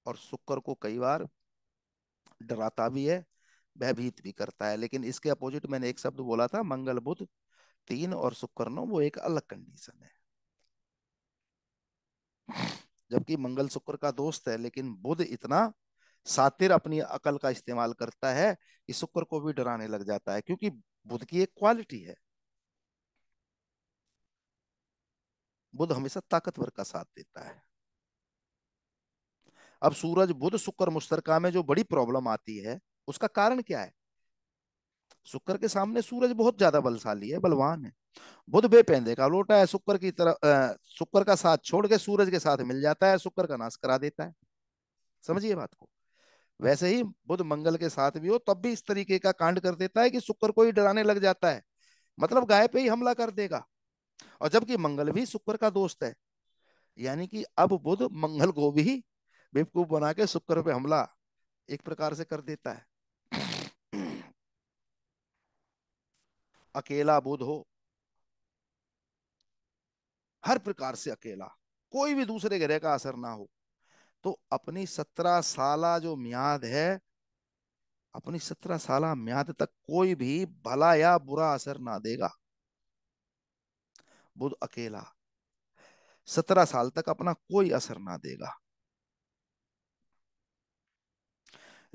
और शुक्र को कई बार डराता भी है भयभीत भी करता है लेकिन इसके अपोजिट मैंने एक शब्द बोला था मंगल बुध तीन और शुक्र नौ वो एक अलग कंडीशन है जबकि मंगल शुक्र का दोस्त है लेकिन बुध इतना सातिर अपनी अकल का इस्तेमाल करता है कि शुक्र को भी डराने लग जाता है क्योंकि बुध की एक क्वालिटी है बुध हमेशा ताकतवर का साथ देता है अब सूरज बुध शुक्र मुश्तरका में जो बड़ी प्रॉब्लम आती है उसका कारण क्या है शुक्र के सामने सूरज बहुत ज्यादा बलशाली है बलवान है बुध बेपेंदे का लोटा है शुक्र की तरफ शुक्र का साथ छोड़ के सूरज के साथ मिल जाता है शुक्र का नाश करा देता है समझिए बात को वैसे ही बुध मंगल के साथ भी हो तब भी इस तरीके का कांड कर देता है कि शुक्र को ही डराने लग जाता है मतलब गाय पे ही हमला कर देगा और जबकि मंगल भी शुक्र का दोस्त है यानी कि अब बुध मंगल को भी बेवकूफ बना के शुक्र पे हमला एक प्रकार से कर देता है अकेला बोध हो हर प्रकार से अकेला कोई भी दूसरे ग्रह का असर ना हो तो अपनी सत्रह साल जो म्याद है अपनी सत्रह साल म्याद तक कोई भी भला या बुरा असर ना देगा बुध अकेला सत्रह साल तक अपना कोई असर ना देगा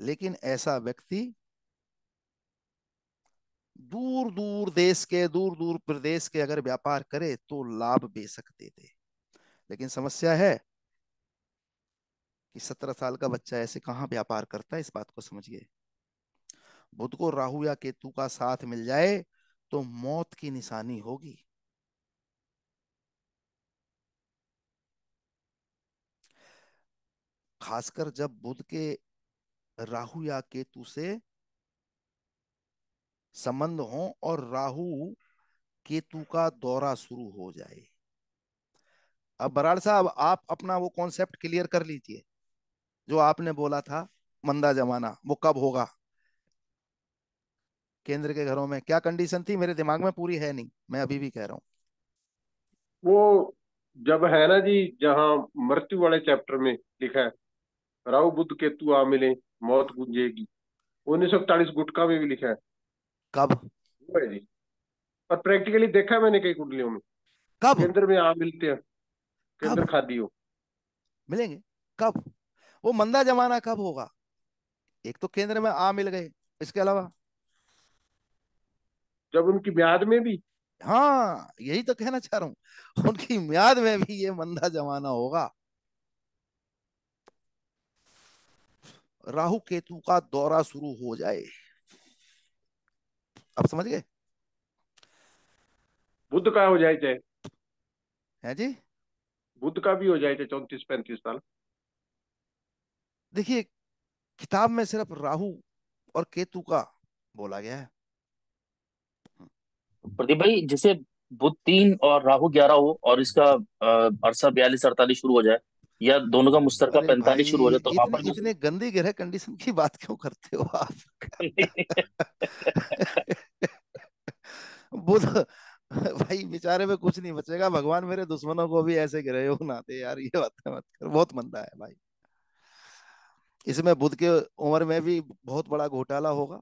लेकिन ऐसा व्यक्ति दूर दूर देश के दूर दूर प्रदेश के अगर व्यापार करे तो लाभ दे सकते थे लेकिन समस्या है कि सत्रह साल का बच्चा ऐसे कहाँ व्यापार करता है इस बात को समझिए बुद्ध को राहु या केतु का साथ मिल जाए तो मौत की निशानी होगी खासकर जब बुद्ध के राहु या केतु से संबंध हो और राहु केतु का दौरा शुरू हो जाए अब बराड़ साहब आप अपना वो कॉन्सेप्ट क्लियर कर लीजिए जो आपने बोला था मंदा जमाना वो कब होगा केंद्र के घरों में क्या कंडीशन थी मेरे दिमाग में पूरी है नहीं मैं अभी भी कह रहा हूँ वो जब है ना जी जहाँ मृत्यु वाले चैप्टर में लिखा है राहु बुद्ध केतु आ मिले मौत गुंजेगी उन्नीस सौ इकतालीस गुटका में भी लिखा है कब जी और प्रैक्टिकली देखा मैंने कई कुंडलियों में कब केंद्र में आ मिलते हैं केंद्र खादी हो मिलेंगे कब वो मंदा जमाना कब होगा एक तो केंद्र में आ मिल गए इसके अलावा जब उनकी म्याद में भी हाँ यही तो कहना चाह रहा हूं उनकी म्याद में भी ये मंदा जमाना होगा राहु केतु का दौरा शुरू हो जाए आप समझ गए बुद्ध का हो जाए चाहे है जी बुद्ध का भी हो जाए चाहे चौंतीस पैंतीस साल देखिए किताब में सिर्फ राहु और केतु का बोला गया है प्रदीप भाई जैसे बुद्ध तीन और राहु ग्यारह हो और इसका अरसा बयालीस अड़तालीस शुरू हो जाए या दोनों का मुस्तर का पैंतालीस शुरू हो जाए तो आप इतने गंदे ग्रह कंडीशन की बात क्यों करते हो आप बुद्ध तो भाई बेचारे में कुछ नहीं बचेगा भगवान मेरे दुश्मनों को भी ऐसे गिरे हो यार ये बात मत कर बहुत मंदा है भाई इसमें बुद्ध के उम्र में भी बहुत बड़ा घोटाला होगा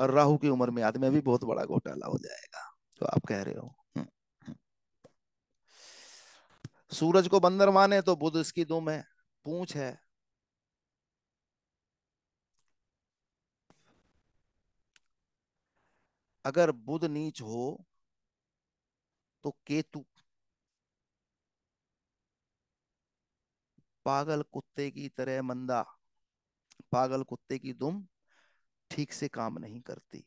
और राहु की उम्र में आदमी भी बहुत बड़ा घोटाला हो जाएगा तो आप कह रहे हो हम्म, हम्म। सूरज को बंदर माने तो बुद्ध इसकी दुम है पूछ है अगर बुध नीच हो तो केतु पागल कुत्ते की तरह मंदा पागल कुत्ते की दुम ठीक से काम नहीं करती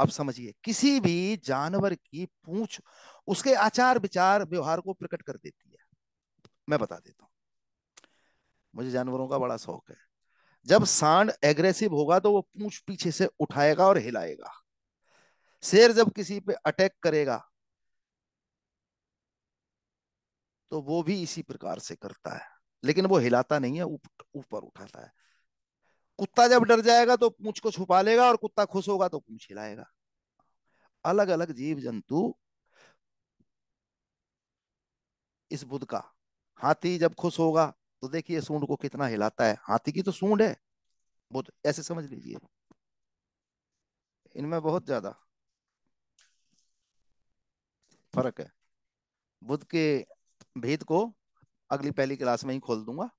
अब समझिए किसी भी जानवर की पूछ उसके आचार विचार व्यवहार को प्रकट कर देती है मैं बता देता हूं मुझे जानवरों का बड़ा शौक है जब सांड एग्रेसिव होगा तो वो पूछ पीछे से उठाएगा और हिलाएगा शेर जब किसी पे अटैक करेगा तो वो भी इसी प्रकार से करता है लेकिन वो हिलाता नहीं है ऊपर उप, उठाता है कुत्ता जब डर जाएगा तो पूछ को छुपा लेगा और कुत्ता खुश होगा तो पूछ हिलाएगा अलग अलग जीव जंतु इस बुद्ध का हाथी जब खुश होगा तो देखिए सूंड को कितना हिलाता है हाथी की तो सूंड है बुद्ध ऐसे समझ लीजिए इनमें बहुत ज्यादा फर्क है बुद्ध के भेद को अगली पहली क्लास में ही खोल दूंगा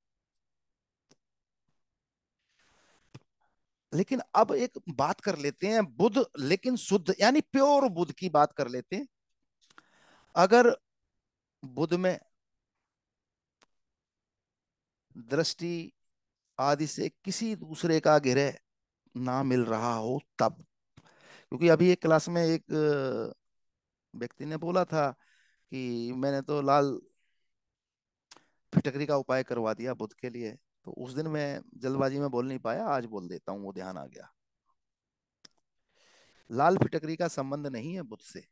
लेकिन अब एक बात कर लेते हैं बुद्ध लेकिन शुद्ध यानी प्योर बुद्ध की बात कर लेते हैं अगर बुद्ध में दृष्टि आदि से किसी दूसरे का गिरह ना मिल रहा हो तब क्योंकि अभी एक क्लास में एक व्यक्ति ने बोला था कि मैंने तो लाल फिटकरी का उपाय करवा दिया बुद्ध के लिए तो उस दिन मैं जल्दबाजी में बोल नहीं पाया आज बोल देता हूँ वो ध्यान आ गया लाल फिटकरी का संबंध नहीं है बुद्ध से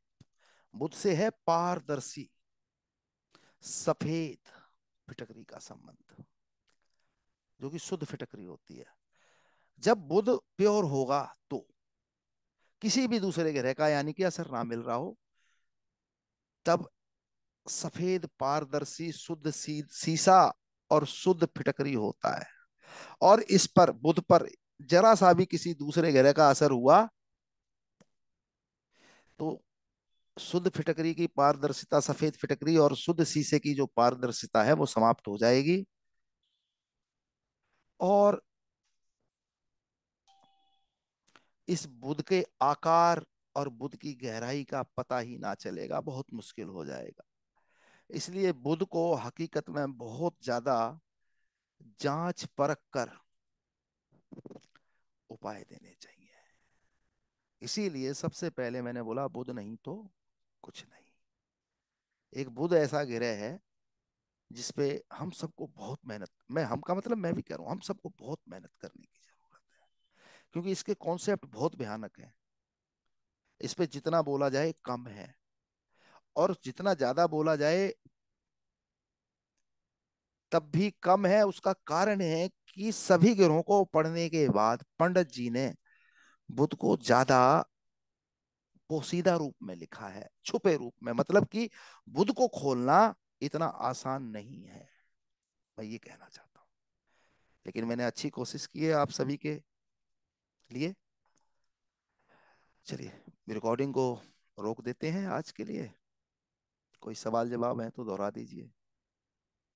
बुद्ध से है पारदर्शी सफेद फिटकरी का संबंध जो कि शुद्ध फिटकरी होती है जब बुद्ध प्योर होगा तो किसी भी दूसरे ग्रह का यानी कि असर ना मिल रहा हो तब सफेद पारदर्शी शुद्ध सीसा और शुद्ध फिटकरी होता है और इस पर बुध पर जरा सा भी किसी दूसरे ग्रह का असर हुआ तो शुद्ध फिटकरी की पारदर्शिता सफेद फिटकरी और शुद्ध शीशे की जो पारदर्शिता है वो समाप्त हो जाएगी और इस बुध के आकार और बुद्ध की गहराई का पता ही ना चलेगा बहुत मुश्किल हो जाएगा इसलिए बुद्ध को हकीकत में बहुत ज्यादा जांच परख कर उपाय देने चाहिए इसीलिए सबसे पहले मैंने बोला बुद्ध नहीं तो कुछ नहीं एक बुद्ध ऐसा गिरह है जिसपे हम सबको बहुत मेहनत मैं हम का मतलब मैं भी कह रहा हूँ हम सबको बहुत मेहनत करने की जरूरत है क्योंकि इसके कॉन्सेप्ट बहुत भयानक है इस पे जितना बोला जाए कम है और जितना ज्यादा बोला जाए तब भी कम है उसका कारण है कि सभी ग्रहों को पढ़ने के बाद पंडित जी ने बुद्ध को ज्यादा पोसीदा रूप में लिखा है छुपे रूप में मतलब कि बुद्ध को खोलना इतना आसान नहीं है मैं ये कहना चाहता हूं लेकिन मैंने अच्छी कोशिश की है आप सभी के लिए चलिए रिकॉर्डिंग को रोक देते हैं आज के लिए कोई सवाल जवाब है तो दोहरा दीजिए